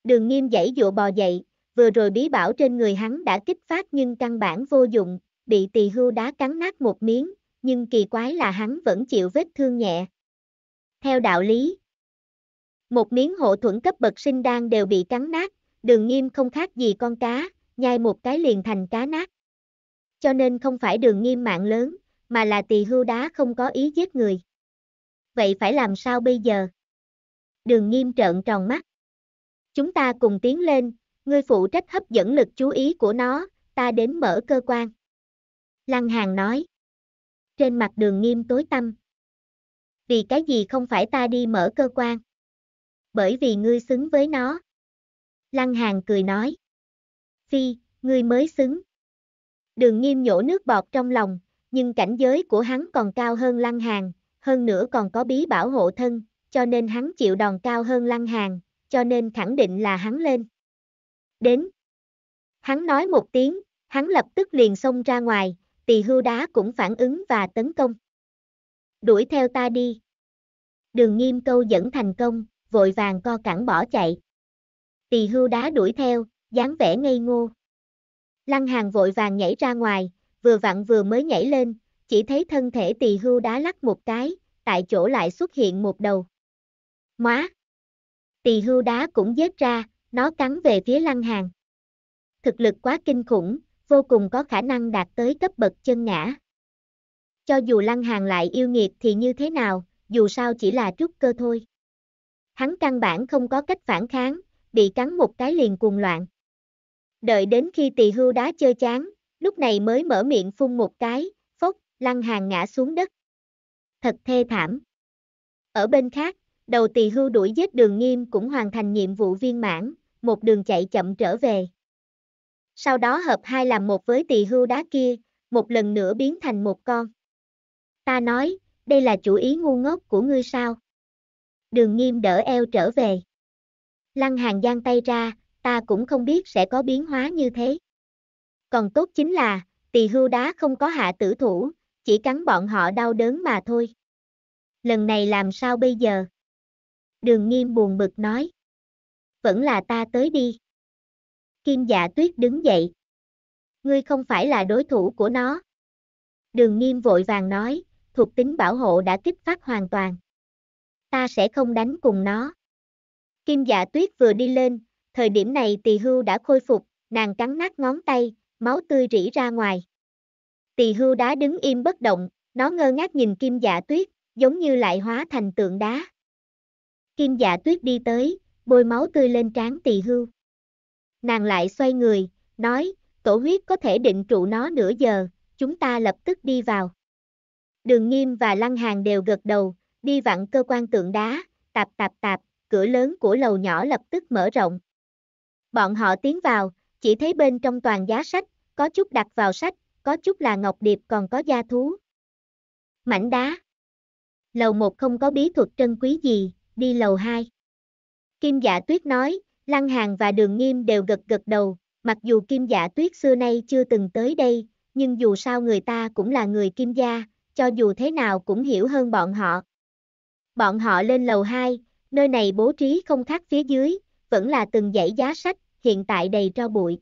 Đường nghiêm dãy dụa bò dậy, vừa rồi bí bảo trên người hắn đã kích phát nhưng căn bản vô dụng, bị tỳ hưu đá cắn nát một miếng, nhưng kỳ quái là hắn vẫn chịu vết thương nhẹ. Theo đạo lý, một miếng hộ thuẫn cấp bậc sinh đan đều bị cắn nát, đường nghiêm không khác gì con cá, nhai một cái liền thành cá nát. Cho nên không phải đường nghiêm mạng lớn, mà là tỳ hưu đá không có ý giết người. Vậy phải làm sao bây giờ? Đường nghiêm trợn tròn mắt. Chúng ta cùng tiến lên, ngươi phụ trách hấp dẫn lực chú ý của nó, ta đến mở cơ quan. Lăng hàn nói. Trên mặt đường nghiêm tối tăm. Vì cái gì không phải ta đi mở cơ quan? Bởi vì ngươi xứng với nó. Lăng Hàng cười nói. Phi, ngươi mới xứng. Đường nghiêm nhổ nước bọt trong lòng, nhưng cảnh giới của hắn còn cao hơn Lăng Hàng, hơn nữa còn có bí bảo hộ thân, cho nên hắn chịu đòn cao hơn Lăng Hàng, cho nên khẳng định là hắn lên. Đến. Hắn nói một tiếng, hắn lập tức liền xông ra ngoài, tỳ hưu đá cũng phản ứng và tấn công. Đuổi theo ta đi. Đường nghiêm câu dẫn thành công, vội vàng co cẳng bỏ chạy tỳ hưu đá đuổi theo, dáng vẻ ngây ngô. Lăng hàng vội vàng nhảy ra ngoài, vừa vặn vừa mới nhảy lên, chỉ thấy thân thể tỳ hưu đá lắc một cái, tại chỗ lại xuất hiện một đầu. Móa! Tỳ hưu đá cũng dết ra, nó cắn về phía lăng hàng. Thực lực quá kinh khủng, vô cùng có khả năng đạt tới cấp bậc chân ngã. Cho dù lăng hàng lại yêu nghiệt thì như thế nào, dù sao chỉ là chút cơ thôi. Hắn căn bản không có cách phản kháng, bị cắn một cái liền cuồng loạn. Đợi đến khi tỳ hưu đá chơi chán, lúc này mới mở miệng phun một cái, phốc, lăn hàng ngã xuống đất. Thật thê thảm. Ở bên khác, đầu tỳ hưu đuổi giết đường nghiêm cũng hoàn thành nhiệm vụ viên mãn, một đường chạy chậm trở về. Sau đó hợp hai làm một với tỳ hưu đá kia, một lần nữa biến thành một con. Ta nói, đây là chủ ý ngu ngốc của ngươi sao? Đường nghiêm đỡ eo trở về. Lăng Hàng giang tay ra, ta cũng không biết sẽ có biến hóa như thế. Còn tốt chính là, tỳ hưu đá không có hạ tử thủ, chỉ cắn bọn họ đau đớn mà thôi. Lần này làm sao bây giờ? Đường nghiêm buồn bực nói. Vẫn là ta tới đi. Kim dạ tuyết đứng dậy. Ngươi không phải là đối thủ của nó. Đường nghiêm vội vàng nói, thuộc tính bảo hộ đã kích phát hoàn toàn. Ta sẽ không đánh cùng nó. Kim dạ tuyết vừa đi lên, thời điểm này tỳ hưu đã khôi phục, nàng cắn nát ngón tay, máu tươi rỉ ra ngoài. Tỳ hưu đá đứng im bất động, nó ngơ ngác nhìn kim dạ tuyết, giống như lại hóa thành tượng đá. Kim dạ tuyết đi tới, bôi máu tươi lên trán tỳ hưu. Nàng lại xoay người, nói, tổ huyết có thể định trụ nó nửa giờ, chúng ta lập tức đi vào. Đường nghiêm và lăng hàng đều gật đầu, đi vặn cơ quan tượng đá, tạp tạp tạp, cửa lớn của lầu nhỏ lập tức mở rộng. Bọn họ tiến vào, chỉ thấy bên trong toàn giá sách, có chút đặt vào sách, có chút là ngọc điệp còn có gia thú. Mảnh đá. Lầu 1 không có bí thuật trân quý gì, đi lầu 2. Kim dạ tuyết nói, Lăng hàn và Đường Nghiêm đều gật gật đầu, mặc dù Kim dạ tuyết xưa nay chưa từng tới đây, nhưng dù sao người ta cũng là người Kim gia, cho dù thế nào cũng hiểu hơn bọn họ. Bọn họ lên lầu 2, nơi này bố trí không khác phía dưới, vẫn là từng dãy giá sách, hiện tại đầy tro bụi.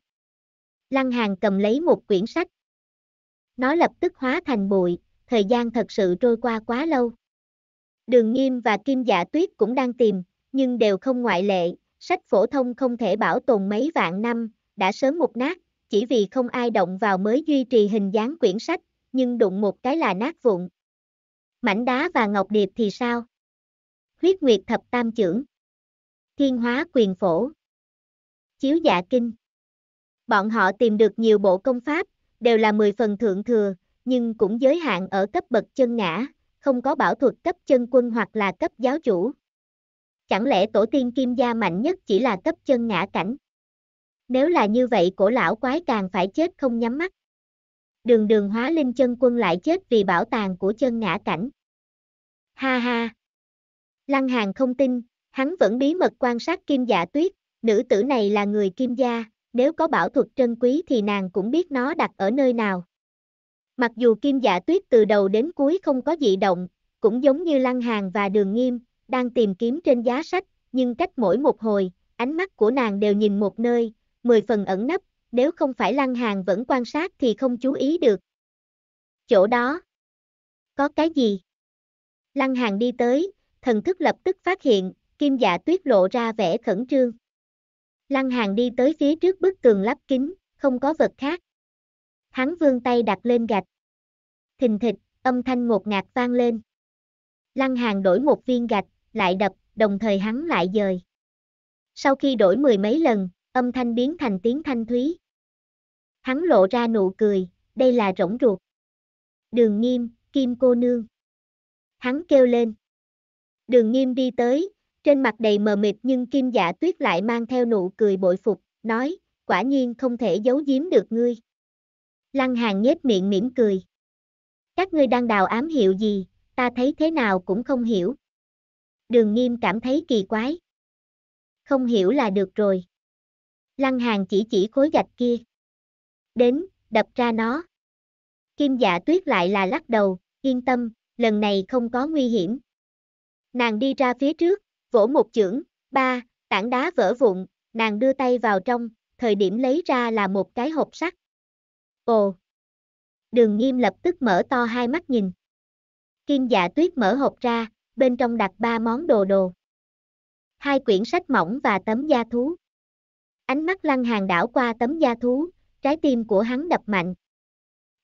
Lăng Hàng cầm lấy một quyển sách. Nó lập tức hóa thành bụi, thời gian thật sự trôi qua quá lâu. Đường Nghiêm và Kim Dạ Tuyết cũng đang tìm, nhưng đều không ngoại lệ, sách phổ thông không thể bảo tồn mấy vạn năm, đã sớm mục nát, chỉ vì không ai động vào mới duy trì hình dáng quyển sách, nhưng đụng một cái là nát vụn. Mảnh đá và ngọc điệp thì sao? Huyết Nguyệt Thập Tam trưởng Thiên Hóa Quyền Phổ. Chiếu Dạ Kinh. Bọn họ tìm được nhiều bộ công pháp, đều là 10 phần thượng thừa, nhưng cũng giới hạn ở cấp bậc chân ngã, không có bảo thuật cấp chân quân hoặc là cấp giáo chủ. Chẳng lẽ tổ tiên kim gia mạnh nhất chỉ là cấp chân ngã cảnh? Nếu là như vậy cổ lão quái càng phải chết không nhắm mắt. Đường đường hóa linh chân quân lại chết vì bảo tàng của chân ngã cảnh. Ha ha, Lăng Hàng không tin, hắn vẫn bí mật quan sát Kim Dạ Tuyết, nữ tử này là người Kim gia, nếu có bảo thuật trân quý thì nàng cũng biết nó đặt ở nơi nào. Mặc dù Kim Dạ Tuyết từ đầu đến cuối không có dị động, cũng giống như Lăng Hàng và Đường Nghiêm, đang tìm kiếm trên giá sách, nhưng cách mỗi một hồi, ánh mắt của nàng đều nhìn một nơi, mười phần ẩn nấp, nếu không phải Lăng Hàng vẫn quan sát thì không chú ý được. Chỗ đó, có cái gì? Lăng Hàng đi tới, thần thức lập tức phát hiện, kim dạ tuyết lộ ra vẻ khẩn trương. Lăng hàng đi tới phía trước bức tường lắp kính, không có vật khác. Hắn vươn tay đặt lên gạch. Thình thịch, âm thanh ngột ngạt vang lên. Lăng hàng đổi một viên gạch, lại đập, đồng thời hắn lại dời. Sau khi đổi mười mấy lần, âm thanh biến thành tiếng thanh thúy. Hắn lộ ra nụ cười, đây là rỗng ruột. Đường nghiêm, kim cô nương. Hắn kêu lên. Đường nghiêm đi tới, trên mặt đầy mờ mịt nhưng kim dạ tuyết lại mang theo nụ cười bội phục, nói, quả nhiên không thể giấu giếm được ngươi. Lăng hàng nhếch miệng mỉm cười. Các ngươi đang đào ám hiệu gì, ta thấy thế nào cũng không hiểu. Đường nghiêm cảm thấy kỳ quái. Không hiểu là được rồi. Lăng hàng chỉ chỉ khối gạch kia. Đến, đập ra nó. Kim dạ tuyết lại là lắc đầu, yên tâm, lần này không có nguy hiểm, Nàng đi ra phía trước, vỗ một chưởng, ba, tảng đá vỡ vụn, nàng đưa tay vào trong, thời điểm lấy ra là một cái hộp sắt. Ồ! Đường nghiêm lập tức mở to hai mắt nhìn. Kim dạ tuyết mở hộp ra, bên trong đặt ba món đồ đồ. Hai quyển sách mỏng và tấm da thú. Ánh mắt lăng hàng đảo qua tấm da thú, trái tim của hắn đập mạnh.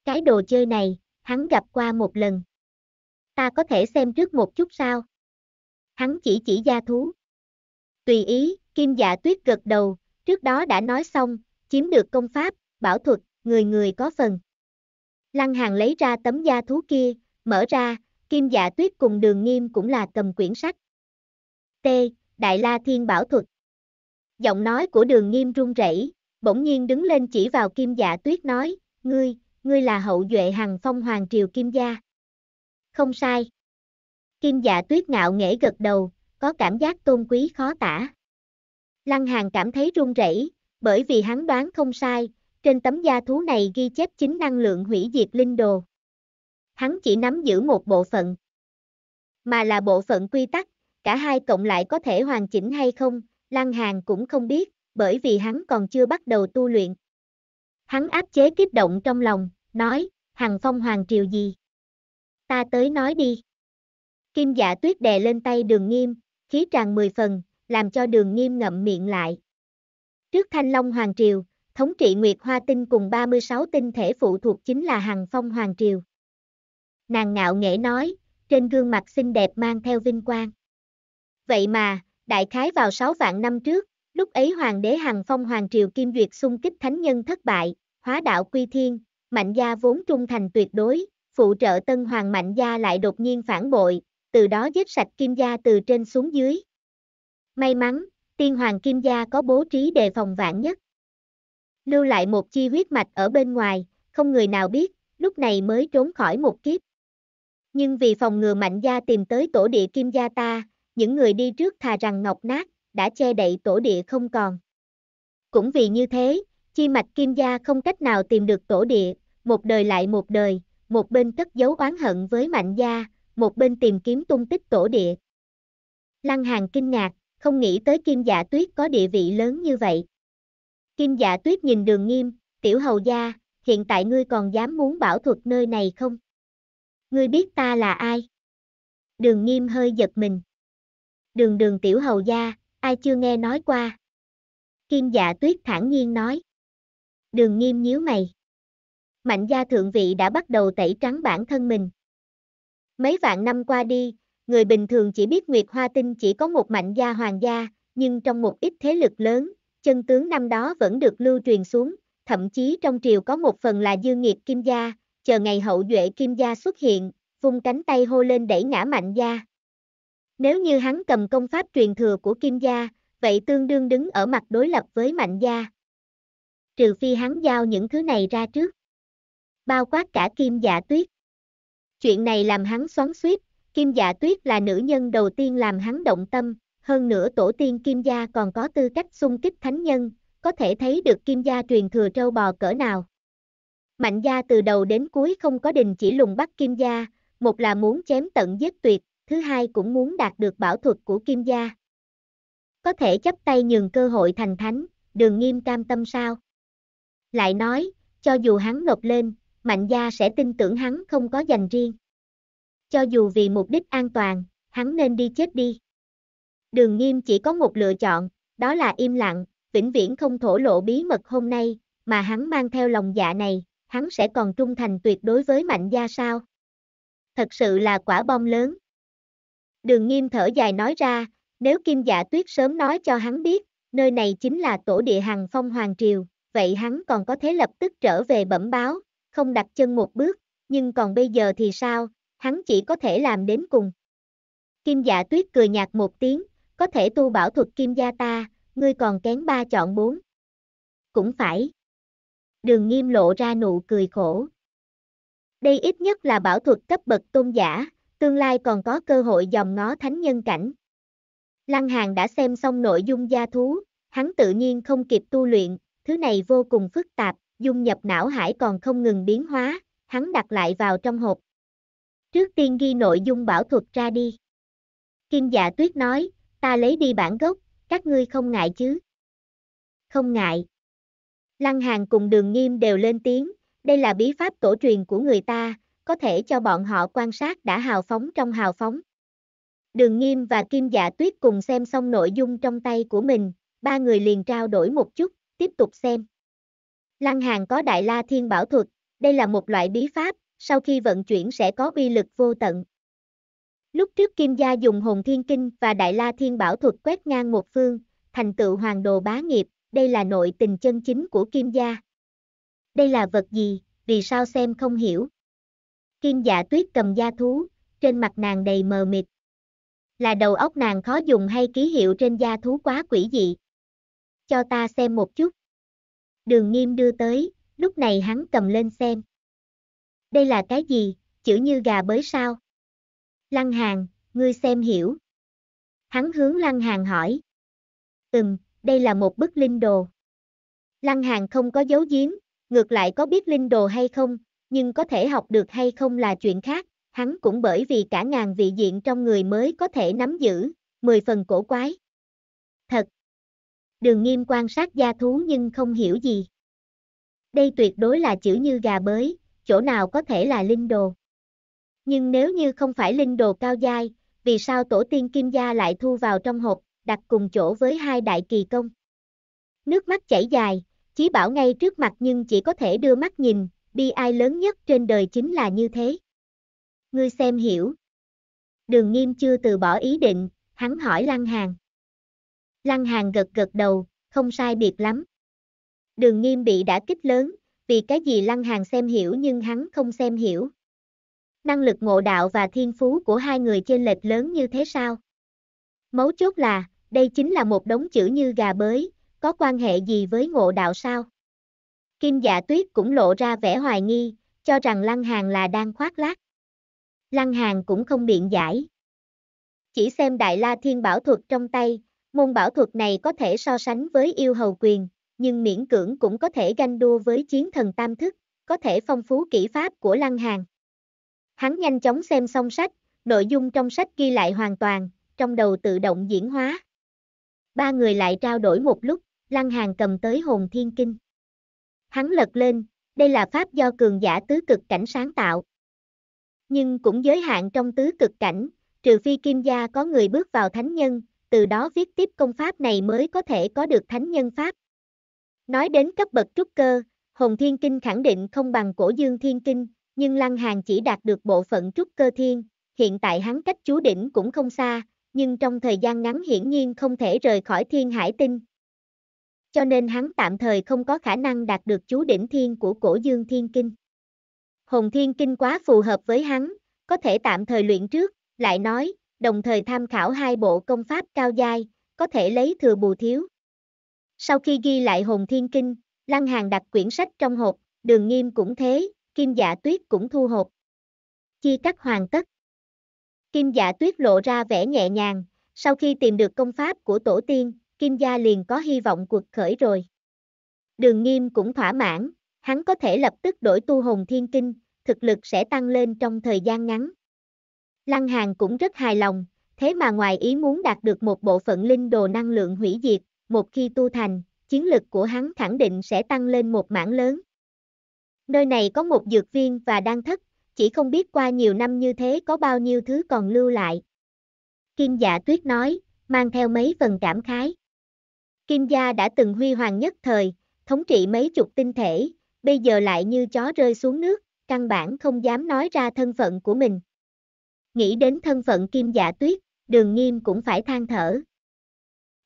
Cái đồ chơi này, hắn gặp qua một lần. Ta có thể xem trước một chút sao? hắn chỉ chỉ gia thú. Tùy ý, kim dạ tuyết gật đầu, trước đó đã nói xong, chiếm được công pháp, bảo thuật, người người có phần. Lăng Hàng lấy ra tấm gia thú kia, mở ra, kim dạ tuyết cùng đường nghiêm cũng là cầm quyển sách. T. Đại La Thiên Bảo Thuật Giọng nói của đường nghiêm run rẩy, bỗng nhiên đứng lên chỉ vào kim dạ tuyết nói, ngươi, ngươi là hậu duệ hằng phong hoàng triều kim gia. Không sai. Kim dạ tuyết ngạo nghễ gật đầu, có cảm giác tôn quý khó tả. Lăng Hàng cảm thấy run rẩy, bởi vì hắn đoán không sai, trên tấm da thú này ghi chép chính năng lượng hủy diệt linh đồ. Hắn chỉ nắm giữ một bộ phận, mà là bộ phận quy tắc, cả hai cộng lại có thể hoàn chỉnh hay không, Lăng Hàng cũng không biết, bởi vì hắn còn chưa bắt đầu tu luyện. Hắn áp chế kích động trong lòng, nói, Hằng Phong Hoàng triều gì? Ta tới nói đi. Kim dạ tuyết đè lên tay đường nghiêm, khí tràn mười phần, làm cho đường nghiêm ngậm miệng lại. Trước Thanh Long Hoàng Triều, thống trị Nguyệt Hoa Tinh cùng 36 tinh thể phụ thuộc chính là Hằng Phong Hoàng Triều. Nàng ngạo nghễ nói, trên gương mặt xinh đẹp mang theo vinh quang. Vậy mà, đại khái vào 6 vạn năm trước, lúc ấy Hoàng đế Hằng Phong Hoàng Triều Kim Duyệt xung kích thánh nhân thất bại, hóa đạo quy thiên, mạnh gia vốn trung thành tuyệt đối, phụ trợ tân hoàng mạnh gia lại đột nhiên phản bội, từ đó giết sạch kim gia từ trên xuống dưới. May mắn, tiên hoàng kim gia có bố trí đề phòng vạn nhất. Lưu lại một chi huyết mạch ở bên ngoài, không người nào biết, lúc này mới trốn khỏi một kiếp. Nhưng vì phòng ngừa mạnh gia tìm tới tổ địa kim gia ta, những người đi trước thà rằng ngọc nát, đã che đậy tổ địa không còn. Cũng vì như thế, chi mạch kim gia không cách nào tìm được tổ địa, một đời lại một đời, một bên cất giấu oán hận với mạnh gia, một bên tìm kiếm tung tích tổ địa. Lăng hàn kinh ngạc, không nghĩ tới Kim Dạ Tuyết có địa vị lớn như vậy. Kim Dạ Tuyết nhìn đường nghiêm, tiểu hầu gia, hiện tại ngươi còn dám muốn bảo thuật nơi này không? Ngươi biết ta là ai? Đường nghiêm hơi giật mình. Đường đường tiểu hầu gia, ai chưa nghe nói qua? Kim dạ tuyết thản nhiên nói. Đường nghiêm nhíu mày. Mạnh gia thượng vị đã bắt đầu tẩy trắng bản thân mình, Mấy vạn năm qua đi, người bình thường chỉ biết Nguyệt Hoa Tinh chỉ có một mạnh gia hoàng gia, nhưng trong một ít thế lực lớn, chân tướng năm đó vẫn được lưu truyền xuống, thậm chí trong triều có một phần là dương nghiệp kim gia, chờ ngày hậu duệ kim gia xuất hiện, vung cánh tay hô lên đẩy ngã mạnh gia. Nếu như hắn cầm công pháp truyền thừa của kim gia, vậy tương đương đứng ở mặt đối lập với mạnh gia. Trừ phi hắn giao những thứ này ra trước. Bao quát cả kim giả dạ tuyết. Chuyện này làm hắn xoắn suýt, Kim Dạ Tuyết là nữ nhân đầu tiên làm hắn động tâm, hơn nữa tổ tiên Kim Gia còn có tư cách xung kích thánh nhân, có thể thấy được Kim Gia truyền thừa trâu bò cỡ nào. Mạnh Gia từ đầu đến cuối không có đình chỉ lùng bắt Kim Gia, một là muốn chém tận giết tuyệt, thứ hai cũng muốn đạt được bảo thuật của Kim Gia. Có thể chấp tay nhường cơ hội thành thánh, đường nghiêm cam tâm sao? Lại nói, cho dù hắn ngập lên, Mạnh gia sẽ tin tưởng hắn không có dành riêng. Cho dù vì mục đích an toàn, hắn nên đi chết đi. Đường nghiêm chỉ có một lựa chọn, đó là im lặng, vĩnh viễn không thổ lộ bí mật hôm nay, mà hắn mang theo lòng dạ này, hắn sẽ còn trung thành tuyệt đối với mạnh gia sao? Thật sự là quả bom lớn. Đường nghiêm thở dài nói ra, nếu kim dạ tuyết sớm nói cho hắn biết, nơi này chính là tổ địa hằng phong hoàng triều, vậy hắn còn có thể lập tức trở về bẩm báo, không đặt chân một bước, nhưng còn bây giờ thì sao, hắn chỉ có thể làm đến cùng. Kim dạ tuyết cười nhạt một tiếng, có thể tu bảo thuật kim gia ta, ngươi còn kén ba chọn bốn. Cũng phải. Đường nghiêm lộ ra nụ cười khổ. Đây ít nhất là bảo thuật cấp bậc tôn giả, tương lai còn có cơ hội dòng ngó thánh nhân cảnh. Lăng Hàng đã xem xong nội dung gia thú, hắn tự nhiên không kịp tu luyện, thứ này vô cùng phức tạp dung nhập não hải còn không ngừng biến hóa, hắn đặt lại vào trong hộp. Trước tiên ghi nội dung bảo thuật ra đi. Kim dạ tuyết nói, ta lấy đi bản gốc, các ngươi không ngại chứ? Không ngại. Lăng Hàng cùng đường nghiêm đều lên tiếng, đây là bí pháp tổ truyền của người ta, có thể cho bọn họ quan sát đã hào phóng trong hào phóng. Đường nghiêm và kim dạ tuyết cùng xem xong nội dung trong tay của mình, ba người liền trao đổi một chút, tiếp tục xem. Lăng Hàn có Đại La Thiên Bảo Thuật, đây là một loại bí pháp, sau khi vận chuyển sẽ có uy lực vô tận. Lúc trước Kim Gia dùng Hồn Thiên Kinh và Đại La Thiên Bảo Thuật quét ngang một phương, thành tựu hoàng đồ bá nghiệp, đây là nội tình chân chính của Kim Gia. Đây là vật gì, vì sao xem không hiểu. Kim dạ tuyết cầm gia thú, trên mặt nàng đầy mờ mịt. Là đầu óc nàng khó dùng hay ký hiệu trên gia thú quá quỷ dị. Cho ta xem một chút đường nghiêm đưa tới, lúc này hắn cầm lên xem. Đây là cái gì, chữ như gà bới sao? Lăng hàng, ngươi xem hiểu. Hắn hướng lăng hàng hỏi. Ừm, đây là một bức linh đồ. Lăng hàng không có dấu giếm, ngược lại có biết linh đồ hay không, nhưng có thể học được hay không là chuyện khác, hắn cũng bởi vì cả ngàn vị diện trong người mới có thể nắm giữ, mười phần cổ quái. Thật, đường nghiêm quan sát gia thú nhưng không hiểu gì. Đây tuyệt đối là chữ như gà bới, chỗ nào có thể là linh đồ. Nhưng nếu như không phải linh đồ cao giai, vì sao tổ tiên kim gia lại thu vào trong hộp, đặt cùng chỗ với hai đại kỳ công? Nước mắt chảy dài, chí bảo ngay trước mặt nhưng chỉ có thể đưa mắt nhìn, bi ai lớn nhất trên đời chính là như thế. Ngươi xem hiểu. Đường nghiêm chưa từ bỏ ý định, hắn hỏi lăng hàng. Lăng Hàng gật gật đầu, không sai biệt lắm. Đường nghiêm bị đã kích lớn, vì cái gì Lăng Hàng xem hiểu nhưng hắn không xem hiểu. Năng lực ngộ đạo và thiên phú của hai người trên lệch lớn như thế sao? Mấu chốt là, đây chính là một đống chữ như gà bới, có quan hệ gì với ngộ đạo sao? Kim dạ tuyết cũng lộ ra vẻ hoài nghi, cho rằng Lăng Hàng là đang khoác lác. Lăng Hàng cũng không biện giải. Chỉ xem Đại La Thiên Bảo Thuật trong tay, Môn bảo thuật này có thể so sánh với yêu hầu quyền, nhưng miễn cưỡng cũng có thể ganh đua với chiến thần tam thức, có thể phong phú kỹ pháp của Lăng Hàn. Hắn nhanh chóng xem xong sách, nội dung trong sách ghi lại hoàn toàn, trong đầu tự động diễn hóa. Ba người lại trao đổi một lúc, Lăng Hàn cầm tới hồn thiên kinh. Hắn lật lên, đây là pháp do cường giả tứ cực cảnh sáng tạo. Nhưng cũng giới hạn trong tứ cực cảnh, trừ phi kim gia có người bước vào thánh nhân, từ đó viết tiếp công pháp này mới có thể có được thánh nhân pháp. Nói đến cấp bậc trúc cơ, Hồng Thiên Kinh khẳng định không bằng cổ dương thiên kinh, nhưng Lăng hàn chỉ đạt được bộ phận trúc cơ thiên, hiện tại hắn cách chú đỉnh cũng không xa, nhưng trong thời gian ngắn hiển nhiên không thể rời khỏi thiên hải tinh. Cho nên hắn tạm thời không có khả năng đạt được chú đỉnh thiên của cổ dương thiên kinh. Hồng Thiên Kinh quá phù hợp với hắn, có thể tạm thời luyện trước, lại nói, đồng thời tham khảo hai bộ công pháp cao giai, có thể lấy thừa bù thiếu. Sau khi ghi lại hồn thiên kinh, Lăng Hàng đặt quyển sách trong hộp, đường nghiêm cũng thế, kim dạ tuyết cũng thu hộp. chi cắt hoàn tất. Kim dạ tuyết lộ ra vẻ nhẹ nhàng, sau khi tìm được công pháp của tổ tiên, kim gia liền có hy vọng cuộc khởi rồi. Đường nghiêm cũng thỏa mãn, hắn có thể lập tức đổi tu hồn thiên kinh, thực lực sẽ tăng lên trong thời gian ngắn. Lăng Hàng cũng rất hài lòng, thế mà ngoài ý muốn đạt được một bộ phận linh đồ năng lượng hủy diệt, một khi tu thành, chiến lực của hắn khẳng định sẽ tăng lên một mảng lớn. Nơi này có một dược viên và đang thất, chỉ không biết qua nhiều năm như thế có bao nhiêu thứ còn lưu lại. Kim dạ tuyết nói, mang theo mấy phần cảm khái. Kim gia đã từng huy hoàng nhất thời, thống trị mấy chục tinh thể, bây giờ lại như chó rơi xuống nước, căn bản không dám nói ra thân phận của mình. Nghĩ đến thân phận Kim Dạ Tuyết, Đường Nghiêm cũng phải than thở.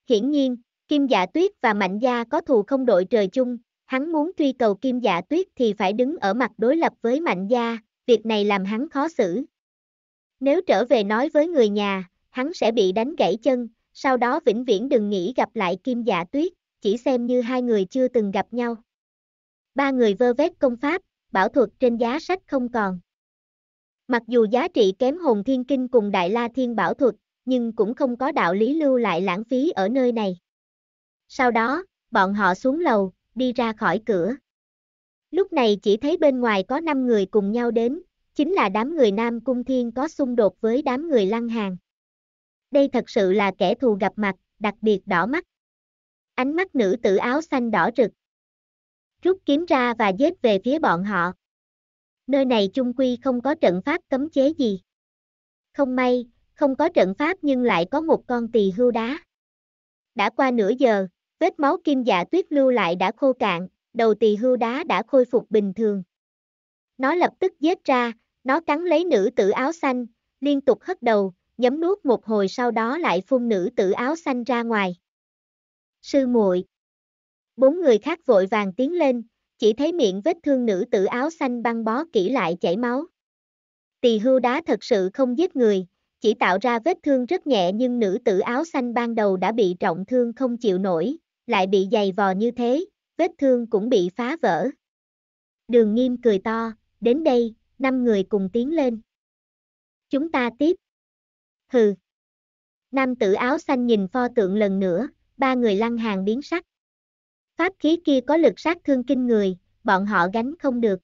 Hiển nhiên, Kim Dạ Tuyết và Mạnh Gia có thù không đội trời chung, hắn muốn truy cầu Kim Dạ Tuyết thì phải đứng ở mặt đối lập với Mạnh Gia, việc này làm hắn khó xử. Nếu trở về nói với người nhà, hắn sẽ bị đánh gãy chân, sau đó vĩnh viễn đừng nghĩ gặp lại Kim Dạ Tuyết, chỉ xem như hai người chưa từng gặp nhau. Ba người vơ vét công pháp, bảo thuật trên giá sách không còn. Mặc dù giá trị kém hồn thiên kinh cùng đại la thiên bảo thuật, nhưng cũng không có đạo lý lưu lại lãng phí ở nơi này. Sau đó, bọn họ xuống lầu, đi ra khỏi cửa. Lúc này chỉ thấy bên ngoài có 5 người cùng nhau đến, chính là đám người Nam Cung Thiên có xung đột với đám người Lăng Hàng. Đây thật sự là kẻ thù gặp mặt, đặc biệt đỏ mắt. Ánh mắt nữ tử áo xanh đỏ rực. Rút kiếm ra và giết về phía bọn họ nơi này chung quy không có trận pháp cấm chế gì. Không may, không có trận pháp nhưng lại có một con tỳ hưu đá. Đã qua nửa giờ, vết máu kim dạ tuyết lưu lại đã khô cạn, đầu tỳ hưu đá đã khôi phục bình thường. Nó lập tức giết ra, nó cắn lấy nữ tử áo xanh, liên tục hất đầu, nhấm nuốt một hồi sau đó lại phun nữ tử áo xanh ra ngoài. Sư muội Bốn người khác vội vàng tiến lên, chỉ thấy miệng vết thương nữ tử áo xanh băng bó kỹ lại chảy máu. Tỳ hưu đá thật sự không giết người, chỉ tạo ra vết thương rất nhẹ nhưng nữ tử áo xanh ban đầu đã bị trọng thương không chịu nổi, lại bị giày vò như thế, vết thương cũng bị phá vỡ. Đường nghiêm cười to, đến đây, năm người cùng tiến lên. Chúng ta tiếp. Hừ. Nam tử áo xanh nhìn pho tượng lần nữa, ba người lăng hàng biến sắc. Pháp khí kia có lực sát thương kinh người, bọn họ gánh không được.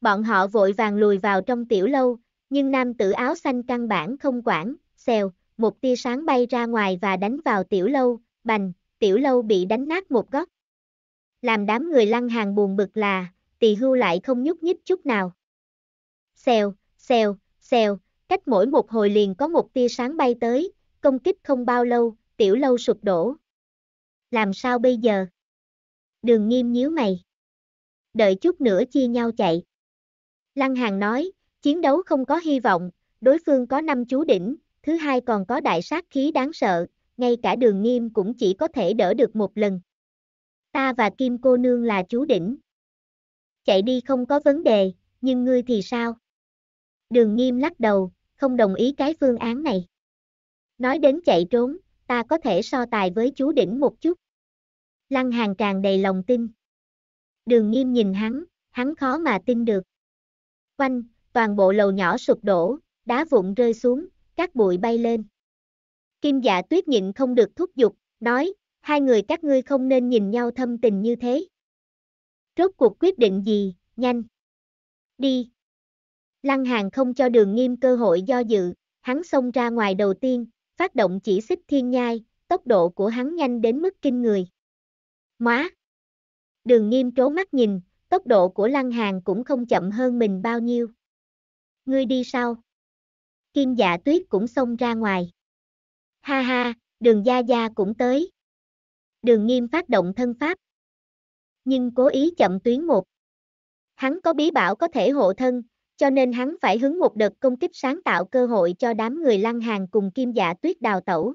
Bọn họ vội vàng lùi vào trong tiểu lâu, nhưng nam tử áo xanh căn bản không quản, xèo, một tia sáng bay ra ngoài và đánh vào tiểu lâu, bành, tiểu lâu bị đánh nát một góc. Làm đám người lăng hàng buồn bực là, tỳ hưu lại không nhúc nhích chút nào. Xèo, xèo, xèo, cách mỗi một hồi liền có một tia sáng bay tới, công kích không bao lâu, tiểu lâu sụp đổ. Làm sao bây giờ? Đường nghiêm nhíu mày. Đợi chút nữa chia nhau chạy. Lăng hàn nói, chiến đấu không có hy vọng, đối phương có năm chú đỉnh, thứ hai còn có đại sát khí đáng sợ, ngay cả đường nghiêm cũng chỉ có thể đỡ được một lần. Ta và Kim cô nương là chú đỉnh. Chạy đi không có vấn đề, nhưng ngươi thì sao? Đường nghiêm lắc đầu, không đồng ý cái phương án này. Nói đến chạy trốn, ta có thể so tài với chú đỉnh một chút. Lăng Hàng tràn đầy lòng tin. Đường nghiêm nhìn hắn, hắn khó mà tin được. Quanh, toàn bộ lầu nhỏ sụp đổ, đá vụn rơi xuống, các bụi bay lên. Kim dạ tuyết nhịn không được thúc giục, nói, hai người các ngươi không nên nhìn nhau thâm tình như thế. Rốt cuộc quyết định gì, nhanh. Đi. Lăng hàng không cho đường nghiêm cơ hội do dự, hắn xông ra ngoài đầu tiên, phát động chỉ xích thiên nhai, tốc độ của hắn nhanh đến mức kinh người. Móa. Đường nghiêm trố mắt nhìn, tốc độ của lăng hàng cũng không chậm hơn mình bao nhiêu. Ngươi đi sau Kim dạ tuyết cũng xông ra ngoài. Ha ha, đường gia gia cũng tới. Đường nghiêm phát động thân pháp. Nhưng cố ý chậm tuyến một. Hắn có bí bảo có thể hộ thân, cho nên hắn phải hứng một đợt công kích sáng tạo cơ hội cho đám người lăng hàng cùng kim dạ tuyết đào tẩu.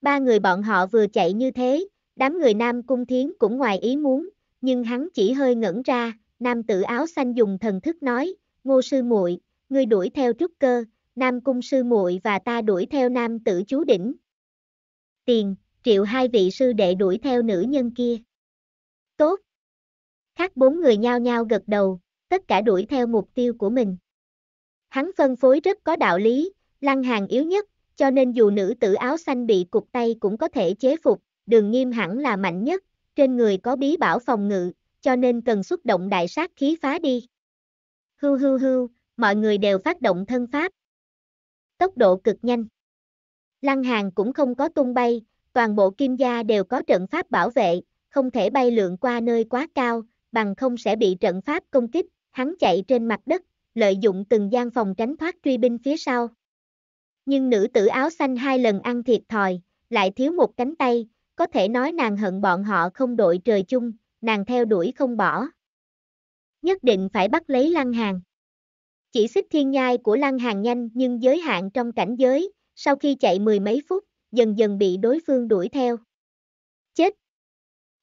Ba người bọn họ vừa chạy như thế, Đám người Nam Cung Thiến cũng ngoài ý muốn, nhưng hắn chỉ hơi ngẩn ra, nam tử áo xanh dùng thần thức nói, ngô sư muội, ngươi đuổi theo trúc cơ, nam cung sư muội và ta đuổi theo nam tử chú đỉnh. Tiền, triệu hai vị sư đệ đuổi theo nữ nhân kia. Tốt. Khác bốn người nhao nhao gật đầu, tất cả đuổi theo mục tiêu của mình. Hắn phân phối rất có đạo lý, lăng hàng yếu nhất, cho nên dù nữ tử áo xanh bị cục tay cũng có thể chế phục, đường nghiêm hẳn là mạnh nhất, trên người có bí bảo phòng ngự, cho nên cần xuất động đại sát khí phá đi. Hưu hưu hưu, mọi người đều phát động thân pháp. Tốc độ cực nhanh. Lăng hàng cũng không có tung bay, toàn bộ kim gia đều có trận pháp bảo vệ, không thể bay lượn qua nơi quá cao, bằng không sẽ bị trận pháp công kích, hắn chạy trên mặt đất, lợi dụng từng gian phòng tránh thoát truy binh phía sau. Nhưng nữ tử áo xanh hai lần ăn thiệt thòi, lại thiếu một cánh tay, có thể nói nàng hận bọn họ không đội trời chung, nàng theo đuổi không bỏ. Nhất định phải bắt lấy Lăng hàn. Chỉ xích thiên nhai của Lăng hàn nhanh nhưng giới hạn trong cảnh giới, sau khi chạy mười mấy phút, dần dần bị đối phương đuổi theo. Chết!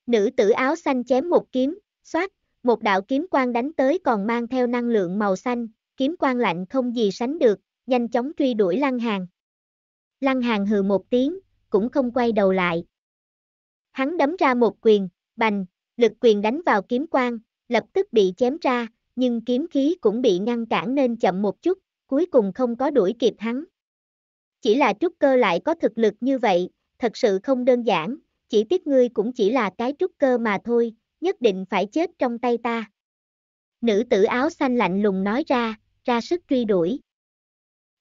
Nữ tử áo xanh chém một kiếm, xoát, một đạo kiếm quang đánh tới còn mang theo năng lượng màu xanh, kiếm quang lạnh không gì sánh được, nhanh chóng truy đuổi Lăng hàn. Lăng hàn hừ một tiếng, cũng không quay đầu lại, Hắn đấm ra một quyền, bành, lực quyền đánh vào kiếm quang, lập tức bị chém ra, nhưng kiếm khí cũng bị ngăn cản nên chậm một chút, cuối cùng không có đuổi kịp hắn. Chỉ là trúc cơ lại có thực lực như vậy, thật sự không đơn giản, chỉ tiếc ngươi cũng chỉ là cái trúc cơ mà thôi, nhất định phải chết trong tay ta. Nữ tử áo xanh lạnh lùng nói ra, ra sức truy đuổi.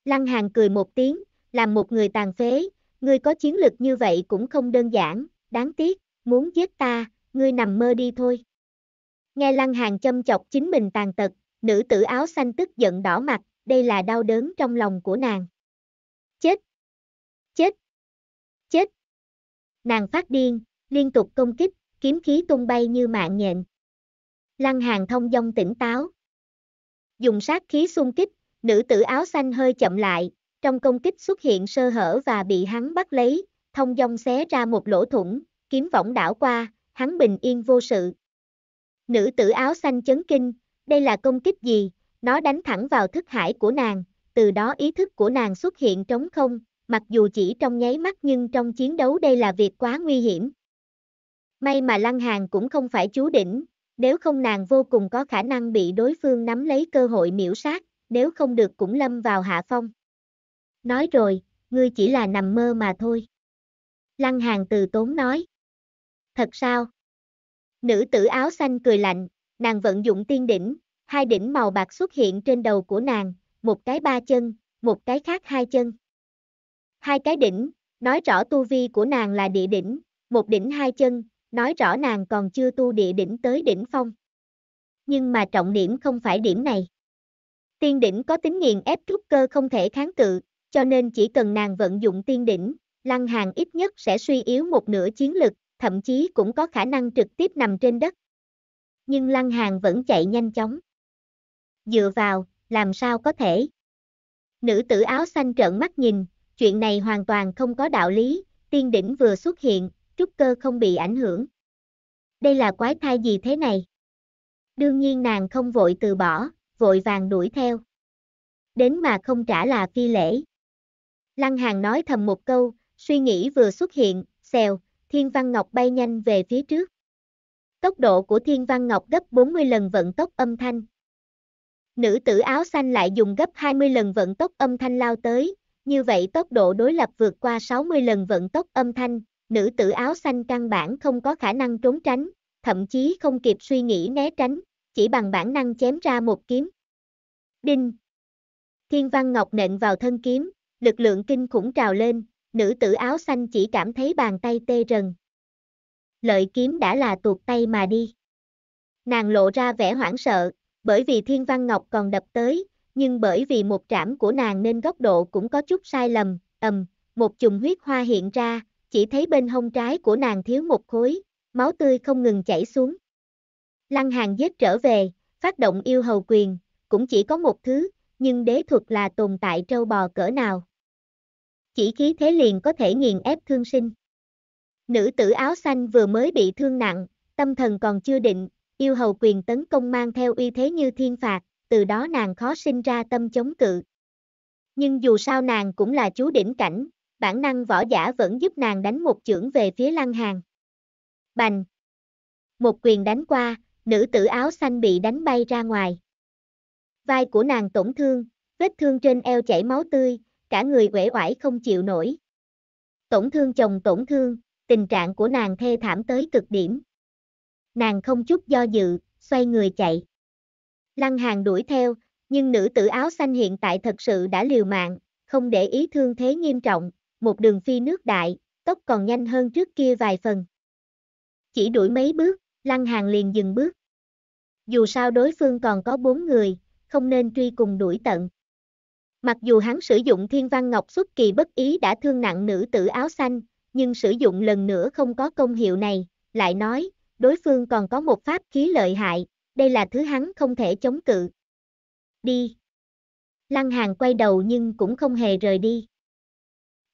Lăng Hàng cười một tiếng, làm một người tàn phế, ngươi có chiến lực như vậy cũng không đơn giản, đáng tiếc, muốn giết ta, ngươi nằm mơ đi thôi. Nghe Lăng hàn châm chọc chính mình tàn tật, nữ tử áo xanh tức giận đỏ mặt, đây là đau đớn trong lòng của nàng. Chết! Chết! Chết! Nàng phát điên, liên tục công kích, kiếm khí tung bay như mạng nhện. Lăng hàn thông dong tỉnh táo. Dùng sát khí xung kích, nữ tử áo xanh hơi chậm lại, trong công kích xuất hiện sơ hở và bị hắn bắt lấy, thông dong xé ra một lỗ thủng, kiếm võng đảo qua, hắn bình yên vô sự. Nữ tử áo xanh chấn kinh, đây là công kích gì, nó đánh thẳng vào thức hải của nàng, từ đó ý thức của nàng xuất hiện trống không, mặc dù chỉ trong nháy mắt nhưng trong chiến đấu đây là việc quá nguy hiểm. May mà Lăng Hàng cũng không phải chú đỉnh, nếu không nàng vô cùng có khả năng bị đối phương nắm lấy cơ hội miễu sát, nếu không được cũng lâm vào hạ phong. Nói rồi, ngươi chỉ là nằm mơ mà thôi. Lăng hàn từ tốn nói. Thật sao? Nữ tử áo xanh cười lạnh, nàng vận dụng tiên đỉnh, hai đỉnh màu bạc xuất hiện trên đầu của nàng, một cái ba chân, một cái khác hai chân. Hai cái đỉnh, nói rõ tu vi của nàng là địa đỉnh, một đỉnh hai chân, nói rõ nàng còn chưa tu địa đỉnh tới đỉnh phong. Nhưng mà trọng điểm không phải điểm này. Tiên đỉnh có tính nghiền ép trúc cơ không thể kháng cự, cho nên chỉ cần nàng vận dụng tiên đỉnh, Lăng Hàng ít nhất sẽ suy yếu một nửa chiến lực, thậm chí cũng có khả năng trực tiếp nằm trên đất. Nhưng Lăng Hàng vẫn chạy nhanh chóng. Dựa vào, làm sao có thể? Nữ tử áo xanh trợn mắt nhìn, chuyện này hoàn toàn không có đạo lý, tiên đỉnh vừa xuất hiện, trúc cơ không bị ảnh hưởng. Đây là quái thai gì thế này? Đương nhiên nàng không vội từ bỏ, vội vàng đuổi theo. Đến mà không trả là phi lễ. Lăng Hàng nói thầm một câu, Suy nghĩ vừa xuất hiện, xèo, Thiên Văn Ngọc bay nhanh về phía trước. Tốc độ của Thiên Văn Ngọc gấp 40 lần vận tốc âm thanh. Nữ tử áo xanh lại dùng gấp 20 lần vận tốc âm thanh lao tới, như vậy tốc độ đối lập vượt qua 60 lần vận tốc âm thanh, nữ tử áo xanh căn bản không có khả năng trốn tránh, thậm chí không kịp suy nghĩ né tránh, chỉ bằng bản năng chém ra một kiếm. Đinh! Thiên Văn Ngọc nện vào thân kiếm, lực lượng kinh khủng trào lên, nữ tử áo xanh chỉ cảm thấy bàn tay tê rần. Lợi kiếm đã là tuột tay mà đi. Nàng lộ ra vẻ hoảng sợ, bởi vì thiên văn ngọc còn đập tới, nhưng bởi vì một trảm của nàng nên góc độ cũng có chút sai lầm, ầm, một chùm huyết hoa hiện ra, chỉ thấy bên hông trái của nàng thiếu một khối, máu tươi không ngừng chảy xuống. Lăng hàng giết trở về, phát động yêu hầu quyền, cũng chỉ có một thứ, nhưng đế thuật là tồn tại trâu bò cỡ nào chỉ khí thế liền có thể nghiền ép thương sinh. Nữ tử áo xanh vừa mới bị thương nặng, tâm thần còn chưa định, yêu hầu quyền tấn công mang theo uy thế như thiên phạt, từ đó nàng khó sinh ra tâm chống cự. Nhưng dù sao nàng cũng là chú đỉnh cảnh, bản năng võ giả vẫn giúp nàng đánh một chưởng về phía lăng hàng. Bành! Một quyền đánh qua, nữ tử áo xanh bị đánh bay ra ngoài. Vai của nàng tổn thương, vết thương trên eo chảy máu tươi, cả người uể oải không chịu nổi. Tổn thương chồng tổn thương, tình trạng của nàng thê thảm tới cực điểm. Nàng không chút do dự, xoay người chạy. Lăng hàng đuổi theo, nhưng nữ tử áo xanh hiện tại thật sự đã liều mạng, không để ý thương thế nghiêm trọng, một đường phi nước đại, tốc còn nhanh hơn trước kia vài phần. Chỉ đuổi mấy bước, lăng hàng liền dừng bước. Dù sao đối phương còn có bốn người, không nên truy cùng đuổi tận. Mặc dù hắn sử dụng thiên văn ngọc xuất kỳ bất ý đã thương nặng nữ tử áo xanh, nhưng sử dụng lần nữa không có công hiệu này, lại nói, đối phương còn có một pháp khí lợi hại, đây là thứ hắn không thể chống cự. Đi. Lăng hàng quay đầu nhưng cũng không hề rời đi.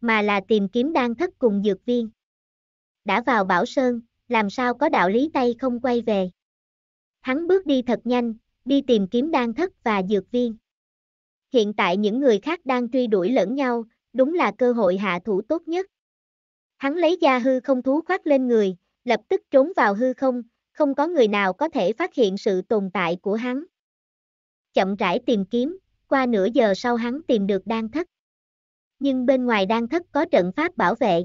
Mà là tìm kiếm đan thất cùng dược viên. Đã vào Bảo Sơn, làm sao có đạo lý tay không quay về. Hắn bước đi thật nhanh, đi tìm kiếm đan thất và dược viên hiện tại những người khác đang truy đuổi lẫn nhau, đúng là cơ hội hạ thủ tốt nhất. Hắn lấy da hư không thú khoác lên người, lập tức trốn vào hư không, không có người nào có thể phát hiện sự tồn tại của hắn. Chậm rãi tìm kiếm, qua nửa giờ sau hắn tìm được đan thất. Nhưng bên ngoài đan thất có trận pháp bảo vệ.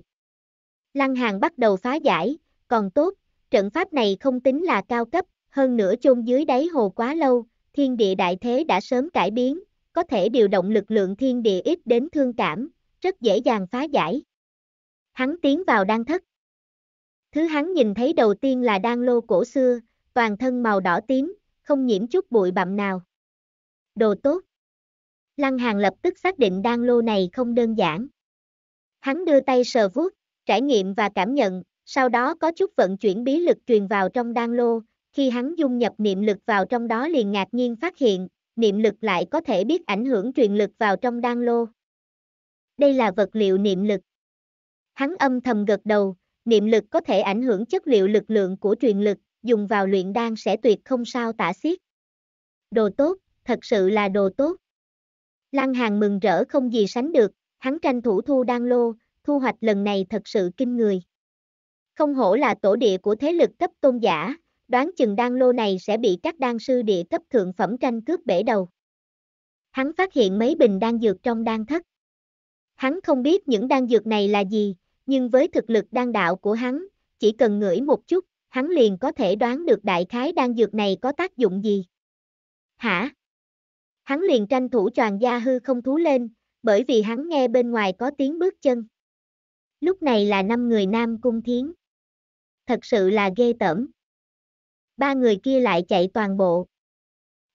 Lăng hàng bắt đầu phá giải, còn tốt, trận pháp này không tính là cao cấp, hơn nữa chôn dưới đáy hồ quá lâu, thiên địa đại thế đã sớm cải biến, có thể điều động lực lượng thiên địa ít đến thương cảm, rất dễ dàng phá giải. Hắn tiến vào đan thất. Thứ hắn nhìn thấy đầu tiên là đan lô cổ xưa, toàn thân màu đỏ tím, không nhiễm chút bụi bặm nào. Đồ tốt. Lăng Hàng lập tức xác định đan lô này không đơn giản. Hắn đưa tay sờ vuốt, trải nghiệm và cảm nhận, sau đó có chút vận chuyển bí lực truyền vào trong đan lô, khi hắn dung nhập niệm lực vào trong đó liền ngạc nhiên phát hiện, niệm lực lại có thể biết ảnh hưởng truyền lực vào trong đan lô. Đây là vật liệu niệm lực. Hắn âm thầm gật đầu, niệm lực có thể ảnh hưởng chất liệu lực lượng của truyền lực, dùng vào luyện đan sẽ tuyệt không sao tả xiết. Đồ tốt, thật sự là đồ tốt. Lăng Hàng mừng rỡ không gì sánh được, hắn tranh thủ thu đan lô, thu hoạch lần này thật sự kinh người. Không hổ là tổ địa của thế lực cấp tôn giả, đoán chừng đan lô này sẽ bị các đan sư địa cấp thượng phẩm tranh cướp bể đầu. Hắn phát hiện mấy bình đan dược trong đan thất. Hắn không biết những đan dược này là gì, nhưng với thực lực đan đạo của hắn, chỉ cần ngửi một chút, hắn liền có thể đoán được đại khái đan dược này có tác dụng gì. Hả? Hắn liền tranh thủ tròn gia hư không thú lên, bởi vì hắn nghe bên ngoài có tiếng bước chân. Lúc này là năm người nam cung thiến. Thật sự là ghê tởm ba người kia lại chạy toàn bộ.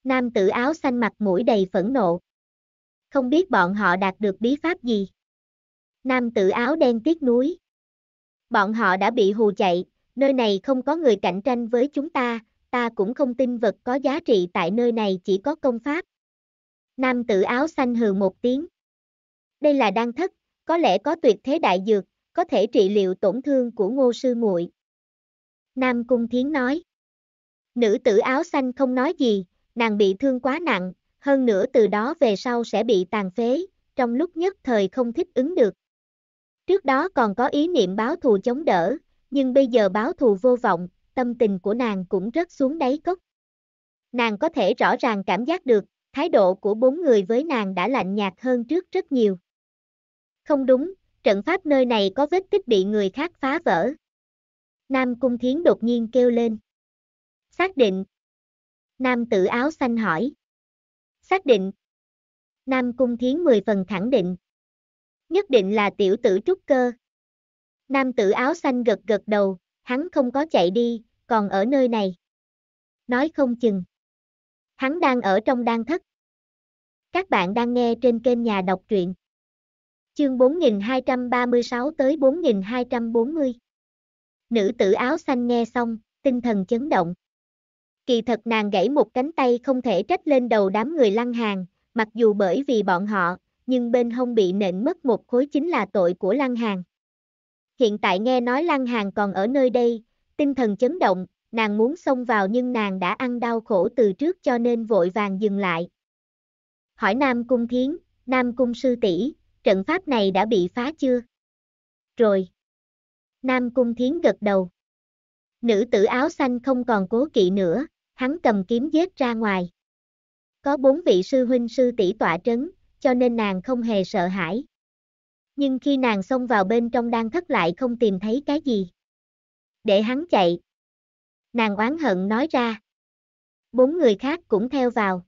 Nam tử áo xanh mặt mũi đầy phẫn nộ. Không biết bọn họ đạt được bí pháp gì. Nam tử áo đen tiếc núi. Bọn họ đã bị hù chạy, nơi này không có người cạnh tranh với chúng ta, ta cũng không tin vật có giá trị tại nơi này chỉ có công pháp. Nam tử áo xanh hừ một tiếng. Đây là đan thất, có lẽ có tuyệt thế đại dược, có thể trị liệu tổn thương của ngô sư muội. Nam Cung Thiến nói. Nữ tử áo xanh không nói gì, nàng bị thương quá nặng, hơn nữa từ đó về sau sẽ bị tàn phế, trong lúc nhất thời không thích ứng được. Trước đó còn có ý niệm báo thù chống đỡ, nhưng bây giờ báo thù vô vọng, tâm tình của nàng cũng rất xuống đáy cốc. Nàng có thể rõ ràng cảm giác được, thái độ của bốn người với nàng đã lạnh nhạt hơn trước rất nhiều. Không đúng, trận pháp nơi này có vết tích bị người khác phá vỡ. Nam Cung Thiến đột nhiên kêu lên. Xác định. Nam tử áo xanh hỏi. Xác định. Nam cung thiến mười phần khẳng định. Nhất định là tiểu tử trúc cơ. Nam tử áo xanh gật gật đầu, hắn không có chạy đi, còn ở nơi này. Nói không chừng. Hắn đang ở trong đan thất. Các bạn đang nghe trên kênh nhà đọc truyện. Chương 4236 tới 4240. Nữ tử áo xanh nghe xong, tinh thần chấn động kỳ thật nàng gãy một cánh tay không thể trách lên đầu đám người lăng hàng, mặc dù bởi vì bọn họ, nhưng bên hông bị nện mất một khối chính là tội của lăng hàng. Hiện tại nghe nói lăng hàng còn ở nơi đây, tinh thần chấn động, nàng muốn xông vào nhưng nàng đã ăn đau khổ từ trước cho nên vội vàng dừng lại. Hỏi Nam Cung Thiến, Nam Cung Sư tỷ trận pháp này đã bị phá chưa? Rồi. Nam Cung Thiến gật đầu. Nữ tử áo xanh không còn cố kỵ nữa, hắn cầm kiếm giết ra ngoài. Có bốn vị sư huynh sư tỷ tọa trấn, cho nên nàng không hề sợ hãi. Nhưng khi nàng xông vào bên trong đang thất lại không tìm thấy cái gì. Để hắn chạy. Nàng oán hận nói ra. Bốn người khác cũng theo vào.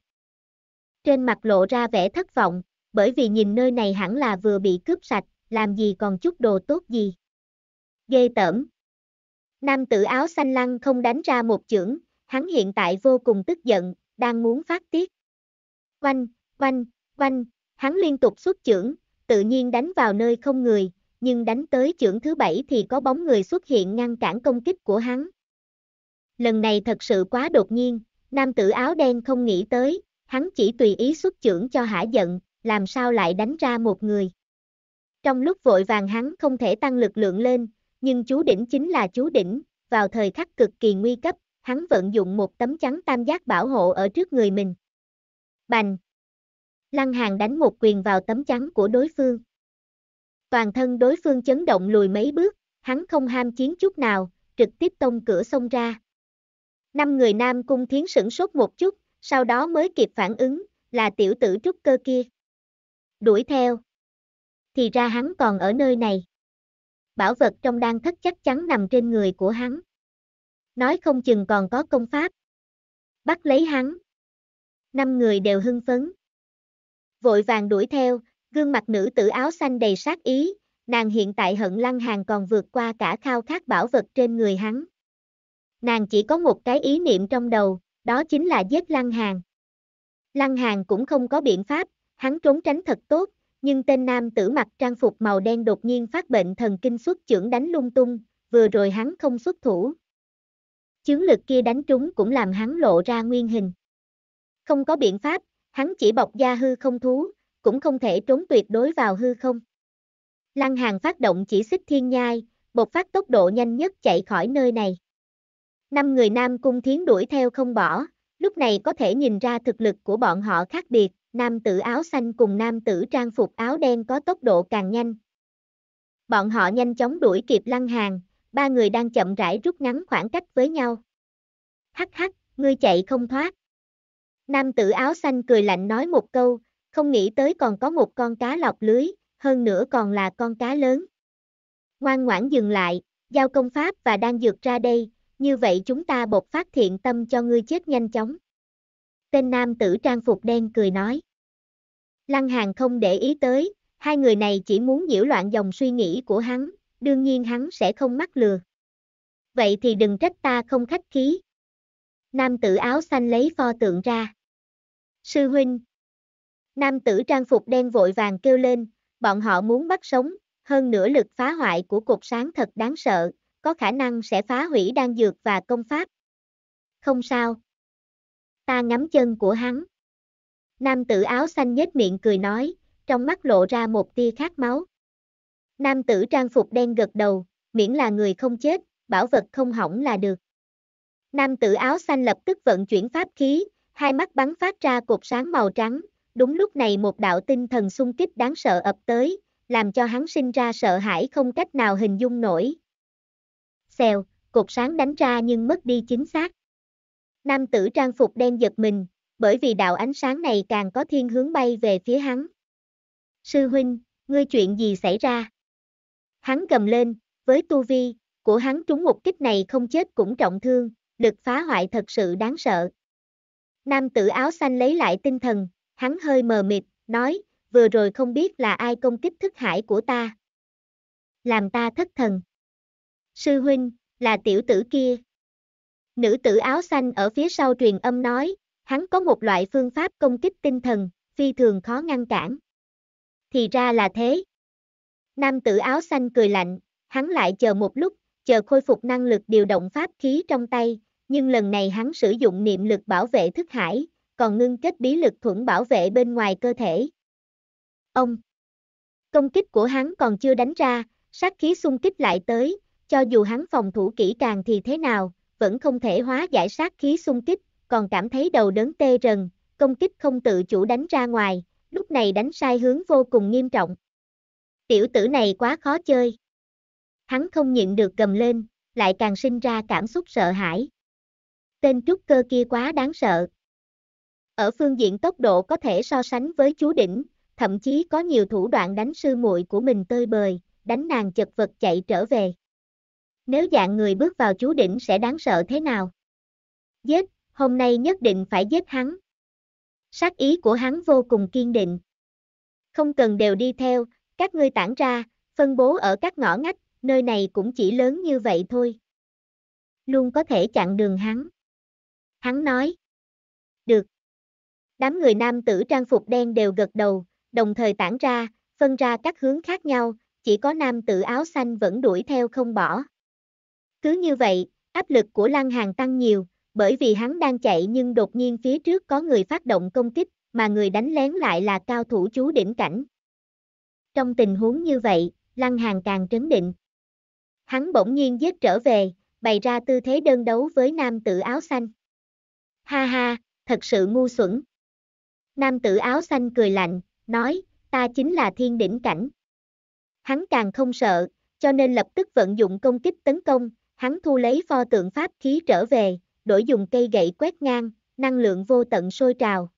Trên mặt lộ ra vẻ thất vọng, bởi vì nhìn nơi này hẳn là vừa bị cướp sạch, làm gì còn chút đồ tốt gì. Ghê tởm. Nam tử áo xanh lăng không đánh ra một chưởng, hắn hiện tại vô cùng tức giận, đang muốn phát tiết. Quanh, quanh, quanh, hắn liên tục xuất chưởng, tự nhiên đánh vào nơi không người, nhưng đánh tới chưởng thứ bảy thì có bóng người xuất hiện ngăn cản công kích của hắn. Lần này thật sự quá đột nhiên, nam tử áo đen không nghĩ tới, hắn chỉ tùy ý xuất chưởng cho hả giận, làm sao lại đánh ra một người. Trong lúc vội vàng hắn không thể tăng lực lượng lên, nhưng chú đỉnh chính là chú đỉnh, vào thời khắc cực kỳ nguy cấp, hắn vận dụng một tấm chắn tam giác bảo hộ ở trước người mình. Bành! Lăng Hàng đánh một quyền vào tấm chắn của đối phương. Toàn thân đối phương chấn động lùi mấy bước, hắn không ham chiến chút nào, trực tiếp tông cửa xông ra. Năm người nam cung thiến sửng sốt một chút, sau đó mới kịp phản ứng, là tiểu tử trúc cơ kia. Đuổi theo. Thì ra hắn còn ở nơi này. Bảo vật trong đan thất chắc chắn nằm trên người của hắn. Nói không chừng còn có công pháp. Bắt lấy hắn. Năm người đều hưng phấn. Vội vàng đuổi theo, gương mặt nữ tử áo xanh đầy sát ý, nàng hiện tại hận lăng hàng còn vượt qua cả khao khát bảo vật trên người hắn. Nàng chỉ có một cái ý niệm trong đầu, đó chính là giết lăng hàng. Lăng hàng cũng không có biện pháp, hắn trốn tránh thật tốt, nhưng tên nam tử mặc trang phục màu đen đột nhiên phát bệnh thần kinh xuất trưởng đánh lung tung, vừa rồi hắn không xuất thủ. Chướng lực kia đánh trúng cũng làm hắn lộ ra nguyên hình. Không có biện pháp, hắn chỉ bọc da hư không thú, cũng không thể trốn tuyệt đối vào hư không. Lăng Hàng phát động chỉ xích thiên nhai, bộc phát tốc độ nhanh nhất chạy khỏi nơi này. Năm người Nam Cung Thiến đuổi theo không bỏ, lúc này có thể nhìn ra thực lực của bọn họ khác biệt, nam tử áo xanh cùng nam tử trang phục áo đen có tốc độ càng nhanh. Bọn họ nhanh chóng đuổi kịp Lăng Hàng, ba người đang chậm rãi rút ngắn khoảng cách với nhau. Hắc hắc, ngươi chạy không thoát. Nam tử áo xanh cười lạnh nói một câu, không nghĩ tới còn có một con cá lọc lưới, hơn nữa còn là con cá lớn. Ngoan ngoãn dừng lại, giao công pháp và đang dược ra đây, như vậy chúng ta bột phát thiện tâm cho ngươi chết nhanh chóng. Tên nam tử trang phục đen cười nói. Lăng Hàng không để ý tới, hai người này chỉ muốn nhiễu loạn dòng suy nghĩ của hắn, đương nhiên hắn sẽ không mắc lừa. Vậy thì đừng trách ta không khách khí. Nam tử áo xanh lấy pho tượng ra. Sư huynh. Nam tử trang phục đen vội vàng kêu lên, bọn họ muốn bắt sống, hơn nữa lực phá hoại của cột sáng thật đáng sợ, có khả năng sẽ phá hủy đan dược và công pháp. Không sao. Ta ngắm chân của hắn. Nam tử áo xanh nhếch miệng cười nói, trong mắt lộ ra một tia khát máu. Nam tử trang phục đen gật đầu, miễn là người không chết, bảo vật không hỏng là được. Nam tử áo xanh lập tức vận chuyển pháp khí, hai mắt bắn phát ra cột sáng màu trắng, đúng lúc này một đạo tinh thần xung kích đáng sợ ập tới, làm cho hắn sinh ra sợ hãi không cách nào hình dung nổi. Xèo, cột sáng đánh ra nhưng mất đi chính xác. Nam tử trang phục đen giật mình, bởi vì đạo ánh sáng này càng có thiên hướng bay về phía hắn. Sư huynh, ngươi chuyện gì xảy ra? Hắn cầm lên, với tu vi của hắn trúng một kích này không chết cũng trọng thương, lực phá hoại thật sự đáng sợ. Nam tử áo xanh lấy lại tinh thần, hắn hơi mờ mịt, nói, vừa rồi không biết là ai công kích thức hải của ta. Làm ta thất thần. Sư huynh, là tiểu tử kia. Nữ tử áo xanh ở phía sau truyền âm nói, hắn có một loại phương pháp công kích tinh thần, phi thường khó ngăn cản. Thì ra là thế. Nam tử áo xanh cười lạnh, hắn lại chờ một lúc, chờ khôi phục năng lực điều động pháp khí trong tay, nhưng lần này hắn sử dụng niệm lực bảo vệ thức hải, còn ngưng kết bí lực thuẫn bảo vệ bên ngoài cơ thể. Ông! Công kích của hắn còn chưa đánh ra, sát khí xung kích lại tới, cho dù hắn phòng thủ kỹ càng thì thế nào, vẫn không thể hóa giải sát khí xung kích, còn cảm thấy đầu đớn tê rần, công kích không tự chủ đánh ra ngoài, lúc này đánh sai hướng vô cùng nghiêm trọng. Tiểu tử này quá khó chơi. Hắn không nhịn được cầm lên, lại càng sinh ra cảm xúc sợ hãi. Tên trúc cơ kia quá đáng sợ. Ở phương diện tốc độ có thể so sánh với chú đỉnh, thậm chí có nhiều thủ đoạn đánh sư muội của mình tơi bời, đánh nàng chật vật chạy trở về. Nếu dạng người bước vào chú đỉnh sẽ đáng sợ thế nào? Giết, hôm nay nhất định phải giết hắn. Sát ý của hắn vô cùng kiên định. Không cần đều đi theo, các ngươi tản ra, phân bố ở các ngõ ngách, nơi này cũng chỉ lớn như vậy thôi. Luôn có thể chặn đường hắn. Hắn nói. Được. Đám người nam tử trang phục đen đều gật đầu, đồng thời tản ra, phân ra các hướng khác nhau, chỉ có nam tử áo xanh vẫn đuổi theo không bỏ. Cứ như vậy, áp lực của Lăng Hàng tăng nhiều, bởi vì hắn đang chạy nhưng đột nhiên phía trước có người phát động công kích, mà người đánh lén lại là cao thủ chú đỉnh cảnh. Trong tình huống như vậy, Lăng hàn càng trấn định. Hắn bỗng nhiên giết trở về, bày ra tư thế đơn đấu với nam tử áo xanh. Ha ha, thật sự ngu xuẩn. Nam tử áo xanh cười lạnh, nói, ta chính là thiên đỉnh cảnh. Hắn càng không sợ, cho nên lập tức vận dụng công kích tấn công, hắn thu lấy pho tượng pháp khí trở về, đổi dùng cây gậy quét ngang, năng lượng vô tận sôi trào.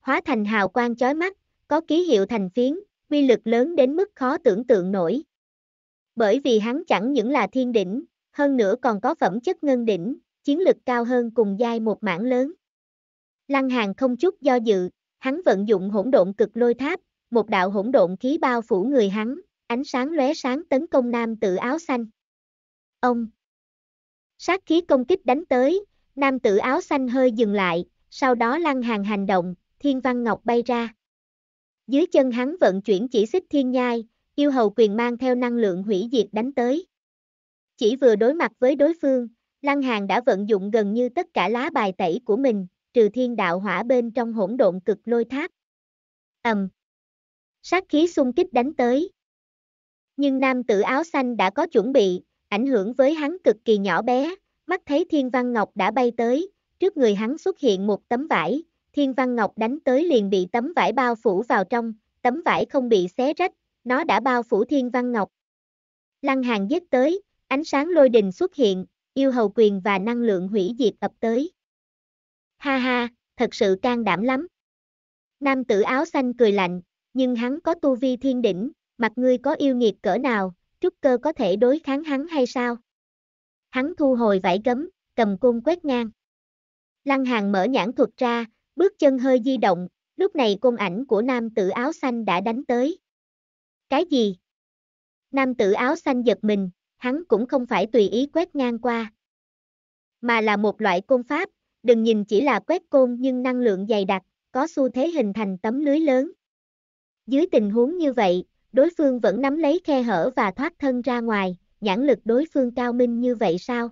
Hóa thành hào quang chói mắt, có ký hiệu thành phiến, Quy lực lớn đến mức khó tưởng tượng nổi. Bởi vì hắn chẳng những là thiên đỉnh, hơn nữa còn có phẩm chất ngân đỉnh, chiến lực cao hơn cùng giai một mảng lớn. Lăng Hàng không chút do dự, hắn vận dụng hỗn độn cực lôi tháp, một đạo hỗn độn khí bao phủ người hắn, ánh sáng lóe sáng tấn công nam tử áo xanh. Ông Sát khí công kích đánh tới, nam tử áo xanh hơi dừng lại, sau đó lăng hàng hành động, thiên văn ngọc bay ra. Dưới chân hắn vận chuyển chỉ xích thiên nhai, yêu hầu quyền mang theo năng lượng hủy diệt đánh tới. Chỉ vừa đối mặt với đối phương, Lăng Hàng đã vận dụng gần như tất cả lá bài tẩy của mình, trừ thiên đạo hỏa bên trong hỗn độn cực lôi tháp. Ầm. Sát khí xung kích đánh tới. Nhưng nam tử áo xanh đã có chuẩn bị, ảnh hưởng với hắn cực kỳ nhỏ bé, mắt thấy thiên văn ngọc đã bay tới, trước người hắn xuất hiện một tấm vải, Thiên Văn Ngọc đánh tới liền bị tấm vải bao phủ vào trong, tấm vải không bị xé rách, nó đã bao phủ Thiên Văn Ngọc. Lăng Hàng giết tới, ánh sáng lôi đình xuất hiện, yêu hầu quyền và năng lượng hủy diệt ập tới. Ha ha, thật sự can đảm lắm. Nam tử áo xanh cười lạnh, nhưng hắn có tu vi thiên đỉnh, mặt ngươi có yêu nghiệt cỡ nào, trúc cơ có thể đối kháng hắn hay sao? Hắn thu hồi vải gấm, cầm cung quét ngang. Lăng hàng mở nhãn thuật ra, Bước chân hơi di động, lúc này côn ảnh của nam tử áo xanh đã đánh tới. Cái gì? Nam tử áo xanh giật mình, hắn cũng không phải tùy ý quét ngang qua. Mà là một loại côn pháp, đừng nhìn chỉ là quét côn nhưng năng lượng dày đặc, có xu thế hình thành tấm lưới lớn. Dưới tình huống như vậy, đối phương vẫn nắm lấy khe hở và thoát thân ra ngoài, nhãn lực đối phương cao minh như vậy sao?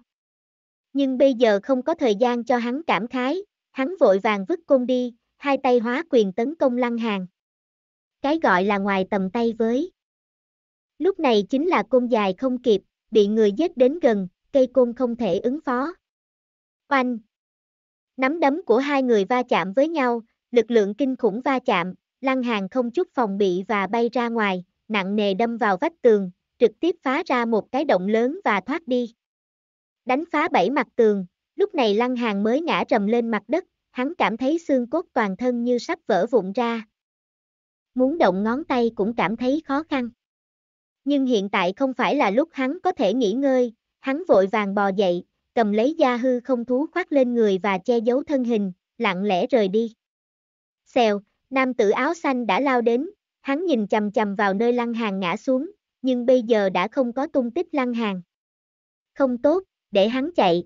Nhưng bây giờ không có thời gian cho hắn cảm khái, hắn vội vàng vứt cung đi, hai tay hóa quyền tấn công lăng hàng. Cái gọi là ngoài tầm tay với. Lúc này chính là cung dài không kịp, bị người giết đến gần, cây cung không thể ứng phó. Oanh! Nắm đấm của hai người va chạm với nhau, lực lượng kinh khủng va chạm, lăng hàng không chút phòng bị và bay ra ngoài, nặng nề đâm vào vách tường, trực tiếp phá ra một cái động lớn và thoát đi. Đánh phá bảy mặt tường, Lúc này Lăng Hàng mới ngã rầm lên mặt đất, hắn cảm thấy xương cốt toàn thân như sắp vỡ vụn ra. Muốn động ngón tay cũng cảm thấy khó khăn. Nhưng hiện tại không phải là lúc hắn có thể nghỉ ngơi, hắn vội vàng bò dậy, cầm lấy da hư không thú khoác lên người và che giấu thân hình, lặng lẽ rời đi. Xèo, nam tử áo xanh đã lao đến, hắn nhìn chầm chầm vào nơi lăng hàng ngã xuống, nhưng bây giờ đã không có tung tích lăng hàng. Không tốt, để hắn chạy,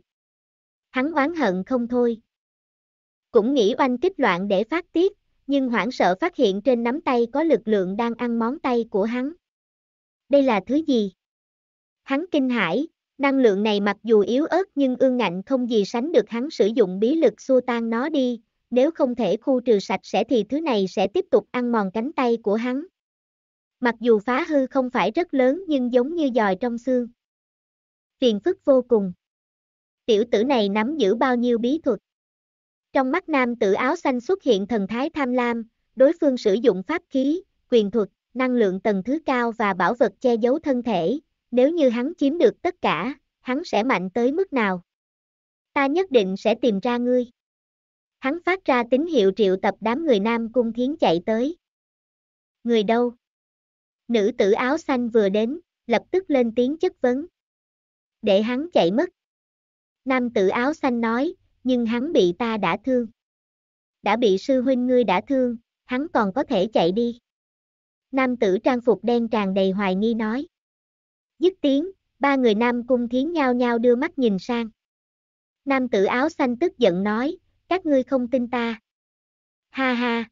hắn oán hận không thôi. Cũng nghĩ oanh kích loạn để phát tiết, nhưng hoảng sợ phát hiện trên nắm tay có lực lượng đang ăn món tay của hắn. Đây là thứ gì? Hắn kinh hãi, năng lượng này mặc dù yếu ớt nhưng ương ngạnh không gì sánh được hắn sử dụng bí lực xua tan nó đi, nếu không thể khu trừ sạch sẽ thì thứ này sẽ tiếp tục ăn mòn cánh tay của hắn. Mặc dù phá hư không phải rất lớn nhưng giống như dòi trong xương. Phiền phức vô cùng tiểu tử này nắm giữ bao nhiêu bí thuật. Trong mắt nam tử áo xanh xuất hiện thần thái tham lam, đối phương sử dụng pháp khí, quyền thuật, năng lượng tầng thứ cao và bảo vật che giấu thân thể, nếu như hắn chiếm được tất cả, hắn sẽ mạnh tới mức nào? Ta nhất định sẽ tìm ra ngươi. Hắn phát ra tín hiệu triệu tập đám người nam cung thiến chạy tới. Người đâu? Nữ tử áo xanh vừa đến, lập tức lên tiếng chất vấn. Để hắn chạy mất, Nam tử áo xanh nói, nhưng hắn bị ta đã thương. Đã bị sư huynh ngươi đã thương, hắn còn có thể chạy đi. Nam tử trang phục đen tràn đầy hoài nghi nói. Dứt tiếng, ba người nam cung thiến nhau nhau đưa mắt nhìn sang. Nam tử áo xanh tức giận nói, các ngươi không tin ta. Ha ha.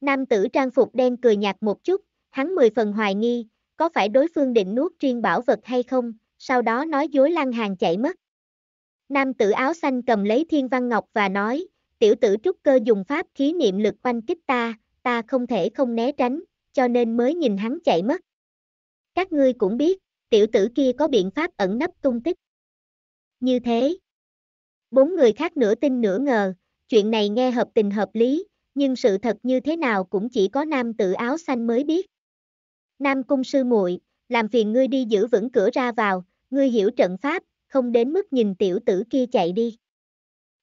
Nam tử trang phục đen cười nhạt một chút, hắn mười phần hoài nghi, có phải đối phương định nuốt riêng bảo vật hay không, sau đó nói dối lăng hàng chạy mất. Nam tử áo xanh cầm lấy thiên văn ngọc và nói, tiểu tử trúc cơ dùng pháp khí niệm lực oanh kích ta, ta không thể không né tránh, cho nên mới nhìn hắn chạy mất. Các ngươi cũng biết, tiểu tử kia có biện pháp ẩn nấp tung tích. Như thế, bốn người khác nửa tin nửa ngờ, chuyện này nghe hợp tình hợp lý, nhưng sự thật như thế nào cũng chỉ có nam tử áo xanh mới biết. Nam cung sư muội, làm phiền ngươi đi giữ vững cửa ra vào, ngươi hiểu trận pháp, không đến mức nhìn tiểu tử kia chạy đi.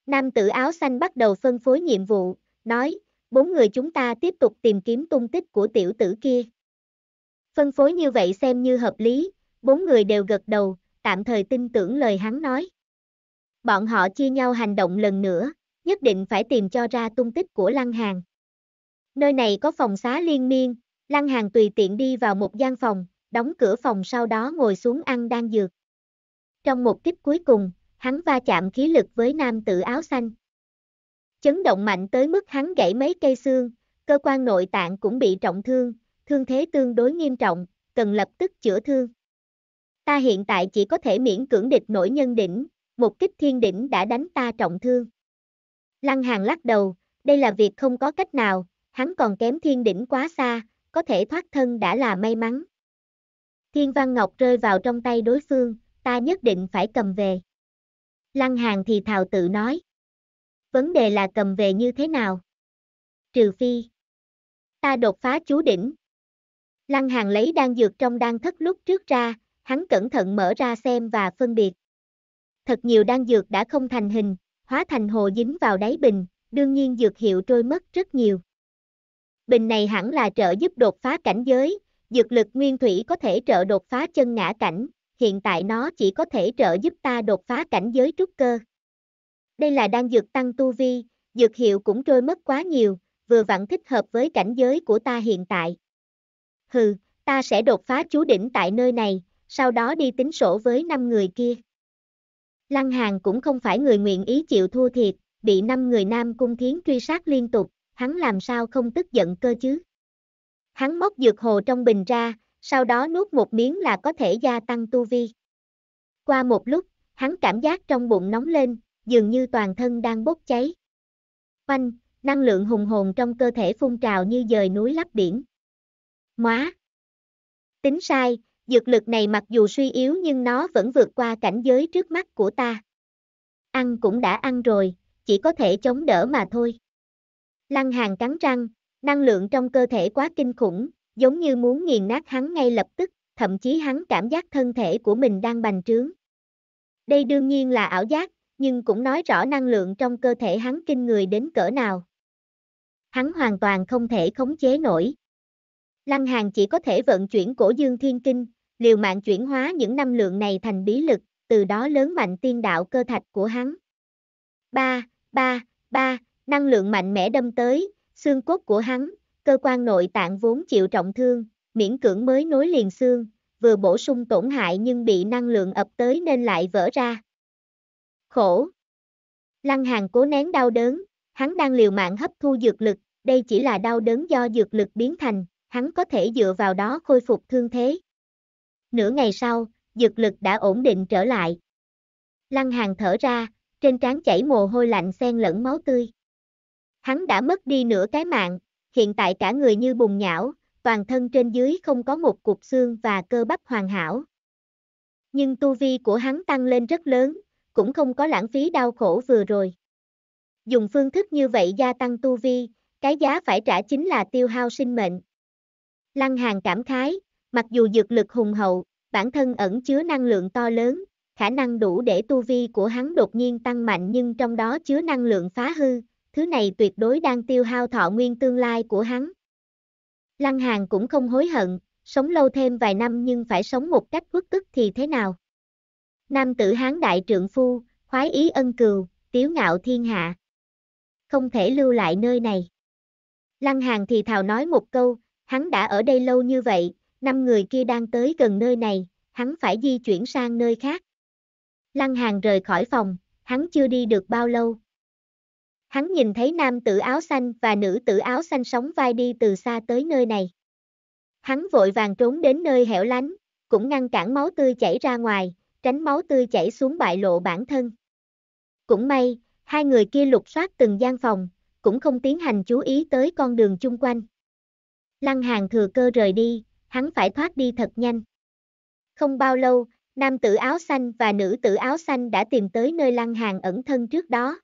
Nam tử áo xanh bắt đầu phân phối nhiệm vụ, nói, bốn người chúng ta tiếp tục tìm kiếm tung tích của tiểu tử kia. Phân phối như vậy xem như hợp lý, bốn người đều gật đầu, tạm thời tin tưởng lời hắn nói. Bọn họ chia nhau hành động lần nữa, nhất định phải tìm cho ra tung tích của Lăng Hàng. Nơi này có phòng xá liên miên, Lăng Hàng tùy tiện đi vào một gian phòng, đóng cửa phòng sau đó ngồi xuống ăn đang dược. Trong một kích cuối cùng, hắn va chạm khí lực với nam tử áo xanh. Chấn động mạnh tới mức hắn gãy mấy cây xương, cơ quan nội tạng cũng bị trọng thương, thương thế tương đối nghiêm trọng, cần lập tức chữa thương. Ta hiện tại chỉ có thể miễn cưỡng địch nổi nhân đỉnh, một kích thiên đỉnh đã đánh ta trọng thương. Lăng Hàng lắc đầu, đây là việc không có cách nào, hắn còn kém thiên đỉnh quá xa, có thể thoát thân đã là may mắn. Thiên Văn Ngọc rơi vào trong tay đối phương, ta nhất định phải cầm về. Lăng Hàng thì thào tự nói. Vấn đề là cầm về như thế nào? Trừ phi. Ta đột phá chú đỉnh. Lăng Hàng lấy đan dược trong đan thất lúc trước ra, hắn cẩn thận mở ra xem và phân biệt. Thật nhiều đan dược đã không thành hình, hóa thành hồ dính vào đáy bình, đương nhiên dược hiệu trôi mất rất nhiều. Bình này hẳn là trợ giúp đột phá cảnh giới, dược lực nguyên thủy có thể trợ đột phá chân ngã cảnh, hiện tại nó chỉ có thể trợ giúp ta đột phá cảnh giới trúc cơ. Đây là đang dược tăng tu vi, dược hiệu cũng trôi mất quá nhiều, vừa vặn thích hợp với cảnh giới của ta hiện tại. Hừ, ta sẽ đột phá chú đỉnh tại nơi này, sau đó đi tính sổ với năm người kia. Lăng hàng cũng không phải người nguyện ý chịu thua thiệt, bị năm người nam cung thiến truy sát liên tục, hắn làm sao không tức giận cơ chứ. Hắn móc dược hồ trong bình ra, sau đó nuốt một miếng là có thể gia tăng tu vi. Qua một lúc, hắn cảm giác trong bụng nóng lên, dường như toàn thân đang bốc cháy. Oanh, năng lượng hùng hồn trong cơ thể phun trào như dời núi lấp biển. Móa! Tính sai, dược lực này mặc dù suy yếu nhưng nó vẫn vượt qua cảnh giới trước mắt của ta. Ăn cũng đã ăn rồi, chỉ có thể chống đỡ mà thôi. Lăng hàng cắn răng, năng lượng trong cơ thể quá kinh khủng, giống như muốn nghiền nát hắn ngay lập tức, thậm chí hắn cảm giác thân thể của mình đang bành trướng. Đây đương nhiên là ảo giác, nhưng cũng nói rõ năng lượng trong cơ thể hắn kinh người đến cỡ nào. Hắn hoàn toàn không thể khống chế nổi. Lăng hàn chỉ có thể vận chuyển cổ dương thiên kinh, liều mạng chuyển hóa những năng lượng này thành bí lực, từ đó lớn mạnh tiên đạo cơ thạch của hắn. Ba, ba, ba, năng lượng mạnh mẽ đâm tới, xương cốt của hắn, cơ quan nội tạng vốn chịu trọng thương, miễn cưỡng mới nối liền xương, vừa bổ sung tổn hại nhưng bị năng lượng ập tới nên lại vỡ ra. Khổ! Lăng hàng cố nén đau đớn, hắn đang liều mạng hấp thu dược lực, đây chỉ là đau đớn do dược lực biến thành, hắn có thể dựa vào đó khôi phục thương thế. Nửa ngày sau, dược lực đã ổn định trở lại. Lăng hàng thở ra, trên trán chảy mồ hôi lạnh xen lẫn máu tươi. Hắn đã mất đi nửa cái mạng, hiện tại cả người như bùng nhão, toàn thân trên dưới không có một cục xương và cơ bắp hoàn hảo. Nhưng tu vi của hắn tăng lên rất lớn, cũng không có lãng phí đau khổ vừa rồi. Dùng phương thức như vậy gia tăng tu vi, cái giá phải trả chính là tiêu hao sinh mệnh. Lăng Hàn cảm khái, mặc dù dược lực hùng hậu, bản thân ẩn chứa năng lượng to lớn, khả năng đủ để tu vi của hắn đột nhiên tăng mạnh nhưng trong đó chứa năng lượng phá hư, thứ này tuyệt đối đang tiêu hao thọ nguyên tương lai của hắn. Lăng Hàn cũng không hối hận, sống lâu thêm vài năm nhưng phải sống một cách quốc tức thì thế nào? Nam tử hán đại trượng phu, khoái ý ân cừu, tiếu ngạo thiên hạ. Không thể lưu lại nơi này. Lăng Hàn thì thào nói một câu, hắn đã ở đây lâu như vậy, năm người kia đang tới gần nơi này, hắn phải di chuyển sang nơi khác. Lăng Hàn rời khỏi phòng, hắn chưa đi được bao lâu, Hắn nhìn thấy nam tử áo xanh và nữ tử áo xanh sóng vai đi từ xa tới nơi này. Hắn vội vàng trốn đến nơi hẻo lánh, cũng ngăn cản máu tươi chảy ra ngoài, tránh máu tươi chảy xuống bại lộ bản thân. Cũng may, hai người kia lục soát từng gian phòng, cũng không tiến hành chú ý tới con đường chung quanh. Lăng hàng thừa cơ rời đi, hắn phải thoát đi thật nhanh. Không bao lâu, nam tử áo xanh và nữ tử áo xanh đã tìm tới nơi lăng hàng ẩn thân trước đó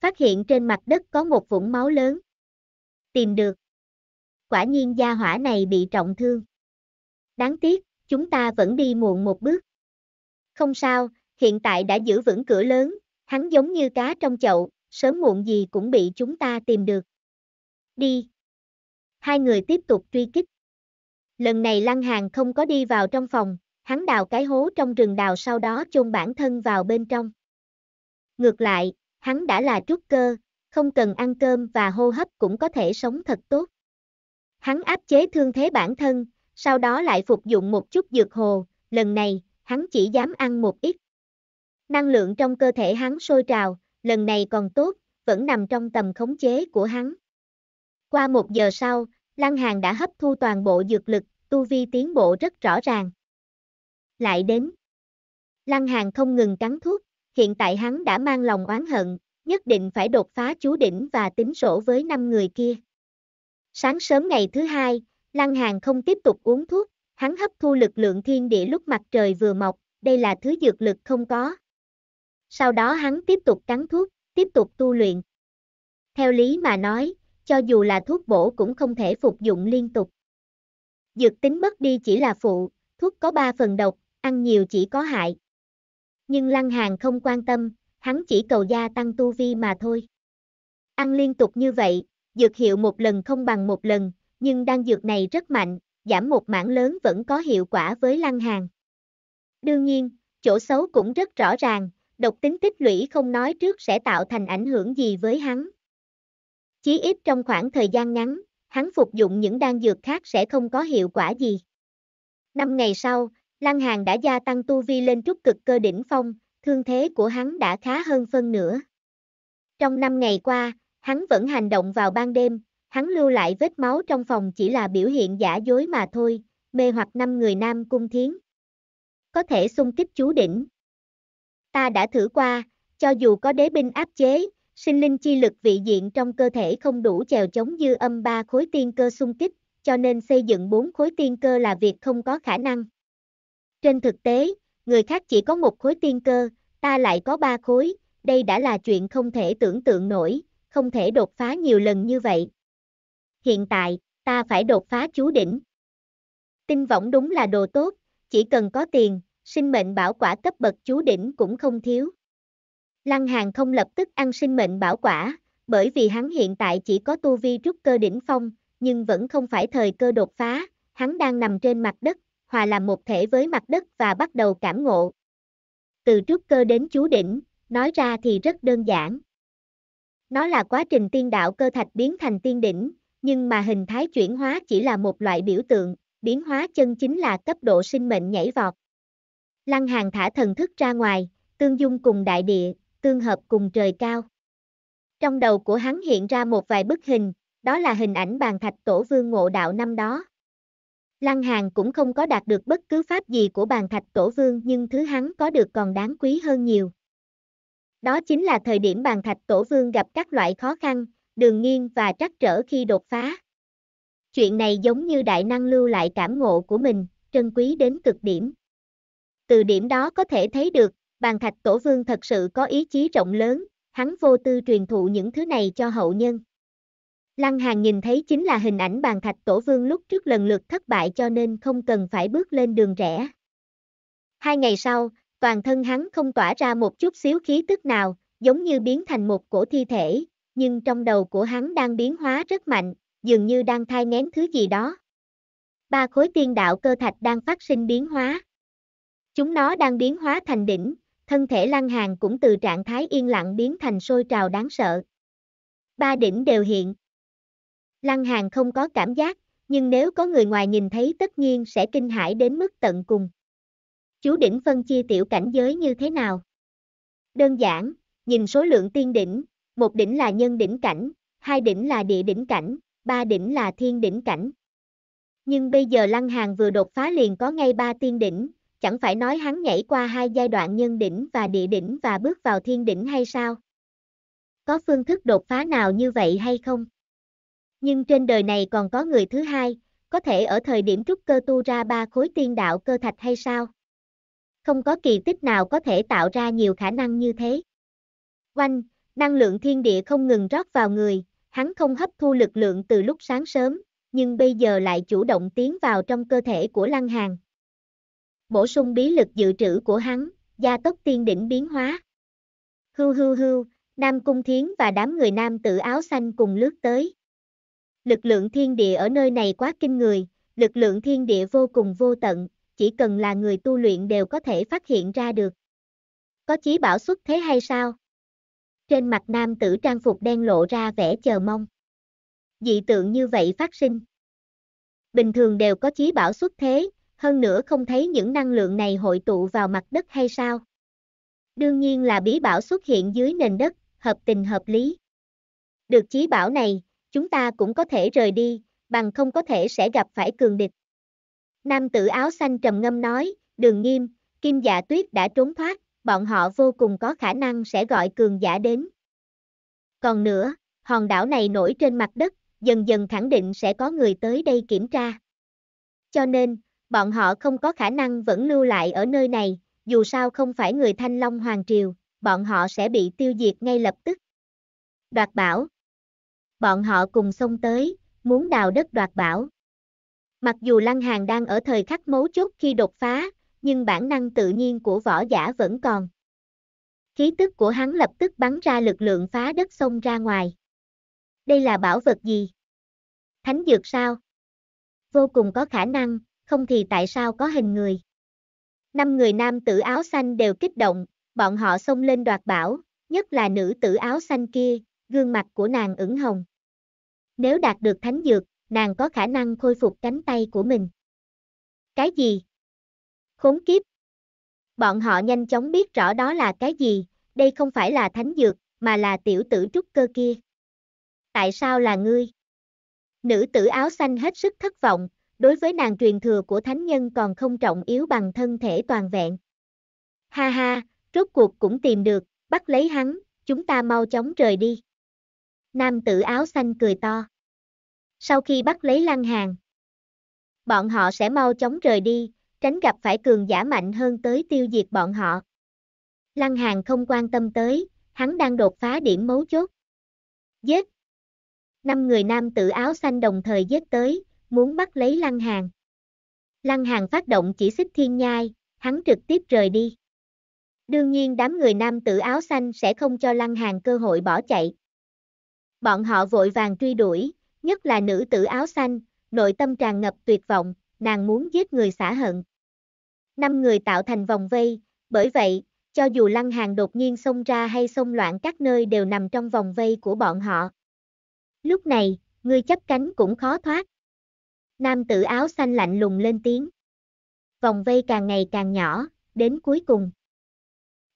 phát hiện trên mặt đất có một vũng máu lớn. Tìm được. Quả nhiên gia hỏa này bị trọng thương. Đáng tiếc, chúng ta vẫn đi muộn một bước. Không sao, hiện tại đã giữ vững cửa lớn, hắn giống như cá trong chậu, sớm muộn gì cũng bị chúng ta tìm được. Đi. Hai người tiếp tục truy kích. Lần này Lăng Hàng không có đi vào trong phòng, hắn đào cái hố trong rừng đào sau đó chôn bản thân vào bên trong. Ngược lại, hắn đã là trúc cơ, không cần ăn cơm và hô hấp cũng có thể sống thật tốt. Hắn áp chế thương thế bản thân, sau đó lại phục dụng một chút dược hồ, lần này, hắn chỉ dám ăn một ít. Năng lượng trong cơ thể hắn sôi trào, lần này còn tốt, vẫn nằm trong tầm khống chế của hắn. Qua một giờ sau, Lăng Hàng đã hấp thu toàn bộ dược lực, tu vi tiến bộ rất rõ ràng. Lại đến. Lăng Hàng không ngừng cắn thuốc, hiện tại hắn đã mang lòng oán hận, nhất định phải đột phá chú đỉnh và tính sổ với năm người kia. Sáng sớm ngày thứ hai, Lăng Hàng không tiếp tục uống thuốc, hắn hấp thu lực lượng thiên địa lúc mặt trời vừa mọc, đây là thứ dược lực không có. Sau đó hắn tiếp tục cắn thuốc, tiếp tục tu luyện. Theo lý mà nói, cho dù là thuốc bổ cũng không thể phục dụng liên tục. Dược tính mất đi chỉ là phụ, thuốc có 3 phần độc, ăn nhiều chỉ có hại nhưng Lăng Hàng không quan tâm, hắn chỉ cầu gia tăng tu vi mà thôi. Ăn liên tục như vậy, dược hiệu một lần không bằng một lần, nhưng đan dược này rất mạnh, giảm một mảng lớn vẫn có hiệu quả với Lăng Hàng. Đương nhiên, chỗ xấu cũng rất rõ ràng, độc tính tích lũy không nói trước sẽ tạo thành ảnh hưởng gì với hắn. Chí ít trong khoảng thời gian ngắn, hắn phục dụng những đan dược khác sẽ không có hiệu quả gì. Năm ngày sau, Lăng Hàng đã gia tăng tu vi lên trúc cực cơ đỉnh phong, thương thế của hắn đã khá hơn phân nửa. Trong năm ngày qua, hắn vẫn hành động vào ban đêm, hắn lưu lại vết máu trong phòng chỉ là biểu hiện giả dối mà thôi, mê hoặc năm người nam cung thiến. Có thể xung kích chú đỉnh. Ta đã thử qua, cho dù có đế binh áp chế, sinh linh chi lực vị diện trong cơ thể không đủ chèo chống dư âm ba khối tiên cơ xung kích, cho nên xây dựng bốn khối tiên cơ là việc không có khả năng. Trên thực tế, người khác chỉ có một khối tiên cơ, ta lại có ba khối, đây đã là chuyện không thể tưởng tượng nổi, không thể đột phá nhiều lần như vậy. Hiện tại, ta phải đột phá chú đỉnh. Tinh võng đúng là đồ tốt, chỉ cần có tiền, sinh mệnh bảo quả cấp bậc chú đỉnh cũng không thiếu. Lăng Hàng không lập tức ăn sinh mệnh bảo quả, bởi vì hắn hiện tại chỉ có tu vi rút cơ đỉnh phong, nhưng vẫn không phải thời cơ đột phá, hắn đang nằm trên mặt đất, hòa làm một thể với mặt đất và bắt đầu cảm ngộ. Từ trúc cơ đến chú đỉnh, nói ra thì rất đơn giản. Nó là quá trình tiên đạo cơ thạch biến thành tiên đỉnh, nhưng mà hình thái chuyển hóa chỉ là một loại biểu tượng, biến hóa chân chính là cấp độ sinh mệnh nhảy vọt. Lăng hàng thả thần thức ra ngoài, tương dung cùng đại địa, tương hợp cùng trời cao. Trong đầu của hắn hiện ra một vài bức hình, đó là hình ảnh bàn thạch tổ vương ngộ đạo năm đó. Lăng Hàng cũng không có đạt được bất cứ pháp gì của bàn thạch tổ vương nhưng thứ hắn có được còn đáng quý hơn nhiều. Đó chính là thời điểm bàn thạch tổ vương gặp các loại khó khăn, đường nghiêng và trắc trở khi đột phá. Chuyện này giống như đại năng lưu lại cảm ngộ của mình, trân quý đến cực điểm. Từ điểm đó có thể thấy được, bàn thạch tổ vương thật sự có ý chí rộng lớn, hắn vô tư truyền thụ những thứ này cho hậu nhân. Lăng Hàng nhìn thấy chính là hình ảnh bàn thạch tổ vương lúc trước lần lượt thất bại cho nên không cần phải bước lên đường rẽ. Hai ngày sau, toàn thân hắn không tỏa ra một chút xíu khí tức nào, giống như biến thành một cổ thi thể, nhưng trong đầu của hắn đang biến hóa rất mạnh, dường như đang thai ngén thứ gì đó. Ba khối tiên đạo cơ thạch đang phát sinh biến hóa. Chúng nó đang biến hóa thành đỉnh, thân thể lăng hàng cũng từ trạng thái yên lặng biến thành sôi trào đáng sợ. Ba đỉnh đều hiện, Lăng Hàng không có cảm giác, nhưng nếu có người ngoài nhìn thấy tất nhiên sẽ kinh hãi đến mức tận cùng. Chú đỉnh phân chia tiểu cảnh giới như thế nào? Đơn giản, nhìn số lượng tiên đỉnh, một đỉnh là nhân đỉnh cảnh, hai đỉnh là địa đỉnh cảnh, ba đỉnh là thiên đỉnh cảnh. Nhưng bây giờ Lăng Hàng vừa đột phá liền có ngay ba tiên đỉnh, chẳng phải nói hắn nhảy qua hai giai đoạn nhân đỉnh và địa đỉnh và bước vào thiên đỉnh hay sao? Có phương thức đột phá nào như vậy hay không? Nhưng trên đời này còn có người thứ hai, có thể ở thời điểm trúc cơ tu ra ba khối tiên đạo cơ thạch hay sao? Không có kỳ tích nào có thể tạo ra nhiều khả năng như thế. Oanh, năng lượng thiên địa không ngừng rót vào người, hắn không hấp thu lực lượng từ lúc sáng sớm, nhưng bây giờ lại chủ động tiến vào trong cơ thể của Lăng Hàng. Bổ sung bí lực dự trữ của hắn, gia tốc tiên đỉnh biến hóa. Hưu hưu hưu, Nam Cung Thiến và đám người nam tử áo xanh cùng lướt tới. Lực lượng thiên địa ở nơi này quá kinh người, lực lượng thiên địa vô cùng vô tận, chỉ cần là người tu luyện đều có thể phát hiện ra được. Có chí bảo xuất thế hay sao? Trên mặt nam tử trang phục đen lộ ra vẻ chờ mong. Dị tượng như vậy phát sinh. Bình thường đều có chí bảo xuất thế, hơn nữa không thấy những năng lượng này hội tụ vào mặt đất hay sao? Đương nhiên là bí bảo xuất hiện dưới nền đất, hợp tình hợp lý. Được chí bảo này, chúng ta cũng có thể rời đi, bằng không có thể sẽ gặp phải cường địch. Nam tử áo xanh trầm ngâm nói, đường nghiêm, kim dạ tuyết đã trốn thoát, bọn họ vô cùng có khả năng sẽ gọi cường giả đến. Còn nữa, hòn đảo này nổi trên mặt đất, dần dần khẳng định sẽ có người tới đây kiểm tra. Cho nên, bọn họ không có khả năng vẫn lưu lại ở nơi này, dù sao không phải người Thanh Long Hoàng Triều, bọn họ sẽ bị tiêu diệt ngay lập tức. Đoạt bảo, bọn họ cùng xông tới, muốn đào đất đoạt bảo. Mặc dù Lăng hàn đang ở thời khắc mấu chốt khi đột phá, nhưng bản năng tự nhiên của võ giả vẫn còn. Khí tức của hắn lập tức bắn ra lực lượng phá đất xông ra ngoài. Đây là bảo vật gì? Thánh dược sao? Vô cùng có khả năng, không thì tại sao có hình người? Năm người nam tử áo xanh đều kích động, bọn họ xông lên đoạt bảo, nhất là nữ tử áo xanh kia, gương mặt của nàng ửng hồng. Nếu đạt được thánh dược, nàng có khả năng khôi phục cánh tay của mình. Cái gì? Khốn kiếp! Bọn họ nhanh chóng biết rõ đó là cái gì, đây không phải là thánh dược, mà là tiểu tử trúc cơ kia. Tại sao là ngươi? Nữ tử áo xanh hết sức thất vọng, đối với nàng truyền thừa của thánh nhân còn không trọng yếu bằng thân thể toàn vẹn. Ha ha, rốt cuộc cũng tìm được, bắt lấy hắn, chúng ta mau chóng rời đi nam tử áo xanh cười to. Sau khi bắt lấy Lăng Hàng, bọn họ sẽ mau chóng rời đi, tránh gặp phải cường giả mạnh hơn tới tiêu diệt bọn họ. Lăng Hàng không quan tâm tới, hắn đang đột phá điểm mấu chốt. Giết! Năm người nam tử áo xanh đồng thời giết tới, muốn bắt lấy Lăng Hàng. Lăng Hàng phát động chỉ xích thiên nhai, hắn trực tiếp rời đi. Đương nhiên đám người nam tử áo xanh sẽ không cho Lăng Hàng cơ hội bỏ chạy. Bọn họ vội vàng truy đuổi, nhất là nữ tử áo xanh, nội tâm tràn ngập tuyệt vọng, nàng muốn giết người xả hận. Năm người tạo thành vòng vây, bởi vậy, cho dù lăng hàng đột nhiên xông ra hay xông loạn các nơi đều nằm trong vòng vây của bọn họ. Lúc này, ngươi chấp cánh cũng khó thoát. Nam tử áo xanh lạnh lùng lên tiếng. Vòng vây càng ngày càng nhỏ, đến cuối cùng.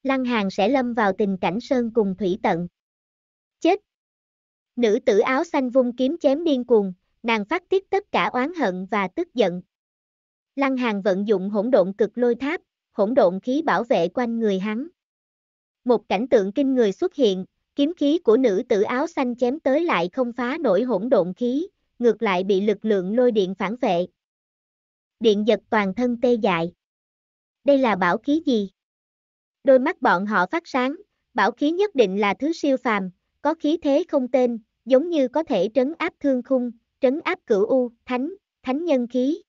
Lăng hàng sẽ lâm vào tình cảnh sơn cùng thủy tận. Nữ tử áo xanh vung kiếm chém điên cuồng, nàng phát tiết tất cả oán hận và tức giận. Lăng Hàng vận dụng hỗn độn cực lôi tháp, hỗn độn khí bảo vệ quanh người hắn. Một cảnh tượng kinh người xuất hiện, kiếm khí của nữ tử áo xanh chém tới lại không phá nổi hỗn độn khí, ngược lại bị lực lượng lôi điện phản vệ. Điện giật toàn thân tê dại. Đây là bảo khí gì? Đôi mắt bọn họ phát sáng, bảo khí nhất định là thứ siêu phàm, có khí thế không tên, giống như có thể trấn áp thương khung, trấn áp cửu u, thánh, thánh nhân khí.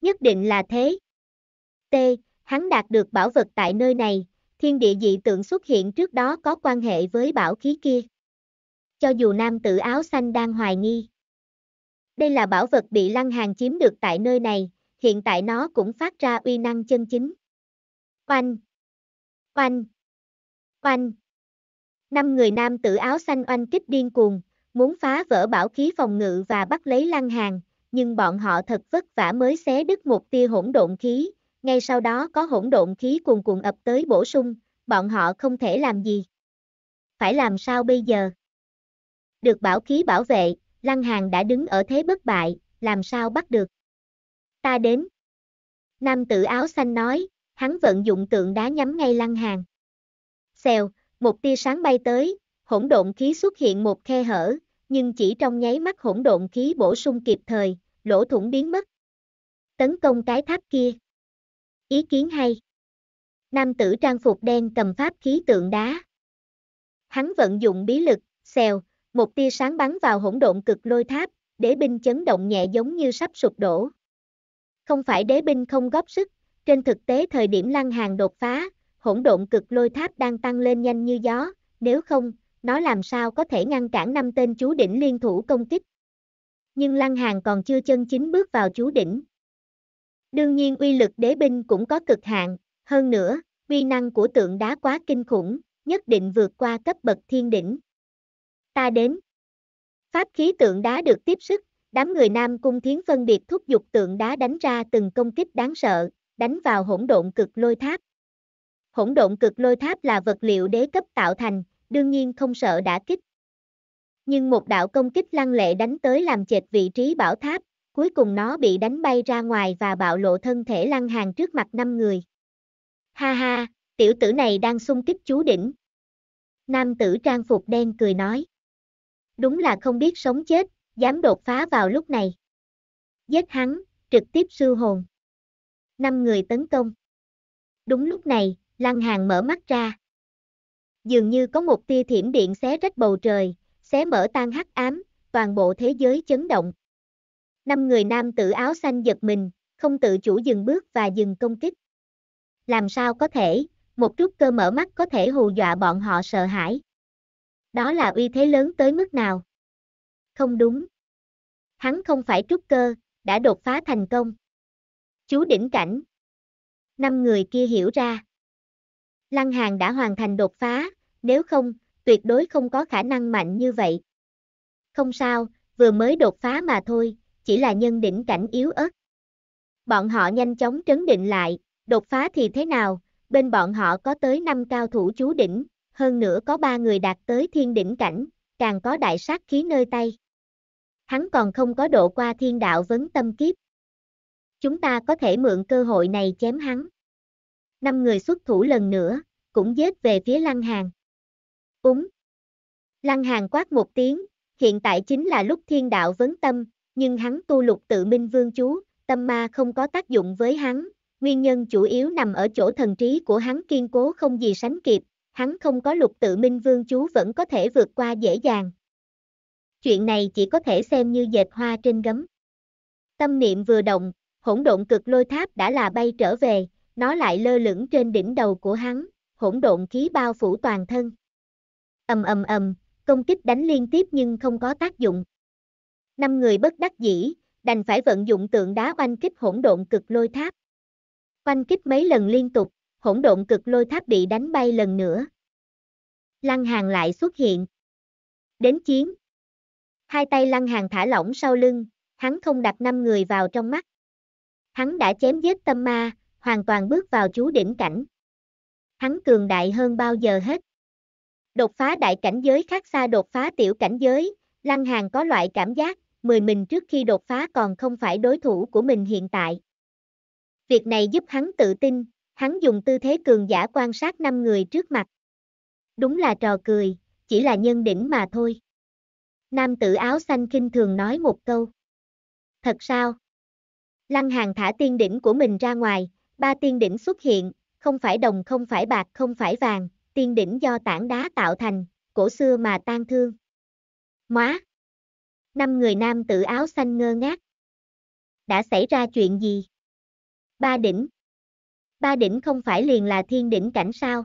Nhất định là thế. T. Hắn đạt được bảo vật tại nơi này, thiên địa dị tượng xuất hiện trước đó có quan hệ với bảo khí kia. Cho dù nam tử áo xanh đang hoài nghi. Đây là bảo vật bị lăng hàng chiếm được tại nơi này, hiện tại nó cũng phát ra uy năng chân chính. Oanh! Oanh! Oanh! Năm người nam tử áo xanh oanh kích điên cuồng, muốn phá vỡ bảo khí phòng ngự và bắt lấy lăng hàng, nhưng bọn họ thật vất vả mới xé đứt một tia hỗn độn khí, ngay sau đó có hỗn độn khí cuồn cuộn ập tới bổ sung, bọn họ không thể làm gì. Phải làm sao bây giờ? Được bảo khí bảo vệ, lăng hàng đã đứng ở thế bất bại, làm sao bắt được? Ta đến. Nam tử áo xanh nói, hắn vận dụng tượng đá nhắm ngay lăng hàng. Xèo, một tia sáng bay tới, hỗn độn khí xuất hiện một khe hở, nhưng chỉ trong nháy mắt hỗn độn khí bổ sung kịp thời, lỗ thủng biến mất. Tấn công cái tháp kia. Ý kiến hay. Nam tử trang phục đen cầm pháp khí tượng đá. Hắn vận dụng bí lực, xèo, một tia sáng bắn vào hỗn độn cực lôi tháp, đế binh chấn động nhẹ giống như sắp sụp đổ. Không phải đế binh không góp sức, trên thực tế thời điểm lăng hàng đột phá, hỗn độn cực lôi tháp đang tăng lên nhanh như gió, nếu không, nó làm sao có thể ngăn cản năm tên chú đỉnh liên thủ công kích. Nhưng Lăng Hàng còn chưa chân chính bước vào chú đỉnh. Đương nhiên uy lực đế binh cũng có cực hạn, hơn nữa, uy năng của tượng đá quá kinh khủng, nhất định vượt qua cấp bậc thiên đỉnh. Ta đến. Pháp khí tượng đá được tiếp sức, đám người Nam Cung Thiến phân biệt thúc giục tượng đá đánh ra từng công kích đáng sợ, đánh vào hỗn độn cực lôi tháp. Hỗn độn cực lôi tháp là vật liệu đế cấp tạo thành, đương nhiên không sợ đã kích. Nhưng một đạo công kích lăng lệ đánh tới làm chệch vị trí bảo tháp, cuối cùng nó bị đánh bay ra ngoài và bạo lộ thân thể lăng hàng trước mặt năm người. Ha ha, tiểu tử này đang xung kích chú đỉnh. Nam tử trang phục đen cười nói. Đúng là không biết sống chết, dám đột phá vào lúc này. Giết hắn, trực tiếp sư hồn. Năm người tấn công. Đúng lúc này, Lăng Hàng mở mắt ra. Dường như có một tia thiểm điện xé rách bầu trời, xé mở tan hắc ám, toàn bộ thế giới chấn động. Năm người nam tử áo xanh giật mình, không tự chủ dừng bước và dừng công kích. Làm sao có thể, một chút cơ mở mắt có thể hù dọa bọn họ sợ hãi. Đó là uy thế lớn tới mức nào? Không đúng. Hắn không phải trúc cơ, đã đột phá thành công. Chú đỉnh cảnh. Năm người kia hiểu ra. Lăng Hàng đã hoàn thành đột phá, nếu không, tuyệt đối không có khả năng mạnh như vậy. Không sao, vừa mới đột phá mà thôi, chỉ là nhân đỉnh cảnh yếu ớt. Bọn họ nhanh chóng trấn định lại, đột phá thì thế nào, bên bọn họ có tới 5 cao thủ chú đỉnh, hơn nữa có 3 người đạt tới thiên đỉnh cảnh, càng có đại sát khí nơi tay. Hắn còn không có độ qua thiên đạo vấn tâm kiếp. Chúng ta có thể mượn cơ hội này chém hắn năm người xuất thủ lần nữa, cũng giết về phía Lăng Hàn. Úng! Lăng Hàn quát một tiếng, hiện tại chính là lúc thiên đạo vấn tâm, nhưng hắn tu lục tự minh vương chú, tâm ma không có tác dụng với hắn, nguyên nhân chủ yếu nằm ở chỗ thần trí của hắn kiên cố không gì sánh kịp, hắn không có lục tự minh vương chú vẫn có thể vượt qua dễ dàng. Chuyện này chỉ có thể xem như dệt hoa trên gấm. Tâm niệm vừa động, hỗn độn cực lôi tháp đã là bay trở về, nó lại lơ lửng trên đỉnh đầu của hắn, hỗn độn khí bao phủ toàn thân. Ầm ầm ầm, công kích đánh liên tiếp nhưng không có tác dụng. Năm người bất đắc dĩ, đành phải vận dụng tượng đá oanh kích hỗn độn cực lôi tháp. Oanh kích mấy lần liên tục, hỗn độn cực lôi tháp bị đánh bay lần nữa. Lăng hàng lại xuất hiện. Đến chiến. Hai tay lăng hàng thả lỏng sau lưng, hắn không đặt năm người vào trong mắt. Hắn đã chém giết tâm ma, hoàn toàn bước vào chú đỉnh cảnh. Hắn cường đại hơn bao giờ hết. Đột phá đại cảnh giới khác xa đột phá tiểu cảnh giới, Lăng Hàn có loại cảm giác, mười mình trước khi đột phá còn không phải đối thủ của mình hiện tại. Việc này giúp hắn tự tin, hắn dùng tư thế cường giả quan sát năm người trước mặt. Đúng là trò cười, chỉ là nhân đỉnh mà thôi. Nam tử áo xanh kinh thường nói một câu. Thật sao? Lăng Hàn thả tiên đỉnh của mình ra ngoài, ba tiên đỉnh xuất hiện, không phải đồng không phải bạc không phải vàng, tiên đỉnh do tảng đá tạo thành, cổ xưa mà tan thương. Móa! Năm người nam tử áo xanh ngơ ngác. Đã xảy ra chuyện gì? Ba đỉnh. Ba đỉnh không phải liền là thiên đỉnh cảnh sao?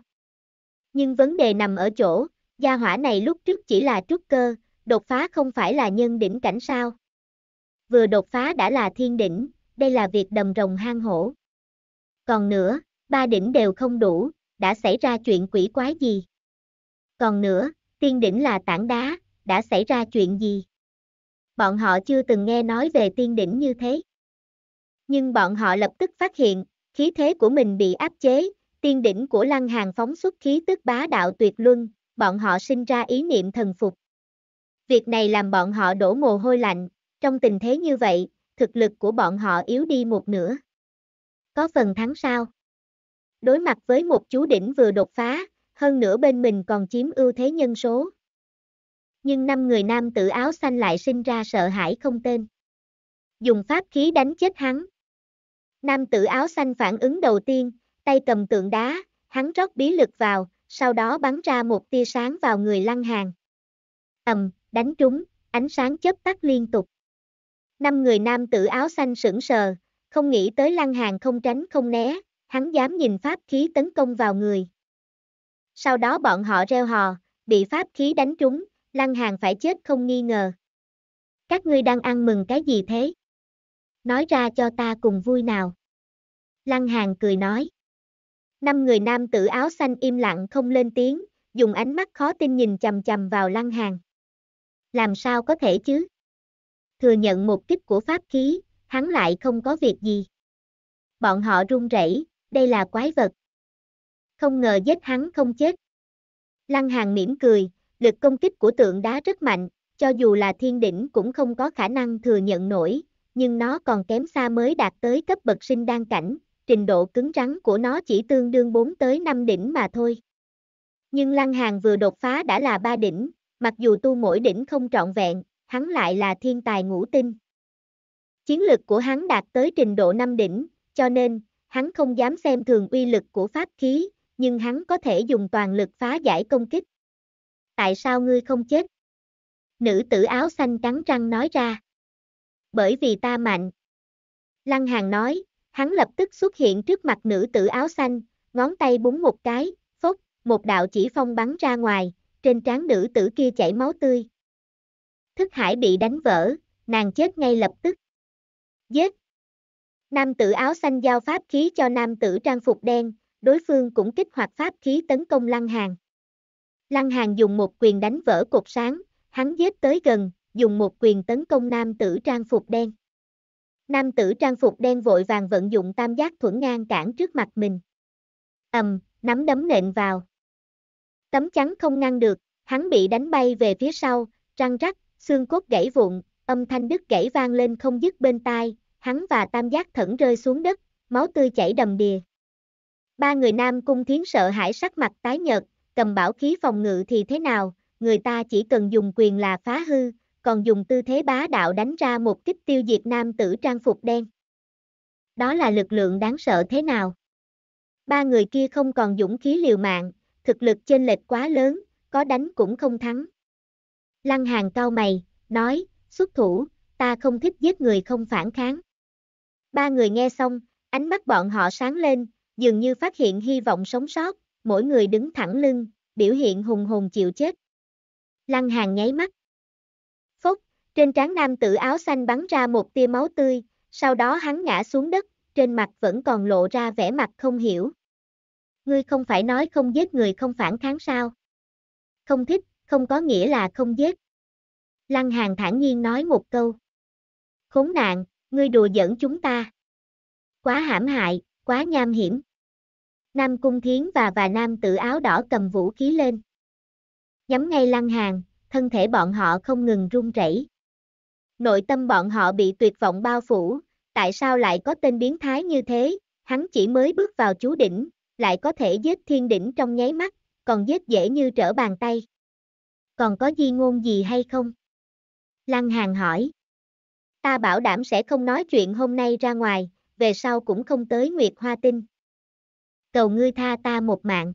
Nhưng vấn đề nằm ở chỗ, gia hỏa này lúc trước chỉ là trúc cơ, đột phá không phải là nhân đỉnh cảnh sao? Vừa đột phá đã là thiên đỉnh, đây là việc đầm rồng hang hổ. Còn nữa, ba đỉnh đều không đủ, đã xảy ra chuyện quỷ quái gì? Còn nữa, tiên đỉnh là tảng đá, đã xảy ra chuyện gì? Bọn họ chưa từng nghe nói về tiên đỉnh như thế. Nhưng bọn họ lập tức phát hiện, khí thế của mình bị áp chế, tiên đỉnh của Lăng Hàng phóng xuất khí tức bá đạo tuyệt luân, bọn họ sinh ra ý niệm thần phục. Việc này làm bọn họ đổ mồ hôi lạnh, trong tình thế như vậy, thực lực của bọn họ yếu đi một nửa có phần thắng sao? Đối mặt với một chú đỉnh vừa đột phá, hơn nữa bên mình còn chiếm ưu thế nhân số. Nhưng năm người nam tử áo xanh lại sinh ra sợ hãi không tên. Dùng pháp khí đánh chết hắn. Nam tử áo xanh phản ứng đầu tiên, tay cầm tượng đá, hắn rót bí lực vào, sau đó bắn ra một tia sáng vào người lăng hàng. Ầm, đánh trúng, ánh sáng chớp tắt liên tục. Năm người nam tử áo xanh sững sờ, không nghĩ tới lăng hàng không tránh không né, hắn dám nhìn pháp khí tấn công vào người. Sau đó bọn họ reo hò, bị pháp khí đánh trúng, lăng hàng phải chết không nghi ngờ. Các ngươi đang ăn mừng cái gì thế? Nói ra cho ta cùng vui nào. Lăng hàng cười nói. Năm người nam tử áo xanh im lặng không lên tiếng, dùng ánh mắt khó tin nhìn chầm chầm vào lăng hàng. Làm sao có thể chứ? Thừa nhận một kích của pháp khí, hắn lại không có việc gì. Bọn họ run rẩy, đây là quái vật. Không ngờ giết hắn không chết. Lăng Hàng mỉm cười, lực công kích của tượng đá rất mạnh, cho dù là thiên đỉnh cũng không có khả năng thừa nhận nổi, nhưng nó còn kém xa mới đạt tới cấp bậc sinh đan cảnh, trình độ cứng rắn của nó chỉ tương đương 4 tới 5 đỉnh mà thôi. Nhưng Lăng Hàng vừa đột phá đã là ba đỉnh, mặc dù tu mỗi đỉnh không trọn vẹn, hắn lại là thiên tài ngũ tinh. Chiến lực của hắn đạt tới trình độ năm đỉnh, cho nên, hắn không dám xem thường uy lực của pháp khí, nhưng hắn có thể dùng toàn lực phá giải công kích. Tại sao ngươi không chết? Nữ tử áo xanh trắng trăng nói ra. Bởi vì ta mạnh. Lăng Hàng nói, hắn lập tức xuất hiện trước mặt nữ tử áo xanh, ngón tay búng một cái, phốc, một đạo chỉ phong bắn ra ngoài, trên trán nữ tử kia chảy máu tươi. Thức hải bị đánh vỡ, nàng chết ngay lập tức. Giết! Nam tử áo xanh giao pháp khí cho nam tử trang phục đen, đối phương cũng kích hoạt pháp khí tấn công Lăng Hàn. Lăng Hàn dùng một quyền đánh vỡ cột sáng, hắn giết tới gần, dùng một quyền tấn công nam tử trang phục đen. Nam tử trang phục đen vội vàng vận dụng tam giác thuẫn ngang cản trước mặt mình. Ầm, nắm đấm nện vào. Tấm chắn không ngăn được, hắn bị đánh bay về phía sau, răng rắc, xương cốt gãy vụn, âm thanh đứt gãy vang lên không dứt bên tai, hắn và tam giác thẫn rơi xuống đất, máu tươi chảy đầm đìa. Ba người nam cung thiến sợ hãi sắc mặt tái nhợt, cầm bảo khí phòng ngự thì thế nào, người ta chỉ cần dùng quyền là phá hư, còn dùng tư thế bá đạo đánh ra một kích tiêu diệt nam tử trang phục đen. Đó là lực lượng đáng sợ thế nào? Ba người kia không còn dũng khí liều mạng, thực lực chênh lệch quá lớn, có đánh cũng không thắng. Lăng hàng cao mày, nói, xuất thủ, ta không thích giết người không phản kháng. Ba người nghe xong, ánh mắt bọn họ sáng lên, dường như phát hiện hy vọng sống sót, mỗi người đứng thẳng lưng, biểu hiện hùng hồn chịu chết. Lăng hàng nháy mắt. Phúc, trên trán nam tử áo xanh bắn ra một tia máu tươi, sau đó hắn ngã xuống đất, trên mặt vẫn còn lộ ra vẻ mặt không hiểu. Ngươi không phải nói không giết người không phản kháng sao? Không thích, không có nghĩa là không giết. Lăng Hàng thản nhiên nói một câu. Khốn nạn, ngươi đùa giỡn chúng ta. Quá hãm hại, quá nham hiểm. Nam Cung Thiến và và Nam tự áo đỏ cầm vũ khí lên. Nhắm ngay Lăng Hàng, thân thể bọn họ không ngừng run rẩy. Nội tâm bọn họ bị tuyệt vọng bao phủ, tại sao lại có tên biến thái như thế, hắn chỉ mới bước vào chú đỉnh, lại có thể giết thiên đỉnh trong nháy mắt, còn giết dễ như trở bàn tay. Còn có di ngôn gì hay không? Lăng Hàng hỏi. Ta bảo đảm sẽ không nói chuyện hôm nay ra ngoài, về sau cũng không tới Nguyệt Hoa Tinh. Cầu ngươi tha ta một mạng.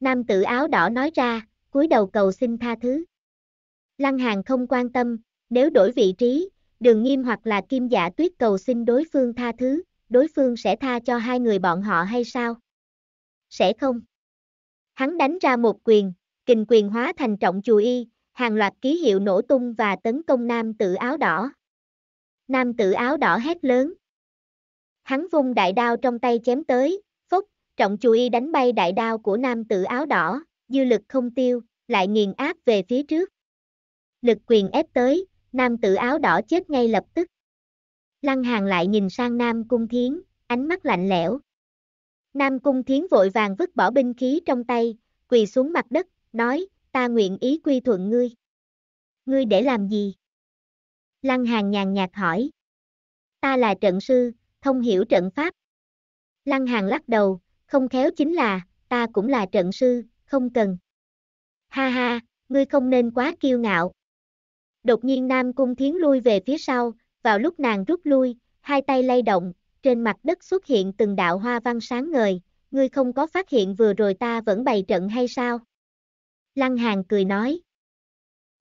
Nam tử áo đỏ nói ra, cúi đầu cầu xin tha thứ. Lăng Hàng không quan tâm, nếu đổi vị trí, đường nghiêm hoặc là kim dạ tuyết cầu xin đối phương tha thứ, đối phương sẽ tha cho hai người bọn họ hay sao? Sẽ không. Hắn đánh ra một quyền, kình quyền hóa thành trọng chùi y, hàng loạt ký hiệu nổ tung và tấn công nam tử áo đỏ. Nam tử áo đỏ hét lớn. Hắn vung đại đao trong tay chém tới, phúc trọng chùy đánh bay đại đao của nam tử áo đỏ, dư lực không tiêu, lại nghiền áp về phía trước. Lực quyền ép tới, nam tử áo đỏ chết ngay lập tức. Lăng hàng lại nhìn sang nam cung thiến, ánh mắt lạnh lẽo. Nam cung thiến vội vàng vứt bỏ binh khí trong tay, quỳ xuống mặt đất, nói, ta nguyện ý quy thuận ngươi. Ngươi để làm gì? Lăng Hàn nhàn nhạt hỏi. Ta là trận sư, thông hiểu trận pháp. Lăng Hàn lắc đầu, không khéo chính là, ta cũng là trận sư, không cần. Ha ha, ngươi không nên quá kiêu ngạo. Đột nhiên Nam Cung Thiến lui về phía sau, vào lúc nàng rút lui, hai tay lay động, trên mặt đất xuất hiện từng đạo hoa văn sáng ngời, ngươi không có phát hiện vừa rồi ta vẫn bày trận hay sao? Lăng Hàng cười nói.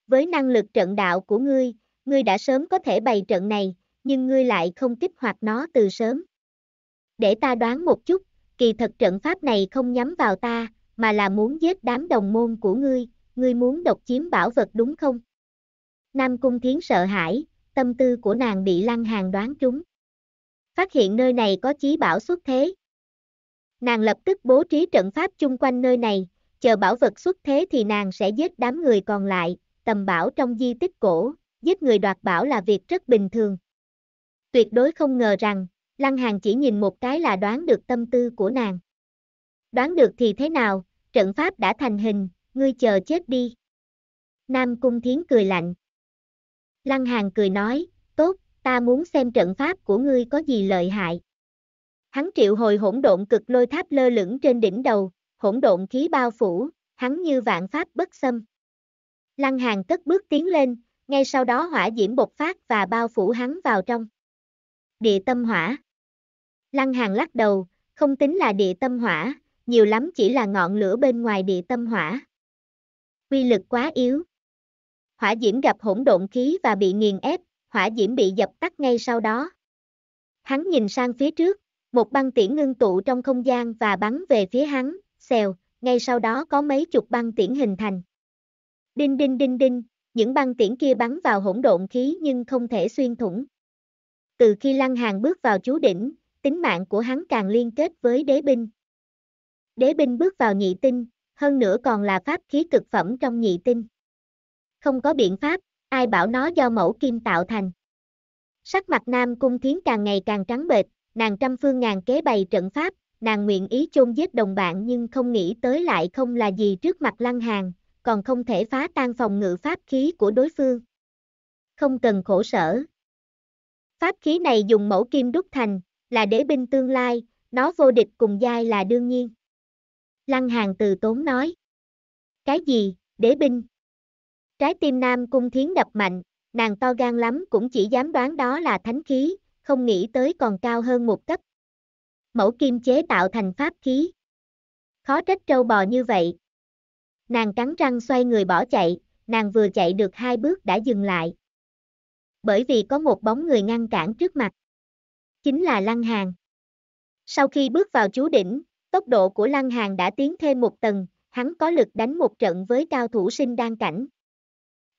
Với năng lực trận đạo của ngươi, ngươi đã sớm có thể bày trận này, nhưng ngươi lại không kích hoạt nó từ sớm. Để ta đoán một chút, kỳ thật trận pháp này không nhắm vào ta, mà là muốn giết đám đồng môn của ngươi, ngươi muốn độc chiếm bảo vật đúng không? Nam Cung Thiến sợ hãi, tâm tư của nàng bị Lăng Hàng đoán trúng. Phát hiện nơi này có chí bảo xuất thế. Nàng lập tức bố trí trận pháp chung quanh nơi này, chờ bảo vật xuất thế thì nàng sẽ giết đám người còn lại, tầm bảo trong di tích cổ, giết người đoạt bảo là việc rất bình thường. Tuyệt đối không ngờ rằng, Lăng Hàng chỉ nhìn một cái là đoán được tâm tư của nàng. Đoán được thì thế nào, trận pháp đã thành hình, ngươi chờ chết đi. Nam Cung Thiến cười lạnh. Lăng Hàng cười nói, tốt, ta muốn xem trận pháp của ngươi có gì lợi hại. Hắn triệu hồi hỗn độn cực lôi tháp lơ lửng trên đỉnh đầu, hỗn độn khí bao phủ, hắn như vạn pháp bất xâm. Lăng Hàng cất bước tiến lên, ngay sau đó hỏa diễm bộc phát và bao phủ hắn vào trong. Địa tâm hỏa Lăng Hàng lắc đầu, không tính là địa tâm hỏa, nhiều lắm chỉ là ngọn lửa bên ngoài địa tâm hỏa. Quy lực quá yếu. Hỏa diễm gặp hỗn độn khí và bị nghiền ép, hỏa diễm bị dập tắt ngay sau đó. Hắn nhìn sang phía trước, một băng tiễn ngưng tụ trong không gian và bắn về phía hắn, xèo, ngay sau đó có mấy chục băng tiễn hình thành. Đinh đinh đinh đinh, những băng tiễn kia bắn vào hỗn độn khí nhưng không thể xuyên thủng. Từ khi Lăng hàn bước vào chú đỉnh, tính mạng của hắn càng liên kết với đế binh. Đế binh bước vào nhị tinh, hơn nữa còn là pháp khí cực phẩm trong nhị tinh. Không có biện pháp, ai bảo nó do mẫu kim tạo thành. Sắc mặt Nam Cung Thiến càng ngày càng trắng bệch, nàng trăm phương ngàn kế bày trận pháp, nàng nguyện ý chôn giết đồng bạn nhưng không nghĩ tới lại không là gì trước mặt lăng hàng, còn không thể phá tan phòng ngự pháp khí của đối phương. Không cần khổ sở. Pháp khí này dùng mẫu kim đúc thành, là đế binh tương lai, nó vô địch cùng giai là đương nhiên. Lăng hàng từ tốn nói. Cái gì, đế binh? Trái tim nam cung thiến đập mạnh, nàng to gan lắm cũng chỉ dám đoán đó là thánh khí, không nghĩ tới còn cao hơn một cấp mẫu kim chế tạo thành pháp khí. Khó trách trâu bò như vậy. Nàng cắn răng xoay người bỏ chạy, nàng vừa chạy được hai bước đã dừng lại. Bởi vì có một bóng người ngăn cản trước mặt. Chính là Lăng Hàng. Sau khi bước vào chú đỉnh, tốc độ của Lăng Hàng đã tiến thêm một tầng, hắn có lực đánh một trận với cao thủ sinh đan cảnh.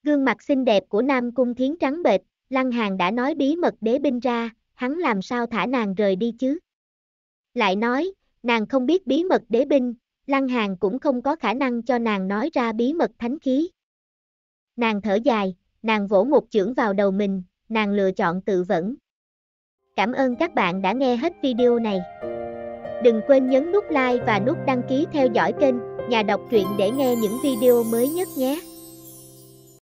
Gương mặt xinh đẹp của Nam Cung Thiến trắng bệch, Lăng Hàng đã nói bí mật đế binh ra, hắn làm sao thả nàng rời đi chứ? lại nói, nàng không biết bí mật đế binh, Lăng hàn cũng không có khả năng cho nàng nói ra bí mật thánh khí. Nàng thở dài, nàng vỗ một chưởng vào đầu mình, nàng lựa chọn tự vẫn. Cảm ơn các bạn đã nghe hết video này. Đừng quên nhấn nút like và nút đăng ký theo dõi kênh Nhà đọc truyện để nghe những video mới nhất nhé.